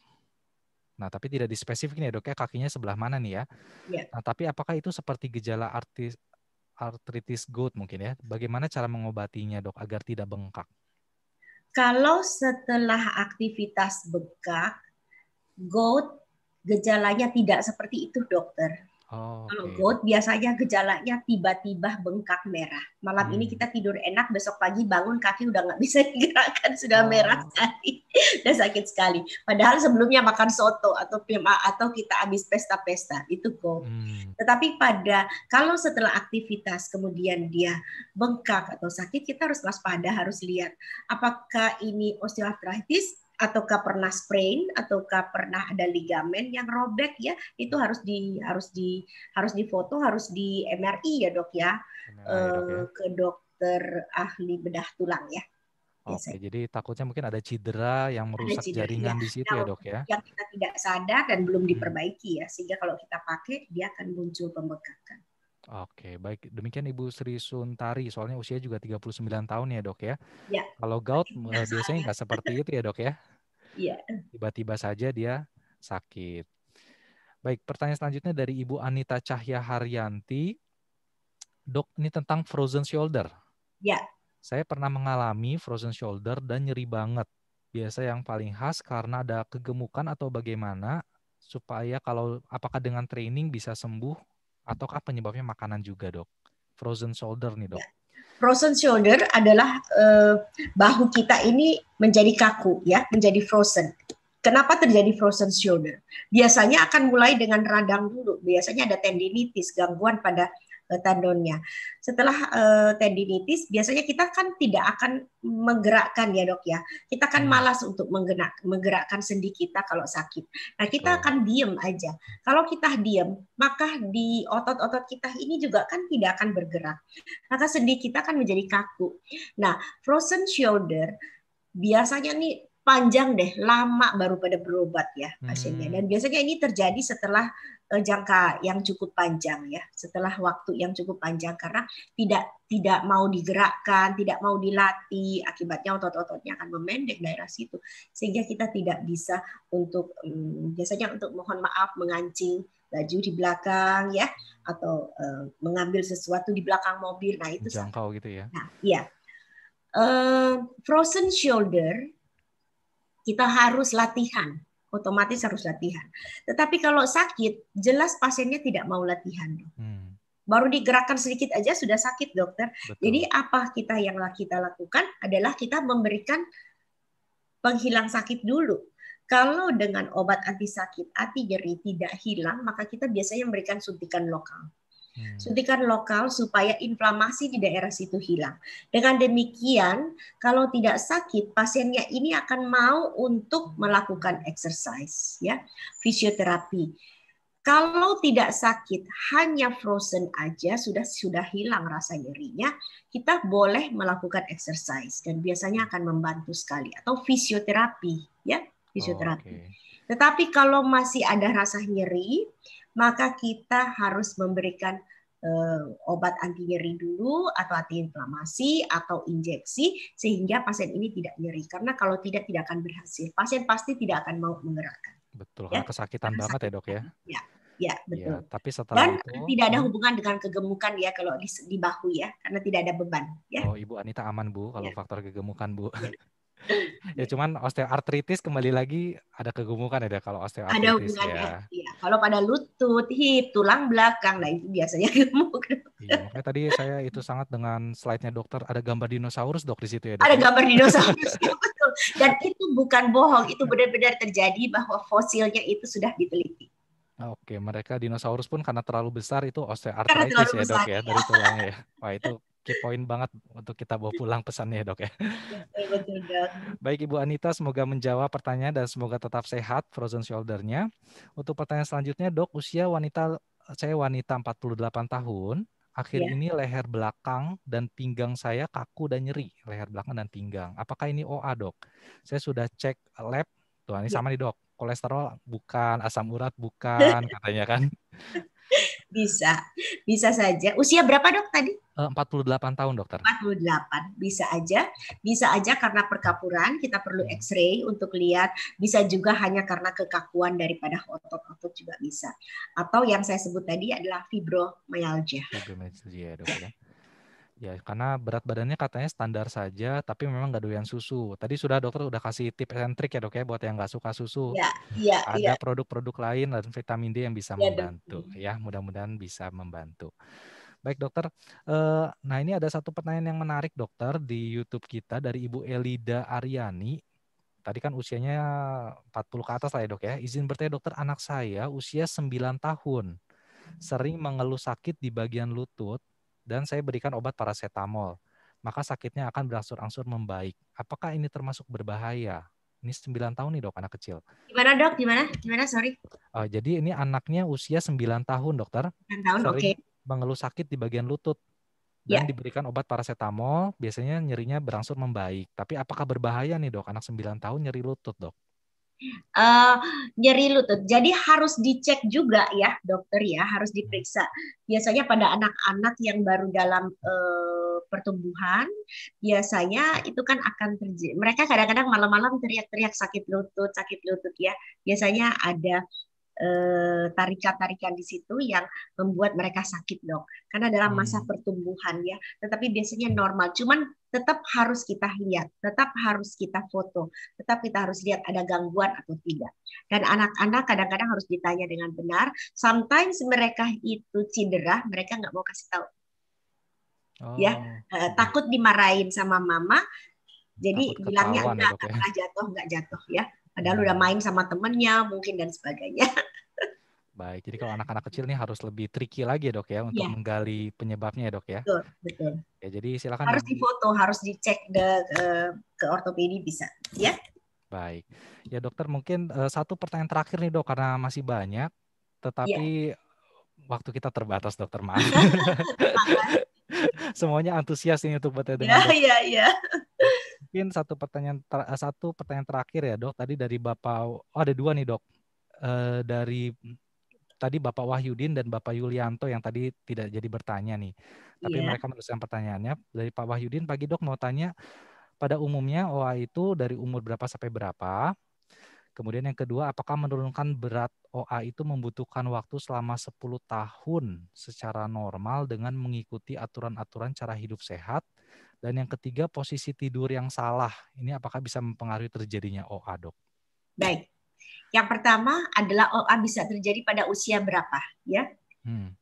Nah, tapi tidak dispesifikin ya dok ya kakinya sebelah mana nih ya. ya. Nah, tapi apakah itu seperti gejala artis Artritis gout mungkin ya. Bagaimana cara mengobatinya dok agar tidak bengkak? Kalau setelah aktivitas bengkak, gout gejalanya tidak seperti itu dokter. Oh, Kalau okay. gout biasanya gejalanya tiba-tiba bengkak merah. Malam hmm. ini kita tidur enak, besok pagi bangun kaki udah nggak bisa digerakkan, sudah oh. merah sekali, udah sakit sekali. Padahal sebelumnya makan soto atau atau kita habis pesta-pesta itu gout. Hmm. Tetapi pada kalau setelah aktivitas kemudian dia bengkak atau sakit, kita harus waspada, harus lihat apakah ini osteoartritis ataukah pernah sprain ataukah pernah ada ligamen yang robek ya itu hmm. harus di harus di harus difoto harus di MRI ya dok ya, MRI, eh, ya, dok, ya. Eh, ke dokter ahli bedah tulang ya. Oke, jadi takutnya mungkin ada cedera yang merusak cedera, jaringan ya. di situ ya dok ya. Yang kita tidak sadar dan belum hmm. diperbaiki hmm. ya, sehingga kalau kita pakai dia akan muncul pembekakan. Oke, baik. Demikian Ibu Sri Suntari, soalnya usia juga 39 tahun ya dok ya. Ya. Kalau gout eh, biasanya nggak seperti itu ya dok ya. Iya. Tiba-tiba saja dia sakit. Baik, pertanyaan selanjutnya dari Ibu Anita Cahya Haryanti. Dok, ini tentang frozen shoulder. Ya. Saya pernah mengalami frozen shoulder dan nyeri banget. Biasa yang paling khas karena ada kegemukan atau bagaimana supaya kalau apakah dengan training bisa sembuh ataukah penyebabnya makanan juga dok? Frozen shoulder nih dok. Frozen shoulder adalah eh, bahu kita ini menjadi kaku ya, menjadi frozen. Kenapa terjadi frozen shoulder? Biasanya akan mulai dengan radang dulu. Biasanya ada tendinitis, gangguan pada tendonnya. Setelah uh, tendinitis, biasanya kita kan tidak akan menggerakkan ya dok ya. Kita kan hmm. malas untuk menggerak, menggerakkan sendi kita kalau sakit. Nah kita akan diem aja. Kalau kita diem, maka di otot-otot kita ini juga kan tidak akan bergerak. Maka sendi kita akan menjadi kaku. Nah frozen shoulder biasanya nih panjang deh, lama baru pada berobat ya pasiennya. Hmm. Dan biasanya ini terjadi setelah eh, jangka yang cukup panjang ya, setelah waktu yang cukup panjang karena tidak tidak mau digerakkan, tidak mau dilatih, akibatnya otot-ototnya akan memendek daerah situ sehingga kita tidak bisa untuk um, biasanya untuk mohon maaf mengancing baju di belakang ya atau uh, mengambil sesuatu di belakang mobil. Nah, itu jangkau gitu ya. Nah, iya. Uh, frozen shoulder kita harus latihan, otomatis harus latihan. Tetapi kalau sakit, jelas pasiennya tidak mau latihan. Hmm. Baru digerakkan sedikit aja sudah sakit dokter. Betul. Jadi apa kita yang kita lakukan adalah kita memberikan penghilang sakit dulu. Kalau dengan obat anti sakit, anti jeri tidak hilang, maka kita biasanya memberikan suntikan lokal. Hmm. suntikan lokal supaya inflamasi di daerah situ hilang. Dengan demikian, kalau tidak sakit, pasiennya ini akan mau untuk melakukan exercise, ya, fisioterapi. Kalau tidak sakit, hanya frozen aja sudah sudah hilang rasa nyerinya, kita boleh melakukan exercise dan biasanya akan membantu sekali atau fisioterapi, ya, fisioterapi. Oh, okay. Tetapi kalau masih ada rasa nyeri, maka kita harus memberikan uh, obat anti nyeri dulu atau anti inflamasi atau injeksi sehingga pasien ini tidak nyeri karena kalau tidak tidak akan berhasil pasien pasti tidak akan mau menggerakkan betul ya? kesakitan karena banget ya dok ya ya ya betul ya, tapi setelah dan itu, tidak ada hmm? hubungan dengan kegemukan ya kalau di, di bahu ya karena tidak ada beban ya oh ibu Anita aman bu kalau ya. faktor kegemukan bu ya ya cuman osteoartritis kembali lagi ada kegemukan ya, ada kalau osteoartritis ada hubungannya ya. ya. kalau pada lutut hip tulang belakang nah itu biasanya gemuk iya, makanya tadi saya itu sangat dengan slide-nya dokter ada gambar dinosaurus dok di situ ya dok. ada ya? gambar dinosaurus ya, betul dan itu bukan bohong itu benar-benar terjadi bahwa fosilnya itu sudah diteliti Oke, mereka dinosaurus pun karena terlalu besar itu osteoartritis ya besar, dok ya, ya dari tulangnya. Ya. Wah itu key point banget untuk kita bawa pulang pesannya ya, dok ya. Baik Ibu Anita, semoga menjawab pertanyaan dan semoga tetap sehat frozen shoulder-nya. Untuk pertanyaan selanjutnya dok, usia wanita saya wanita 48 tahun, akhir ya. ini leher belakang dan pinggang saya kaku dan nyeri, leher belakang dan pinggang. Apakah ini OA dok? Saya sudah cek lab, tuh ini ya. sama nih dok, kolesterol bukan, asam urat bukan, katanya kan. bisa, bisa saja. Usia berapa dok tadi? 48 eh, tahun dokter. 48, bisa aja. Bisa aja karena perkapuran, kita perlu hmm. x-ray untuk lihat. Bisa juga hanya karena kekakuan daripada otot-otot juga bisa. Atau yang saya sebut tadi adalah fibromyalgia. Fibromyalgia dokter. Ya. Ya, karena berat badannya katanya standar saja, tapi memang nggak doyan susu. Tadi sudah dokter udah kasih tips sentrik ya dok ya buat yang nggak suka susu. Ya, ya, Ada iya. produk-produk ya. lain dan vitamin D yang bisa ya, membantu. Dok. Ya, mudah-mudahan bisa membantu. Baik dokter, eh, nah ini ada satu pertanyaan yang menarik dokter di YouTube kita dari Ibu Elida Aryani. Tadi kan usianya 40 ke atas lah ya dok ya. Izin bertanya dokter, anak saya usia 9 tahun. Sering mengeluh sakit di bagian lutut dan saya berikan obat paracetamol. Maka sakitnya akan berangsur-angsur membaik. Apakah ini termasuk berbahaya? Ini 9 tahun nih dok anak kecil. Gimana dok? Gimana? Gimana? Sorry. Uh, jadi ini anaknya usia 9 tahun dokter. 9 tahun, oke. Okay. Mengeluh sakit di bagian lutut. Dan yeah. diberikan obat paracetamol, biasanya nyerinya berangsur membaik. Tapi apakah berbahaya nih dok? Anak 9 tahun nyeri lutut dok? uh, nyeri lutut. Jadi harus dicek juga ya dokter ya, harus diperiksa. Biasanya pada anak-anak yang baru dalam uh, pertumbuhan, biasanya itu kan akan terjadi. Mereka kadang-kadang malam-malam teriak-teriak sakit lutut, sakit lutut ya. Biasanya ada Eh, tarikan-tarikan di situ yang membuat mereka sakit dok karena dalam masa hmm. pertumbuhan ya tetapi biasanya normal cuman tetap harus kita lihat tetap harus kita foto tetap kita harus lihat ada gangguan atau tidak dan anak-anak kadang-kadang harus ditanya dengan benar sometimes mereka itu cedera mereka nggak mau kasih tahu ya, oh. ya takut dimarahin sama mama jadi bilangnya ya, enggak pernah ya. jatuh enggak jatuh ya padahal udah main sama temennya mungkin dan sebagainya. Baik, jadi kalau anak-anak kecil nih harus lebih tricky lagi ya dok ya untuk ya. menggali penyebabnya ya dok ya. Betul, betul. Ya jadi silakan. Harus yang... difoto, harus dicek ke ke ortopedi bisa, ya. Baik, ya dokter mungkin eh, satu pertanyaan terakhir nih dok karena masih banyak, tetapi ya. waktu kita terbatas dokter maaf. semuanya antusias ini untuk bertanya dengan ya, Iya, iya. Mungkin satu pertanyaan eh, satu pertanyaan terakhir ya, Dok. Tadi dari Bapak oh ada dua nih, Dok. e, dari tadi Bapak Wahyudin dan Bapak Yulianto yang tadi tidak jadi bertanya nih. Tapi ya. mereka meneruskan pertanyaannya. Dari Pak Wahyudin, pagi dok mau tanya, pada umumnya OA itu dari umur berapa sampai berapa? Kemudian yang kedua, apakah menurunkan berat OA itu membutuhkan waktu selama 10 tahun secara normal dengan mengikuti aturan-aturan cara hidup sehat? Dan yang ketiga, posisi tidur yang salah. Ini apakah bisa mempengaruhi terjadinya OA, Dok? Baik. Yang pertama adalah OA bisa terjadi pada usia berapa, ya? Hmm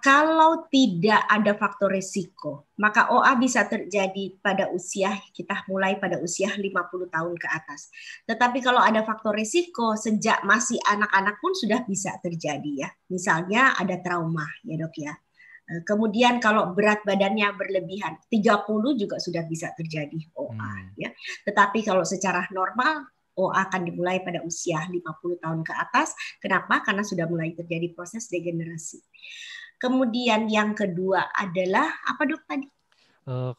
kalau tidak ada faktor resiko, maka OA bisa terjadi pada usia kita mulai pada usia 50 tahun ke atas. Tetapi kalau ada faktor resiko sejak masih anak-anak pun sudah bisa terjadi ya. Misalnya ada trauma ya Dok ya. Eh, kemudian kalau berat badannya berlebihan, 30 juga sudah bisa terjadi OA hmm. ya. Tetapi kalau secara normal OA akan dimulai pada usia 50 tahun ke atas. Kenapa? Karena sudah mulai terjadi proses degenerasi. Kemudian yang kedua adalah apa dok tadi? Uh,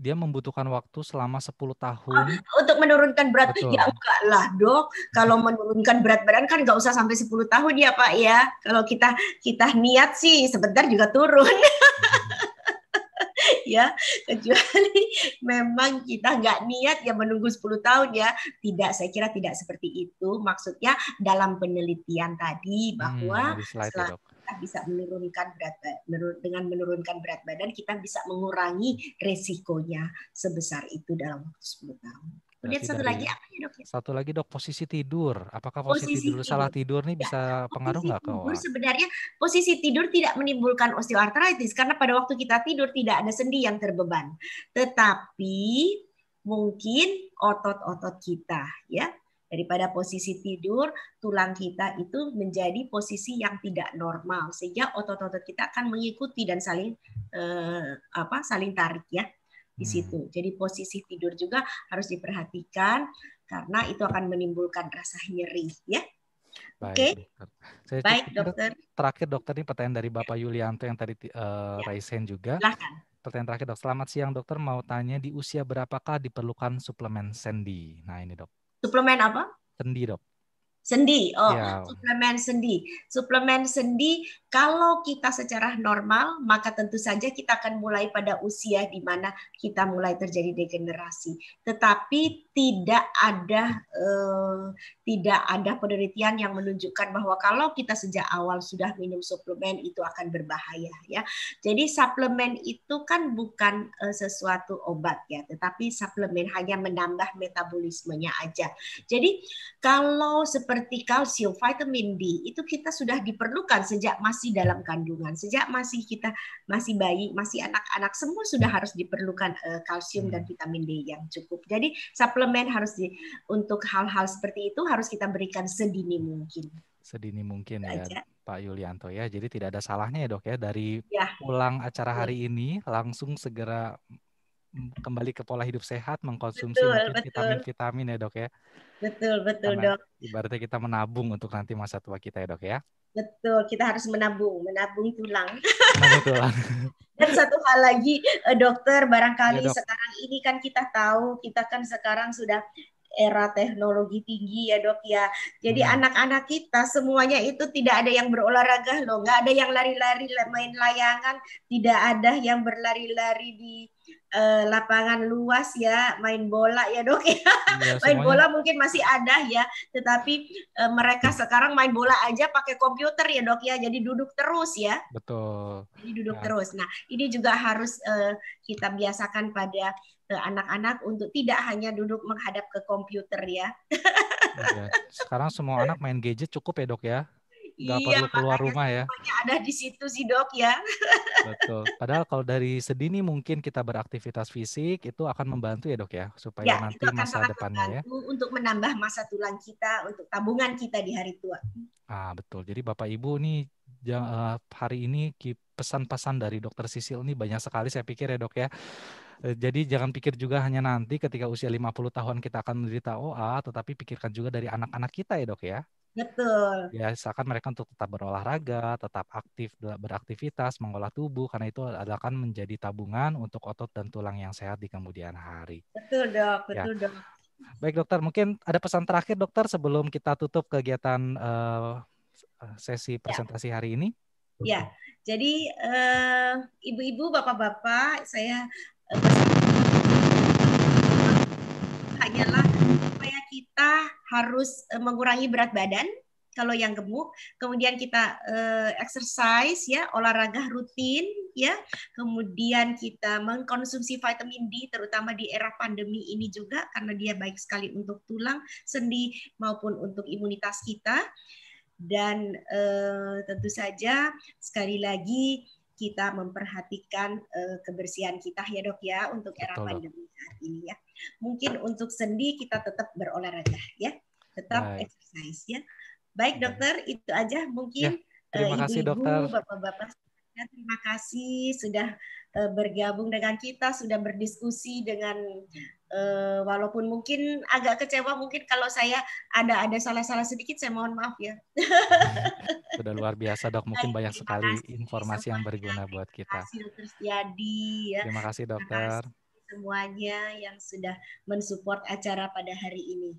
dia membutuhkan waktu selama 10 tahun untuk menurunkan berat ya, Betul. ya enggak lah dok kalau menurunkan berat badan kan enggak usah sampai 10 tahun ya pak ya kalau kita kita niat sih sebentar juga turun ya kecuali memang kita nggak niat ya menunggu 10 tahun ya tidak saya kira tidak seperti itu maksudnya dalam penelitian tadi hmm, bahwa hmm, setelah kita bisa menurunkan berat badan, dengan menurunkan berat badan kita bisa mengurangi resikonya sebesar itu dalam waktu 10 tahun. Kemudian satu dari, lagi apa ya dok? Ya? Satu lagi dok posisi tidur. Apakah posisi, posisi tidur, tidur salah tidur nih ya, bisa oh, pengaruh nggak ke tidur Sebenarnya posisi tidur tidak menimbulkan osteoartritis karena pada waktu kita tidur tidak ada sendi yang terbeban. Tetapi mungkin otot-otot kita ya daripada posisi tidur tulang kita itu menjadi posisi yang tidak normal sehingga otot-otot kita akan mengikuti dan saling eh, apa saling tarik ya di hmm. situ. Jadi posisi tidur juga harus diperhatikan karena itu akan menimbulkan rasa nyeri ya. Baik, okay. dokter. Baik, dokter. Terakhir dokter ini pertanyaan dari Bapak Yulianto yang tadi uh, ya. Raisen juga. Silahkan. Pertanyaan terakhir dok. Selamat siang dokter. Mau tanya di usia berapakah diperlukan suplemen sendi? Nah ini dok. Suplemen apa? Sendi dok sendi. Oh, yeah. suplemen sendi. Suplemen sendi kalau kita secara normal maka tentu saja kita akan mulai pada usia di mana kita mulai terjadi degenerasi. Tetapi tidak ada eh, tidak ada penelitian yang menunjukkan bahwa kalau kita sejak awal sudah minum suplemen itu akan berbahaya ya. Jadi suplemen itu kan bukan eh, sesuatu obat ya, tetapi suplemen hanya menambah metabolismenya aja. Jadi kalau seperti seperti kalsium, vitamin D itu kita sudah diperlukan sejak masih dalam kandungan, sejak masih kita masih bayi, masih anak-anak semua sudah harus diperlukan uh, kalsium dan hmm. vitamin D yang cukup. Jadi suplemen harus di, untuk hal-hal seperti itu harus kita berikan sedini mungkin. Sedini mungkin ya. Pak Yulianto ya. Jadi tidak ada salahnya ya dok ya dari ya. pulang acara hari iya. ini langsung segera kembali ke pola hidup sehat, mengkonsumsi vitamin-vitamin ya dok ya. Betul betul Karena dok. Ibaratnya kita menabung untuk nanti masa tua kita ya dok ya. Betul, kita harus menabung, menabung tulang. Menabung tulang. Dan satu hal lagi, eh, dokter, barangkali ya, dok. sekarang ini kan kita tahu, kita kan sekarang sudah era teknologi tinggi ya dok ya. Jadi hmm. anak-anak hmm. kita semuanya itu tidak ada yang berolahraga loh, nggak ada yang lari-lari main layangan, tidak ada yang berlari-lari di uh, lapangan luas ya, main bola ya dok ya. ya main bola mungkin masih ada ya, tetapi uh, mereka sekarang main bola aja pakai komputer ya dok ya, jadi duduk terus ya. Betul. Jadi duduk ya. terus. Nah ini juga harus uh, kita biasakan pada anak-anak untuk tidak hanya duduk menghadap ke komputer ya. Iya, sekarang semua anak main gadget cukup ya dok ya. Gak iya, perlu keluar rumah ya. Ada di situ sih dok ya. Betul. Padahal kalau dari sedini mungkin kita beraktivitas fisik itu akan membantu ya dok ya supaya ya, nanti masa depannya ya. Untuk menambah masa tulang kita untuk tabungan kita di hari tua. Ah betul. Jadi bapak ibu nih eh, hari ini pesan-pesan dari dokter Sisil ini banyak sekali saya pikir ya dok ya. Eh, jadi jangan pikir juga hanya nanti ketika usia 50 tahun kita akan menderita OA, tetapi pikirkan juga dari anak-anak kita ya dok ya. Betul. Ya, seakan mereka untuk tetap berolahraga, tetap aktif beraktivitas, mengolah tubuh karena itu adalah akan menjadi tabungan untuk otot dan tulang yang sehat di kemudian hari. Betul, Dok. Ya. Betul, ya. Dok. Baik, Dokter, mungkin ada pesan terakhir, Dokter, sebelum kita tutup kegiatan uh, sesi ya. presentasi ya. hari ini? Ya. Jadi ibu ibu-ibu, bapak-bapak, saya hanyalah supaya kita harus eh, mengurangi berat badan kalau yang gemuk, kemudian kita uh, exercise ya, olahraga rutin ya, kemudian kita mengkonsumsi vitamin D terutama di era pandemi ini juga karena dia baik sekali untuk tulang, sendi maupun untuk imunitas kita. Dan uh, tentu saja sekali lagi kita memperhatikan uh, kebersihan kita ya dok ya untuk era Betul. pandemi saat ini ya. Mungkin untuk sendi kita tetap berolahraga ya, tetap exercise ya. Baik dokter itu aja mungkin. Ya. Terima uh, eh, Ibu, dokter. Bapak-bapak terima kasih sudah eh, bergabung dengan kita, sudah berdiskusi dengan uh, walaupun mungkin agak kecewa mungkin kalau saya ada ada salah-salah sedikit saya mohon maaf ya. Sudah luar biasa dok, mungkin Baik, banyak sekali kasih, informasi yang berguna buat kita. Terima kasih, ya. Terima kasih dokter. Terima kasih semuanya yang sudah mensupport acara pada hari ini.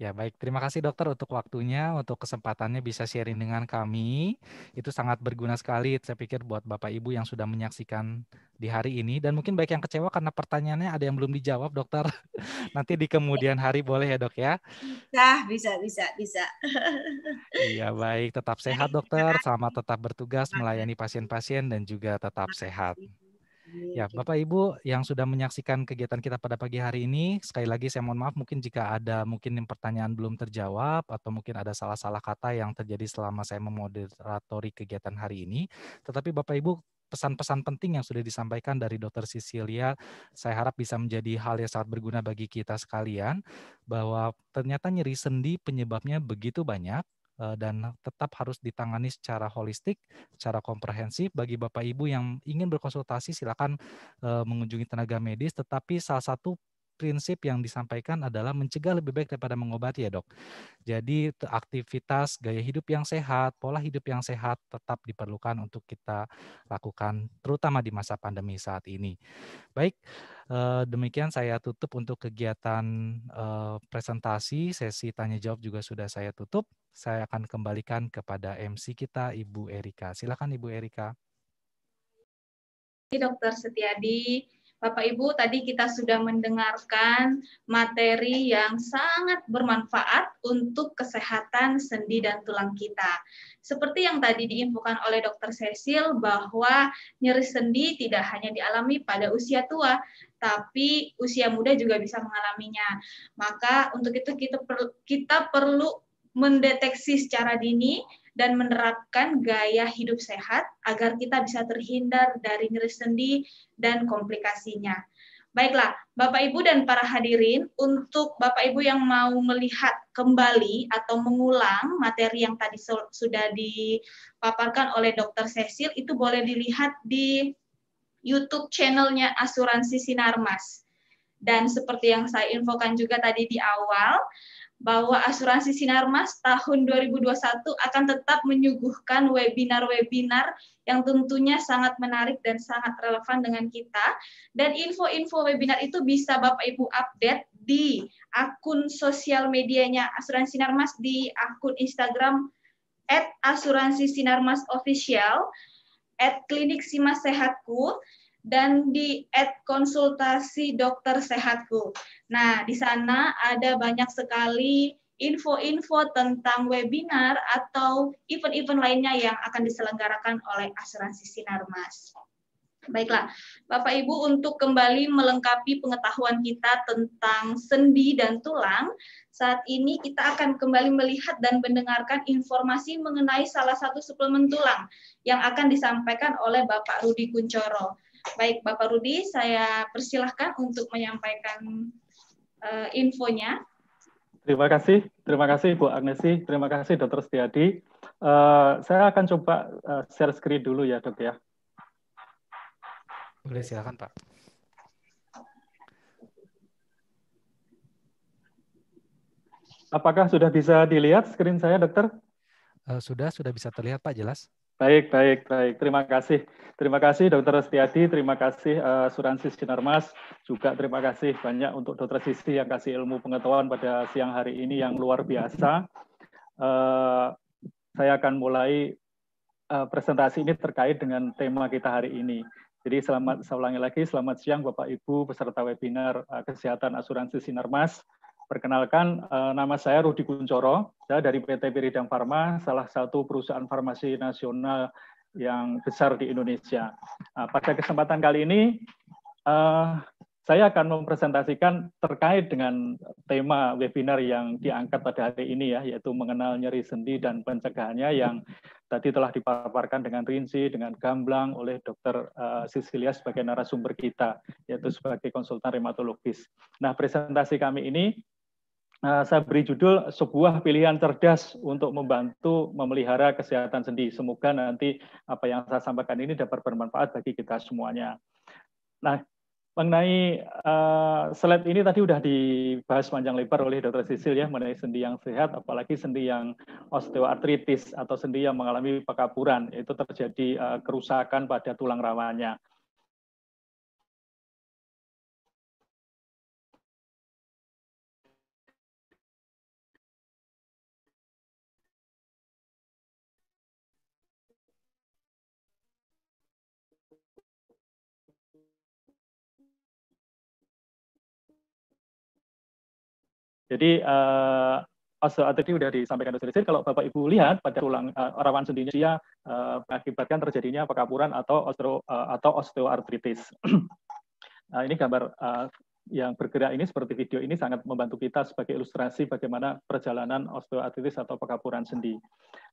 Ya, baik. Terima kasih dokter untuk waktunya, untuk kesempatannya bisa sharing dengan kami. Itu sangat berguna sekali saya pikir buat Bapak Ibu yang sudah menyaksikan di hari ini dan mungkin baik yang kecewa karena pertanyaannya ada yang belum dijawab, dokter. Nanti di kemudian hari boleh ya, Dok ya? Bisa, bisa, bisa, bisa. Iya, baik. Tetap sehat, dokter. Selamat tetap bertugas melayani pasien-pasien dan juga tetap sehat. Iya, ya, gitu. Bapak Ibu yang sudah menyaksikan kegiatan kita pada pagi hari ini, sekali lagi saya mohon maaf mungkin jika ada mungkin pertanyaan belum terjawab atau mungkin ada salah-salah kata yang terjadi selama saya memoderatori kegiatan hari ini. Tetapi Bapak Ibu pesan-pesan penting yang sudah disampaikan dari Dr. Cecilia, saya harap bisa menjadi hal yang sangat berguna bagi kita sekalian, bahwa ternyata nyeri sendi penyebabnya begitu banyak, Eh, dan tetap harus ditangani secara holistik, secara komprehensif. Bagi Bapak Ibu yang ingin berkonsultasi silakan eh, mengunjungi tenaga medis, tetapi salah satu prinsip yang disampaikan adalah mencegah lebih baik daripada mengobati ya dok. Jadi aktivitas gaya hidup yang sehat, pola hidup yang sehat tetap diperlukan untuk kita lakukan terutama di masa pandemi saat ini. Baik, eh, demikian saya tutup untuk kegiatan eh, presentasi, sesi tanya jawab juga sudah saya tutup. Saya akan kembalikan kepada MC kita Ibu Erika. Silakan Ibu Erika. Dokter Setiadi, Bapak Ibu, tadi kita sudah mendengarkan materi yang sangat bermanfaat untuk kesehatan sendi dan tulang kita. Seperti yang tadi diinfokan oleh Dr. Cecil bahwa nyeri sendi tidak hanya dialami pada usia tua, tapi usia muda juga bisa mengalaminya. Maka untuk itu kita perlu, kita perlu mendeteksi secara dini dan menerapkan gaya hidup sehat agar kita bisa terhindar dari nyeri sendi dan komplikasinya. Baiklah, Bapak Ibu dan para hadirin, untuk Bapak Ibu yang mau melihat kembali atau mengulang materi yang tadi sudah dipaparkan oleh Dr. Cecil, itu boleh dilihat di YouTube channelnya Asuransi Sinarmas. Dan seperti yang saya infokan juga tadi di awal, bahwa asuransi Sinarmas tahun 2021 akan tetap menyuguhkan webinar-webinar yang tentunya sangat menarik dan sangat relevan dengan kita. Dan info-info webinar itu bisa Bapak Ibu update di akun sosial medianya Asuransi Sinarmas di akun Instagram at Asuransi Sinarmas Official, at Klinik Simas Sehatku, dan di at konsultasi dokter sehatku. Nah, di sana ada banyak sekali info-info tentang webinar atau event-event lainnya yang akan diselenggarakan oleh asuransi Sinarmas. Baiklah, Bapak Ibu untuk kembali melengkapi pengetahuan kita tentang sendi dan tulang, saat ini kita akan kembali melihat dan mendengarkan informasi mengenai salah satu suplemen tulang yang akan disampaikan oleh Bapak Rudi Kuncoro. Baik, Bapak Rudi, saya persilahkan untuk menyampaikan uh, infonya. Terima kasih, terima kasih Bu Agnesi, terima kasih Dokter Setiadi. Uh, saya akan coba uh, share screen dulu ya dok ya. Boleh silakan Pak. Apakah sudah bisa dilihat screen saya dokter? Uh, sudah, sudah bisa terlihat Pak, jelas. Baik, baik, baik. Terima kasih. Terima kasih Dokter Setiadi, terima kasih uh, Suransi Sinarmas, juga terima kasih banyak untuk Dokter Sisi yang kasih ilmu pengetahuan pada siang hari ini yang luar biasa. Eh, saya akan mulai eh, presentasi ini terkait dengan tema kita hari ini. Jadi selamat saya ulangi lagi, selamat siang Bapak Ibu peserta webinar Kesehatan Asuransi Sinarmas. Perkenalkan, eh, nama saya Rudi Kuncoro. Saya dari PT Piridang Farma, salah satu perusahaan farmasi nasional yang besar di Indonesia. Nah, pada kesempatan kali ini, eh, saya akan mempresentasikan terkait dengan tema webinar yang diangkat pada hari ini ya, yaitu mengenal nyeri sendi dan pencegahannya yang tadi telah dipaparkan dengan rinci, dengan gamblang oleh Dr. Sisilia eh, sebagai narasumber kita, yaitu sebagai konsultan reumatologis. Nah, presentasi kami ini Nah, saya beri judul sebuah pilihan cerdas untuk membantu memelihara kesehatan sendi. Semoga nanti apa yang saya sampaikan ini dapat bermanfaat bagi kita semuanya. Nah, mengenai uh, slide ini tadi sudah dibahas panjang lebar oleh Dr. Sisil ya mengenai sendi yang sehat, apalagi sendi yang osteoartritis atau sendi yang mengalami pekapuran itu terjadi uh, kerusakan pada tulang rawannya. Jadi uh, tadi sudah disampaikan Dr. Desir, kalau Bapak Ibu lihat pada tulang uh, rawan sendi dia uh, eh, mengakibatkan terjadinya pekapuran atau osteo uh, atau osteoartritis. nah, ini gambar uh, yang bergerak ini seperti video ini sangat membantu kita sebagai ilustrasi bagaimana perjalanan osteoartritis atau pekapuran sendi.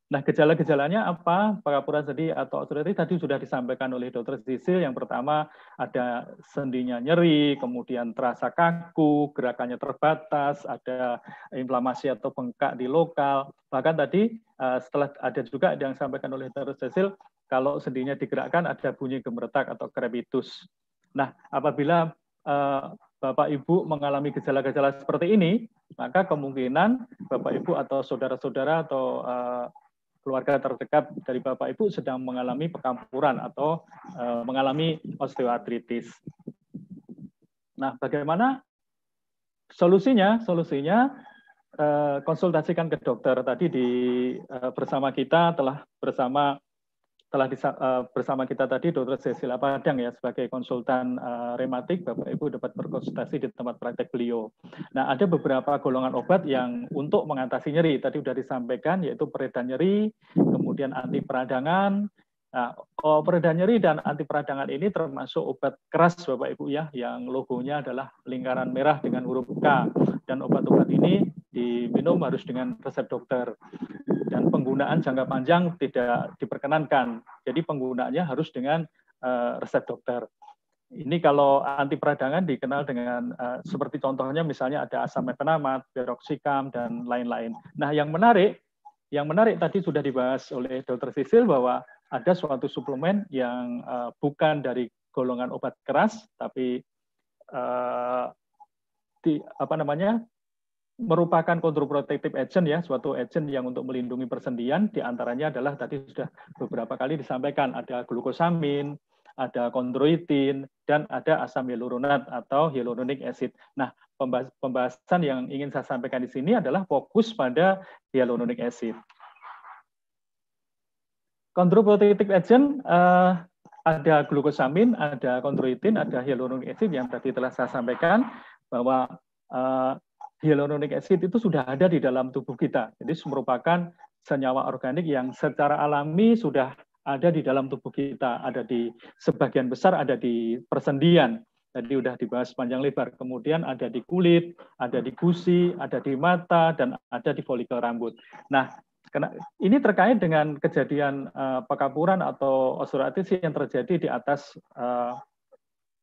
Nah, gejala-gejalanya apa pekapuran sendi atau osteoartritis tadi sudah disampaikan oleh Dr. Sisil. Yang pertama ada sendinya nyeri, kemudian terasa kaku, gerakannya terbatas, ada inflamasi atau bengkak di lokal. Bahkan tadi eh, setelah ada juga yang disampaikan oleh Dr. Sisil, kalau sendinya digerakkan ada bunyi gemeretak atau krepitus. Nah, apabila eh, Bapak Ibu mengalami gejala-gejala seperti ini, maka kemungkinan Bapak Ibu atau saudara-saudara atau uh, keluarga terdekat dari Bapak Ibu sedang mengalami pekampuran atau uh, mengalami osteoartritis. Nah, bagaimana solusinya? Solusinya uh, konsultasikan ke dokter. Tadi di uh, bersama kita telah bersama telah disa, eh, bersama kita tadi Dr. Cecilia Padang ya sebagai konsultan uh, rematik Bapak Ibu dapat berkonsultasi di tempat praktek beliau. Nah, ada beberapa golongan obat yang untuk mengatasi nyeri tadi sudah disampaikan yaitu pereda nyeri, kemudian anti peradangan. Nah, pereda nyeri dan anti peradangan ini termasuk obat keras Bapak Ibu ya yang logonya adalah lingkaran merah dengan huruf K dan obat-obat ini diminum harus dengan resep dokter dan penggunaan jangka panjang tidak diperkenankan. Jadi penggunaannya harus dengan uh, resep dokter. Ini kalau anti peradangan dikenal dengan uh, seperti contohnya misalnya ada asam mefenamat, peroksikam dan lain-lain. Nah, yang menarik yang menarik tadi sudah dibahas oleh Dr. Sisil bahwa ada suatu suplemen yang uh, bukan dari golongan obat keras tapi uh, di apa namanya merupakan counterproductive agent ya, suatu agent yang untuk melindungi persendian diantaranya adalah tadi sudah beberapa kali disampaikan ada glukosamin, ada kondroitin, dan ada asam hyaluronat atau hyaluronic acid. Nah, pembahasan yang ingin saya sampaikan di sini adalah fokus pada hyaluronic acid. Kontroprotektif agent uh, ada glukosamin, ada kondroitin, ada hyaluronic acid yang tadi telah saya sampaikan bahwa uh, hyaluronic acid itu sudah ada di dalam tubuh kita. Jadi merupakan senyawa organik yang secara alami sudah ada di dalam tubuh kita, ada di sebagian besar ada di persendian. jadi sudah dibahas panjang lebar. Kemudian ada di kulit, ada di gusi, ada di mata, dan ada di folikel rambut. Nah, karena ini terkait dengan kejadian uh, pekapuran atau osteoartritis yang terjadi di atas uh,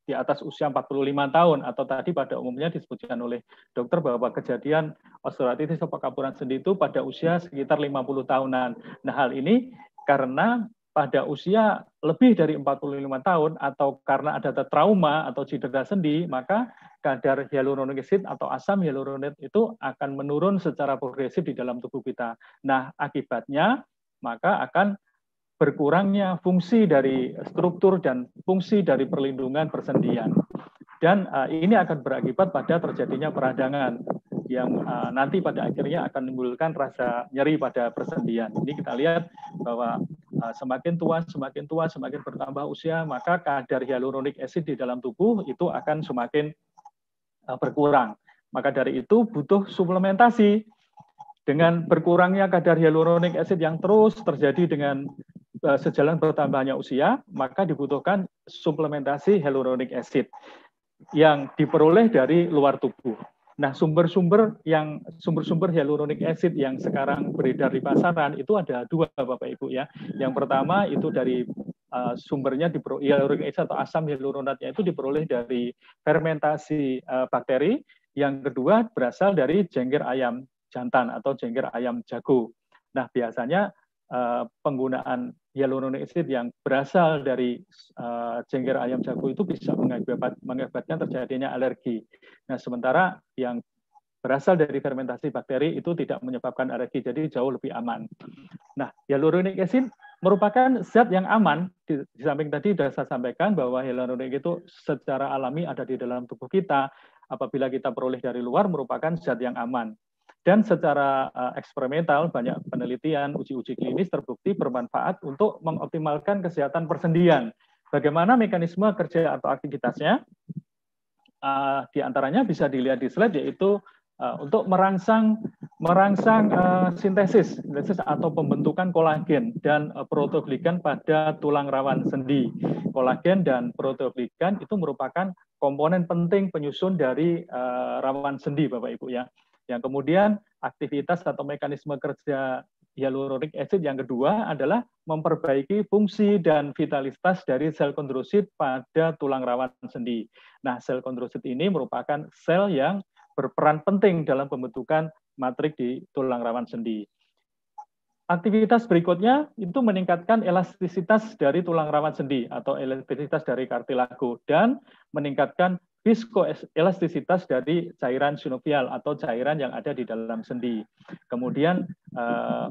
di atas usia 45 tahun atau tadi pada umumnya disebutkan oleh dokter bahwa kejadian osteoartritis atau pekapuran sendi itu pada usia sekitar 50 tahunan. Nah, hal ini karena pada usia lebih dari 45 tahun atau karena ada trauma atau cedera sendi, maka kadar hyaluronic acid atau asam hyaluronat itu akan menurun secara progresif di dalam tubuh kita. Nah, akibatnya maka akan berkurangnya fungsi dari struktur dan fungsi dari perlindungan persendian. Dan uh, ini akan berakibat pada terjadinya peradangan yang uh, nanti pada akhirnya akan menimbulkan rasa nyeri pada persendian. Ini kita lihat bahwa uh, semakin tua, semakin tua, semakin bertambah usia, maka kadar hyaluronic acid di dalam tubuh itu akan semakin uh, berkurang. Maka dari itu butuh suplementasi dengan berkurangnya kadar hyaluronic acid yang terus terjadi dengan Eh, sejalan bertambahnya usia, maka dibutuhkan suplementasi hyaluronic acid yang diperoleh dari luar tubuh. Nah, sumber-sumber yang sumber-sumber hyaluronic acid yang sekarang beredar di pasaran itu ada dua, Bapak Ibu ya. Yang pertama itu dari uh, sumbernya di hyaluronic acid atau asam hyaluronatnya itu diperoleh dari fermentasi uh, bakteri. Yang kedua berasal dari jengger ayam jantan atau jengger ayam jago. Nah, biasanya Eh, penggunaan hyaluronic acid yang berasal dari uh, ayam jago itu bisa mengakibatkan terjadinya alergi. Nah, sementara yang berasal dari fermentasi bakteri itu tidak menyebabkan alergi, jadi jauh lebih aman. Nah, hyaluronic acid merupakan zat yang aman. Di, di samping tadi sudah saya sampaikan bahwa hyaluronic itu secara alami ada di dalam tubuh kita. Apabila kita peroleh dari luar merupakan zat yang aman. Dan secara eh, eksperimental banyak penelitian, uji-uji klinis terbukti bermanfaat untuk mengoptimalkan kesehatan persendian. Bagaimana mekanisme kerja atau aktivitasnya? Eh, di antaranya bisa dilihat di slide yaitu eh, untuk merangsang merangsang sintesis, sintesis atau pembentukan kolagen dan proteoglikan pada tulang rawan sendi. Kolagen dan proteoglikan itu merupakan komponen penting penyusun dari rawan sendi Bapak Ibu ya yang kemudian aktivitas atau mekanisme kerja hyaluronic acid yang kedua adalah memperbaiki fungsi dan vitalitas dari sel kondrosit pada tulang rawan sendi. Nah, sel kondrosit ini merupakan sel yang berperan penting dalam pembentukan matriks di tulang rawan sendi. Aktivitas berikutnya itu meningkatkan elastisitas dari tulang rawan sendi atau elastisitas dari kartilago dan meningkatkan viskoelastisitas dari cairan sinovial atau cairan yang ada di dalam sendi. Kemudian uh,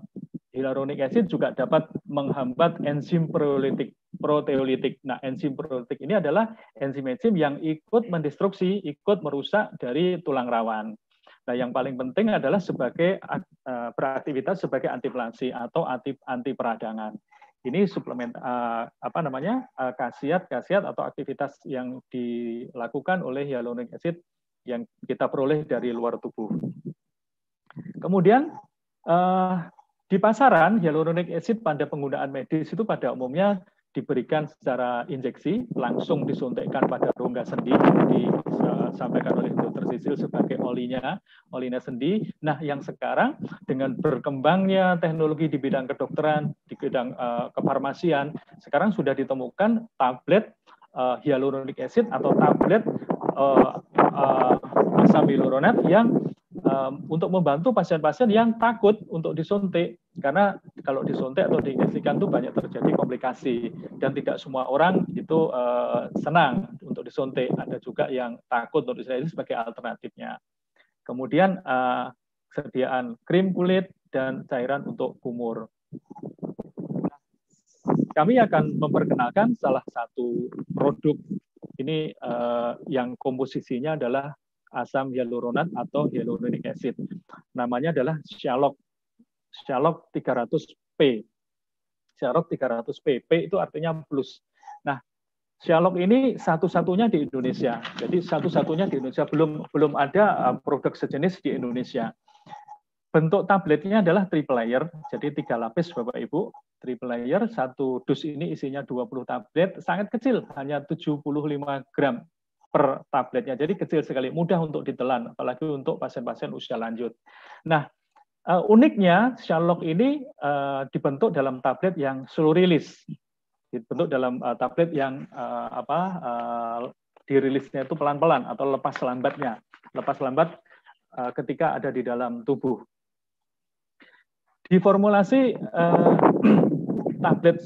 hyaluronic acid juga dapat menghambat enzim proteolitik. proteolitik. Nah, enzim proteolitik ini adalah enzim-enzim yang ikut mendestruksi, ikut merusak dari tulang rawan. Nah, yang paling penting adalah sebagai uh, beraktivitas sebagai antiplansi atau anti, anti peradangan ini suplemen uh, apa namanya khasiat eh, khasiat-khasiat atau aktivitas yang dilakukan oleh hyaluronic acid yang kita peroleh dari luar tubuh. Kemudian uh, di pasaran hyaluronic acid pada penggunaan medis itu pada umumnya diberikan secara injeksi langsung disuntikkan pada rongga sendi di disampaikan oleh Dr. Sisil sebagai olinya, olinya sendi. Nah, yang sekarang dengan berkembangnya teknologi di bidang kedokteran, di bidang uh, kefarmasian, sekarang sudah ditemukan tablet uh, hyaluronic acid atau tablet uh, eh, uh, asam hyaluronat yang um, untuk membantu pasien-pasien yang takut untuk disuntik karena kalau disuntik atau diinjeksikan itu banyak terjadi komplikasi dan tidak semua orang itu uh, senang untuk disuntik ada juga yang takut untuk disuntik sebagai alternatifnya kemudian uh, sediaan krim kulit dan cairan untuk kumur kami akan memperkenalkan salah satu produk ini uh, yang komposisinya adalah asam hyaluronat atau hyaluronic acid. Namanya adalah Shalok. Shalok 300P. Shalok 300P. P itu artinya plus. Nah, Shalok ini satu-satunya di Indonesia. Jadi satu-satunya di Indonesia belum belum ada eh, produk sejenis di Indonesia. Bentuk tabletnya adalah triple layer, jadi tiga lapis Bapak Ibu, triple layer, satu dus ini isinya 20 tablet, sangat kecil, hanya 75 gram per tabletnya. Jadi kecil sekali, mudah untuk ditelan, apalagi untuk pasien-pasien usia lanjut. Nah, uh, uniknya Sherlock ini uh, dibentuk dalam tablet yang slow release, dibentuk dalam uh, tablet yang uh, apa uh, dirilisnya itu pelan-pelan atau lepas lambatnya, lepas lambat uh, ketika ada di dalam tubuh. Di formulasi uh, tablet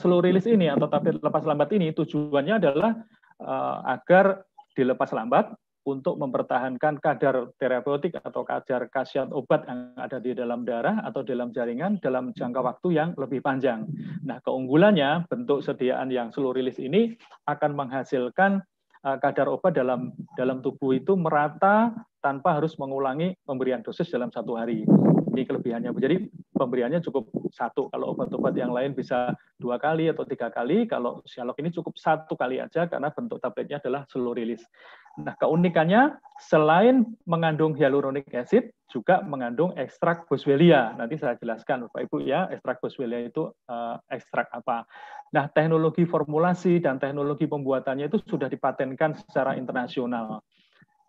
slow release ini atau tablet lepas lambat ini tujuannya adalah Eh, agar dilepas lambat untuk mempertahankan kadar terapeutik atau kadar khasiat obat yang ada di dalam darah atau dalam jaringan dalam jangka waktu yang lebih panjang. Nah, keunggulannya bentuk sediaan yang slow release ini akan menghasilkan eh, kadar obat dalam dalam tubuh itu merata tanpa harus mengulangi pemberian dosis dalam satu hari menutupi kelebihannya. Jadi pemberiannya cukup satu. Kalau obat-obat yang lain bisa dua kali atau tiga kali, kalau sialok ini cukup satu kali aja karena bentuk tabletnya adalah slow release. Nah, keunikannya selain mengandung hyaluronic acid, juga mengandung ekstrak boswellia. Nanti saya jelaskan Bapak Ibu ya, ekstrak boswellia itu uh, ekstrak apa. Nah, teknologi formulasi dan teknologi pembuatannya itu sudah dipatenkan secara internasional.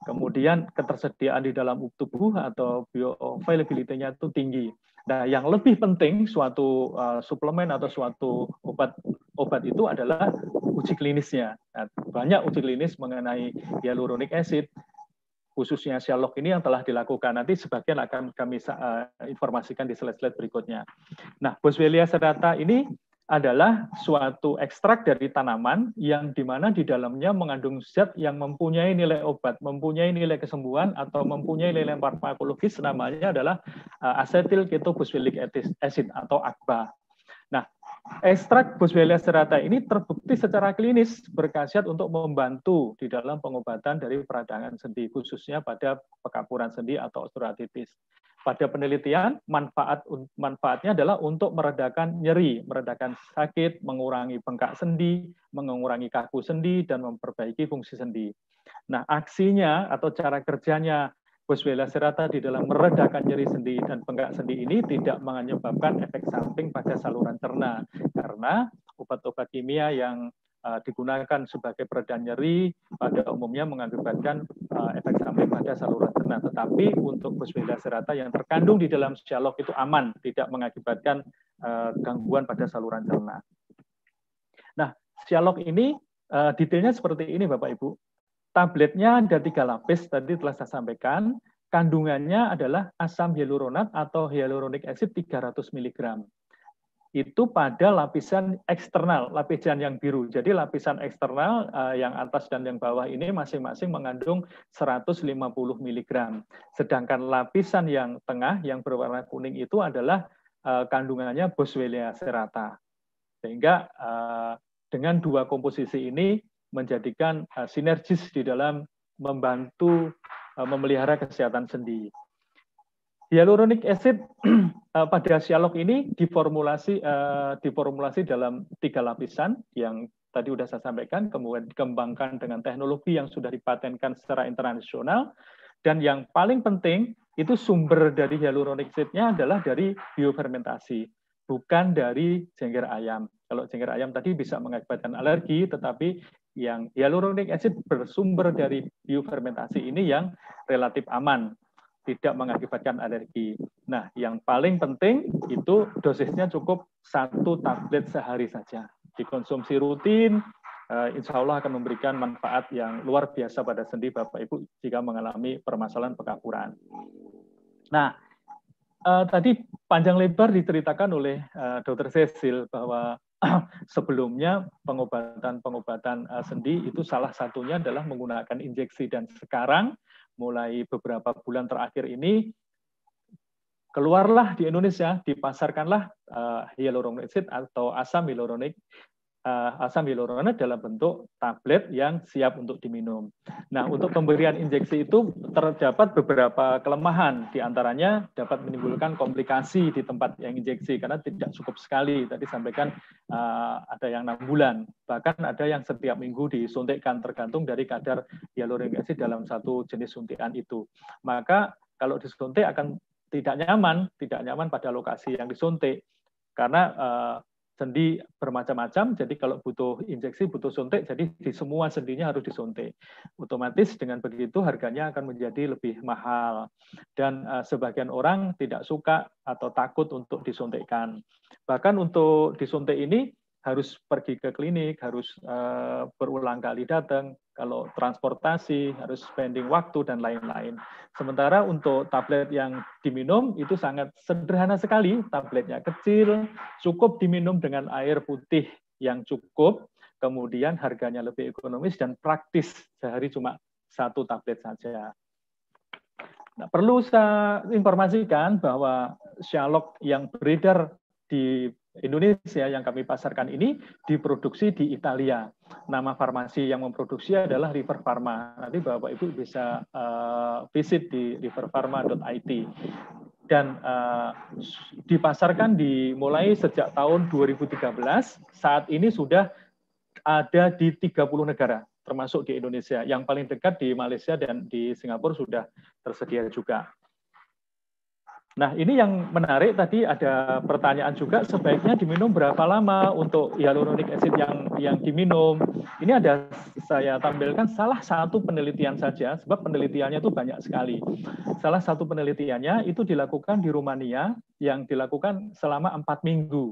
Kemudian ketersediaan di dalam tubuh atau bioavailability-nya itu tinggi. Nah, yang lebih penting suatu uh, suplemen atau suatu obat obat itu adalah uji klinisnya. Nah, banyak uji klinis mengenai hyaluronic acid, khususnya Sherlock ini yang telah dilakukan. Nanti sebagian akan kami uh, informasikan di slide-slide berikutnya. Nah, Boswellia serata ini adalah suatu ekstrak dari tanaman yang dimana di dalamnya mengandung zat yang mempunyai nilai obat, mempunyai nilai kesembuhan, atau mempunyai nilai farmakologis, namanya adalah eh, acetyl ketobuswellic acid atau AKBA. Nah, ekstrak Boswellia serata ini terbukti secara klinis berkhasiat untuk membantu di dalam pengobatan dari peradangan sendi, khususnya pada pekapuran sendi atau osteoartritis. Pada penelitian, manfaat manfaatnya adalah untuk meredakan nyeri, meredakan sakit, mengurangi bengkak sendi, mengurangi kaku sendi, dan memperbaiki fungsi sendi. Nah, aksinya atau cara kerjanya Boswellia serata di dalam meredakan nyeri sendi dan bengkak sendi ini tidak menyebabkan efek samping pada saluran cerna karena obat-obat kimia yang Eh, digunakan sebagai pereda nyeri pada umumnya mengakibatkan eh, efek samping pada saluran cerna. Tetapi untuk Boswellia serata yang terkandung di dalam sialok itu aman, tidak mengakibatkan eh, gangguan pada saluran cerna. Nah, sialok ini detailnya seperti ini Bapak Ibu. Tabletnya ada tiga lapis, tadi telah saya sampaikan. Kandungannya adalah asam hyaluronat atau hyaluronic acid 300 mg itu pada lapisan eksternal, lapisan yang biru. Jadi lapisan eksternal eh, yang atas dan yang bawah ini masing-masing mengandung 150 mg. Sedangkan lapisan yang tengah yang berwarna kuning itu adalah eh, kandungannya Boswellia serrata. Sehingga eh, dengan dua komposisi ini menjadikan sinergis di dalam membantu memelihara kesehatan sendi hyaluronic acid eh, pada sialok ini diformulasi eh, diformulasi dalam tiga lapisan yang tadi sudah saya sampaikan, kemudian dikembangkan dengan teknologi yang sudah dipatenkan secara internasional, dan yang paling penting itu sumber dari hyaluronic acid-nya adalah dari biofermentasi, bukan dari jengger ayam. Kalau jengger ayam tadi bisa mengakibatkan alergi, tetapi yang hyaluronic acid bersumber dari biofermentasi ini yang relatif aman tidak mengakibatkan alergi. Nah, yang paling penting itu dosisnya cukup satu tablet sehari saja. Dikonsumsi rutin, eh, insya Allah akan memberikan manfaat yang luar biasa pada sendi Bapak-Ibu jika mengalami permasalahan pekapuran. Nah, eh, tadi panjang lebar diceritakan oleh eh, Dr. Cecil bahwa sebelumnya pengobatan-pengobatan sendi itu salah satunya adalah menggunakan injeksi dan sekarang mulai beberapa bulan terakhir ini keluarlah di Indonesia, dipasarkanlah uh, eh, hyaluronic acid atau asam hyaluronic Eh, asam hyaluronat dalam bentuk tablet yang siap untuk diminum. Nah, untuk pemberian injeksi itu terdapat beberapa kelemahan, diantaranya dapat menimbulkan komplikasi di tempat yang injeksi karena tidak cukup sekali. Tadi sampaikan uh, ada yang enam bulan, bahkan ada yang setiap minggu disuntikkan tergantung dari kadar hyaluronat dalam satu jenis suntikan itu. Maka kalau disuntik akan tidak nyaman, tidak nyaman pada lokasi yang disuntik karena uh, sendi bermacam-macam, jadi kalau butuh injeksi, butuh suntik, jadi di semua sendinya harus disuntik. Otomatis dengan begitu harganya akan menjadi lebih mahal. Dan uh, sebagian orang tidak suka atau takut untuk disuntikkan. Bahkan untuk disuntik ini harus pergi ke klinik, harus uh, berulang kali datang, kalau transportasi harus spending waktu dan lain-lain. Sementara untuk tablet yang diminum itu sangat sederhana sekali, tabletnya kecil, cukup diminum dengan air putih yang cukup, kemudian harganya lebih ekonomis dan praktis sehari cuma satu tablet saja. Nah, perlu saya informasikan bahwa Shalok yang beredar di Indonesia yang kami pasarkan ini diproduksi di Italia. Nama farmasi yang memproduksi adalah River Pharma. Nanti Bapak Ibu bisa uh, visit di riverpharma.it dan uh, dipasarkan dimulai sejak tahun 2013. Saat ini sudah ada di 30 negara termasuk di Indonesia. Yang paling dekat di Malaysia dan di Singapura sudah tersedia juga. Nah, ini yang menarik tadi ada pertanyaan juga sebaiknya diminum berapa lama untuk hyaluronic acid yang yang diminum. Ini ada saya tampilkan salah satu penelitian saja sebab penelitiannya itu banyak sekali. Salah satu penelitiannya itu dilakukan di Rumania yang dilakukan selama empat minggu.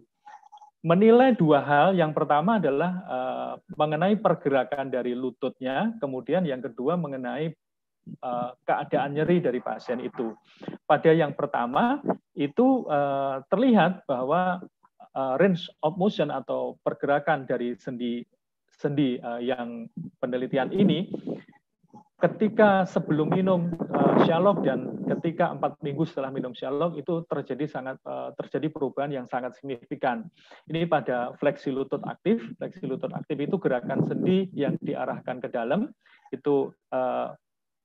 Menilai dua hal, yang pertama adalah eh, mengenai pergerakan dari lututnya, kemudian yang kedua mengenai Eh, keadaan nyeri dari pasien itu. Pada yang pertama itu eh, terlihat bahwa eh, range of motion atau pergerakan dari sendi sendi yang penelitian ini ketika sebelum minum Shalom dan ketika empat minggu setelah minum Shalom itu terjadi sangat terjadi perubahan yang sangat signifikan. Ini pada fleksi lutut aktif, fleksi lutut aktif itu gerakan sendi yang diarahkan ke dalam itu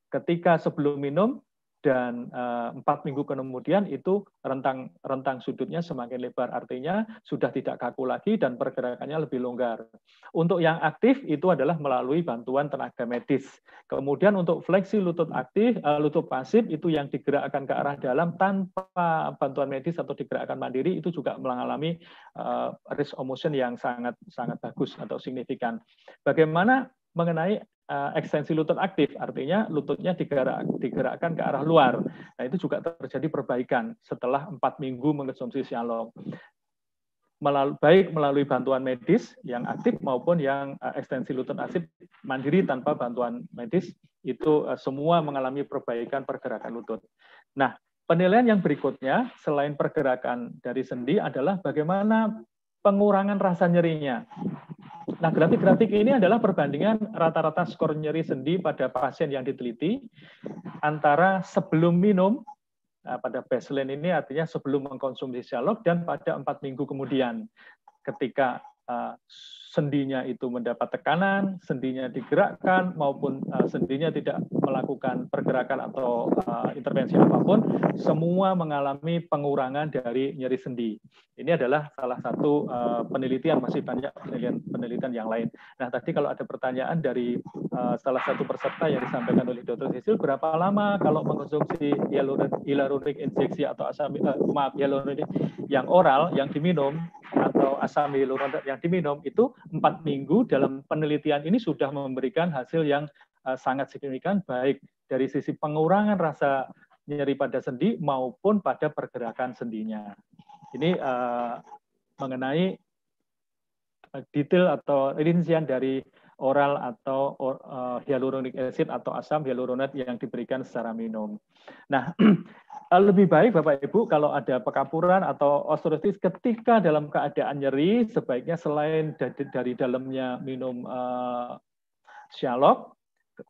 ketika sebelum minum dan eh, empat minggu kemudian itu rentang rentang sudutnya semakin lebar artinya sudah tidak kaku lagi dan pergerakannya lebih longgar. Untuk yang aktif itu adalah melalui bantuan tenaga medis. Kemudian untuk fleksi lutut aktif eh, lutut pasif itu yang digerakkan ke arah dalam tanpa bantuan medis atau digerakkan mandiri itu juga mengalami eh, risk of motion yang sangat sangat bagus atau signifikan. Bagaimana mengenai eh, ekstensi lutut aktif, artinya lututnya digerak, digerakkan ke arah luar. Nah, itu juga terjadi perbaikan setelah empat minggu mengkonsumsi sialom. Melalu, baik melalui bantuan medis yang aktif maupun yang eh, ekstensi lutut aktif mandiri tanpa bantuan medis, itu eh, semua mengalami perbaikan pergerakan lutut. Nah, penilaian yang berikutnya selain pergerakan dari sendi adalah bagaimana pengurangan rasa nyerinya. Nah, grafik-grafik ini adalah perbandingan rata-rata skor nyeri sendi pada pasien yang diteliti antara sebelum minum nah, pada baseline ini artinya sebelum mengkonsumsi Cialog dan pada empat minggu kemudian ketika eh, sendinya itu mendapat tekanan, sendinya digerakkan, maupun uh, sendinya tidak melakukan pergerakan atau uh, intervensi apapun, semua mengalami pengurangan dari nyeri sendi. Ini adalah salah satu uh, penelitian, masih banyak penelitian-penelitian yang lain. Nah, tadi kalau ada pertanyaan dari uh, salah satu peserta yang disampaikan oleh Dr. Cecil, berapa lama kalau mengkonsumsi hyaluronic injeksi atau asam, uh, maaf, hyaluronic yang oral, yang diminum, atau asam hyaluronic yang diminum itu empat minggu dalam penelitian ini sudah memberikan hasil yang eh, sangat signifikan baik dari sisi pengurangan rasa nyeri pada sendi maupun pada pergerakan sendinya. Ini uh, mengenai eh, detail atau rincian dari oral atau uh, hyaluronic acid atau asam hyaluronat yang diberikan secara minum. Nah, eh, lebih baik Bapak Ibu kalau ada pekapuran atau osteoartritis ketika dalam keadaan nyeri sebaiknya selain dari, dari dalamnya minum uh, eh, Shalok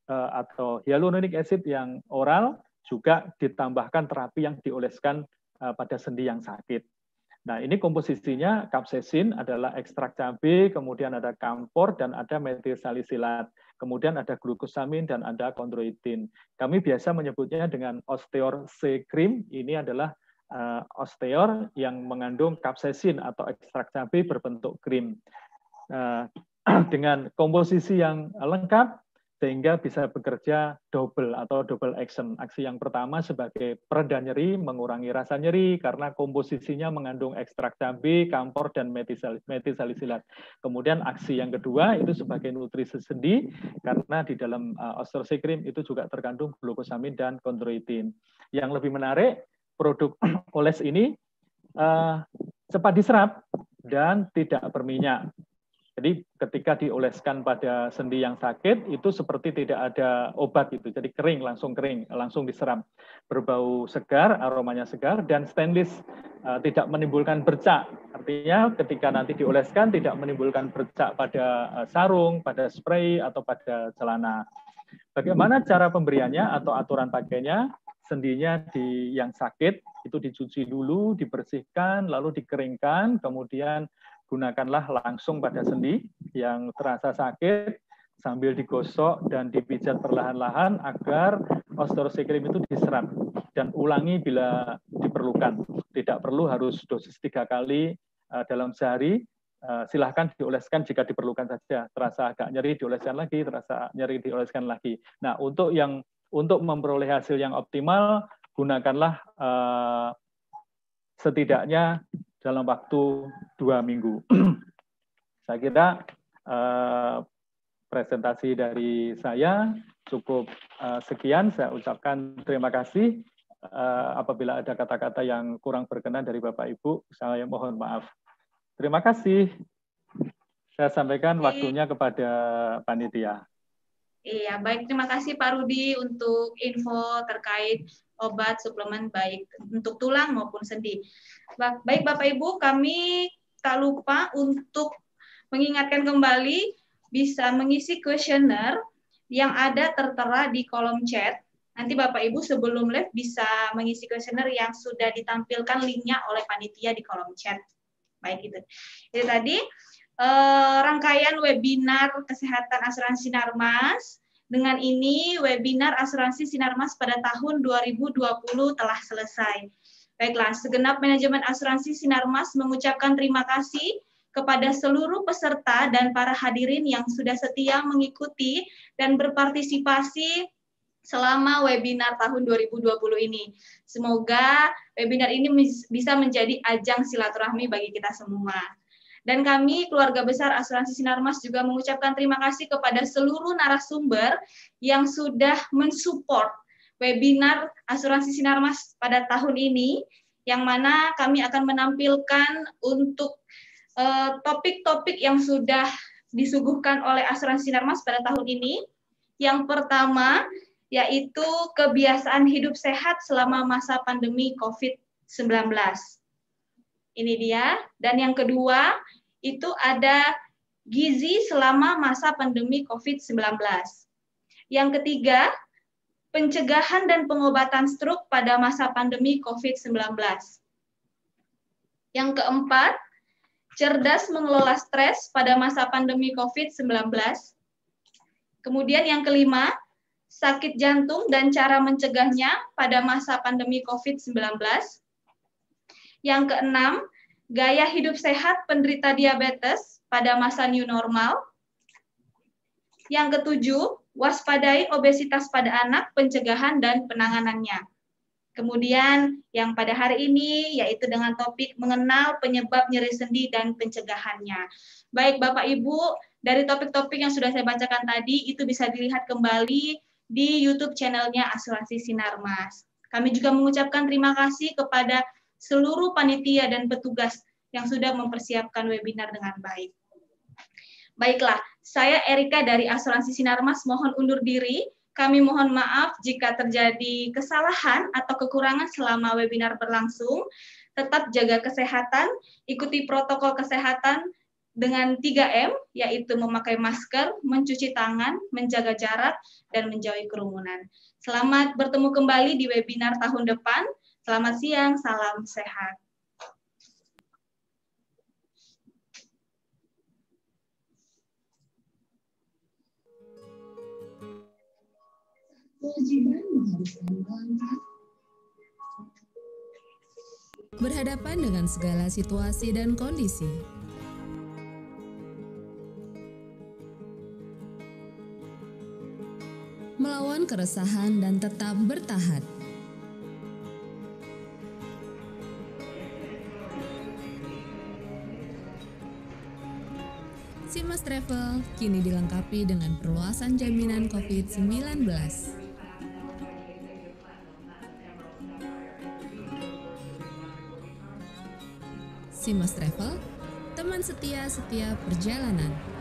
uh, atau hyaluronic acid yang oral juga ditambahkan terapi yang dioleskan uh, pada sendi yang sakit. Nah, ini komposisinya kapsesin adalah ekstrak cabai, kemudian ada kamfor dan ada metil salisilat. Kemudian ada glukosamin dan ada kondroitin. Kami biasa menyebutnya dengan osteor C cream. Ini adalah uh, osteor yang mengandung kapsesin atau ekstrak cabai berbentuk krim. Uh, nah, dengan komposisi yang lengkap, sehingga bisa bekerja double atau double action. Aksi yang pertama sebagai pereda nyeri, mengurangi rasa nyeri karena komposisinya mengandung ekstrak cabai, kampor, dan metisalisilat Kemudian aksi yang kedua itu sebagai nutrisi sendi karena di dalam uh, eh, osteosikrim itu juga terkandung glukosamin dan kondroitin. Yang lebih menarik, produk oles ini eh, cepat diserap dan tidak berminyak. Jadi ketika dioleskan pada sendi yang sakit itu seperti tidak ada obat itu. Jadi kering langsung kering, langsung diseram. Berbau segar, aromanya segar dan stainless eh, tidak menimbulkan bercak. Artinya ketika nanti dioleskan tidak menimbulkan bercak pada eh, sarung, pada spray atau pada celana. Bagaimana cara pemberiannya atau aturan pakainya? Sendinya di yang sakit itu dicuci dulu, dibersihkan, lalu dikeringkan, kemudian gunakanlah langsung pada sendi yang terasa sakit sambil digosok dan dipijat perlahan-lahan agar osteosiklim itu diserap dan ulangi bila diperlukan. Tidak perlu harus dosis tiga kali eh, dalam sehari. Eh, silahkan dioleskan jika diperlukan saja. Terasa agak nyeri dioleskan lagi, terasa nyeri dioleskan lagi. Nah untuk yang untuk memperoleh hasil yang optimal gunakanlah eh, setidaknya dalam waktu dua minggu. saya kira uh, presentasi dari saya cukup uh, sekian. Saya ucapkan terima kasih. Uh, apabila ada kata-kata yang kurang berkenan dari Bapak Ibu, saya mohon maaf. Terima kasih. Saya sampaikan waktunya kepada panitia. Iya, baik. Terima kasih Pak Rudi untuk info terkait obat suplemen baik untuk tulang maupun sendi. Baik Bapak Ibu, kami tak lupa untuk mengingatkan kembali bisa mengisi kuesioner yang ada tertera di kolom chat. Nanti Bapak Ibu sebelum live bisa mengisi kuesioner yang sudah ditampilkan linknya oleh panitia di kolom chat. Baik itu. Jadi tadi Eh, rangkaian webinar kesehatan asuransi Sinarmas. Dengan ini webinar asuransi Sinarmas pada tahun 2020 telah selesai. Baiklah, segenap manajemen asuransi Sinarmas mengucapkan terima kasih kepada seluruh peserta dan para hadirin yang sudah setia mengikuti dan berpartisipasi selama webinar tahun 2020 ini. Semoga webinar ini bisa menjadi ajang silaturahmi bagi kita semua. Dan kami, keluarga besar Asuransi Sinarmas juga mengucapkan terima kasih kepada seluruh narasumber yang sudah mensupport webinar Asuransi Sinarmas pada tahun ini, yang mana kami akan menampilkan untuk eh, topik-topik uh, yang sudah disuguhkan oleh Asuransi Sinarmas pada tahun ini. Yang pertama, yaitu kebiasaan hidup sehat selama masa pandemi COVID-19. Ini dia. Dan yang kedua, itu ada gizi selama masa pandemi COVID-19. Yang ketiga, pencegahan dan pengobatan stroke pada masa pandemi COVID-19. Yang keempat, cerdas mengelola stres pada masa pandemi COVID-19. Kemudian yang kelima, sakit jantung dan cara mencegahnya pada masa pandemi COVID-19. Yang keenam, gaya hidup sehat penderita diabetes pada masa new normal. Yang ketujuh, waspadai obesitas pada anak, pencegahan dan penanganannya. Kemudian yang pada hari ini yaitu dengan topik mengenal penyebab nyeri sendi dan pencegahannya. Baik Bapak Ibu, dari topik-topik yang sudah saya bacakan tadi itu bisa dilihat kembali di YouTube channelnya Asuransi Sinarmas. Kami juga mengucapkan terima kasih kepada seluruh panitia dan petugas yang sudah mempersiapkan webinar dengan baik. Baiklah, saya Erika dari Asuransi Sinarmas mohon undur diri. Kami mohon maaf jika terjadi kesalahan atau kekurangan selama webinar berlangsung. Tetap jaga kesehatan, ikuti protokol kesehatan dengan 3M, yaitu memakai masker, mencuci tangan, menjaga jarak, dan menjauhi kerumunan. Selamat bertemu kembali di webinar tahun depan. Selamat siang, salam sehat. berhadapan dengan segala situasi dan kondisi. Melawan keresahan dan tetap bertahan. Travel kini dilengkapi dengan perluasan jaminan COVID-19. Simas Travel, teman setia setiap perjalanan.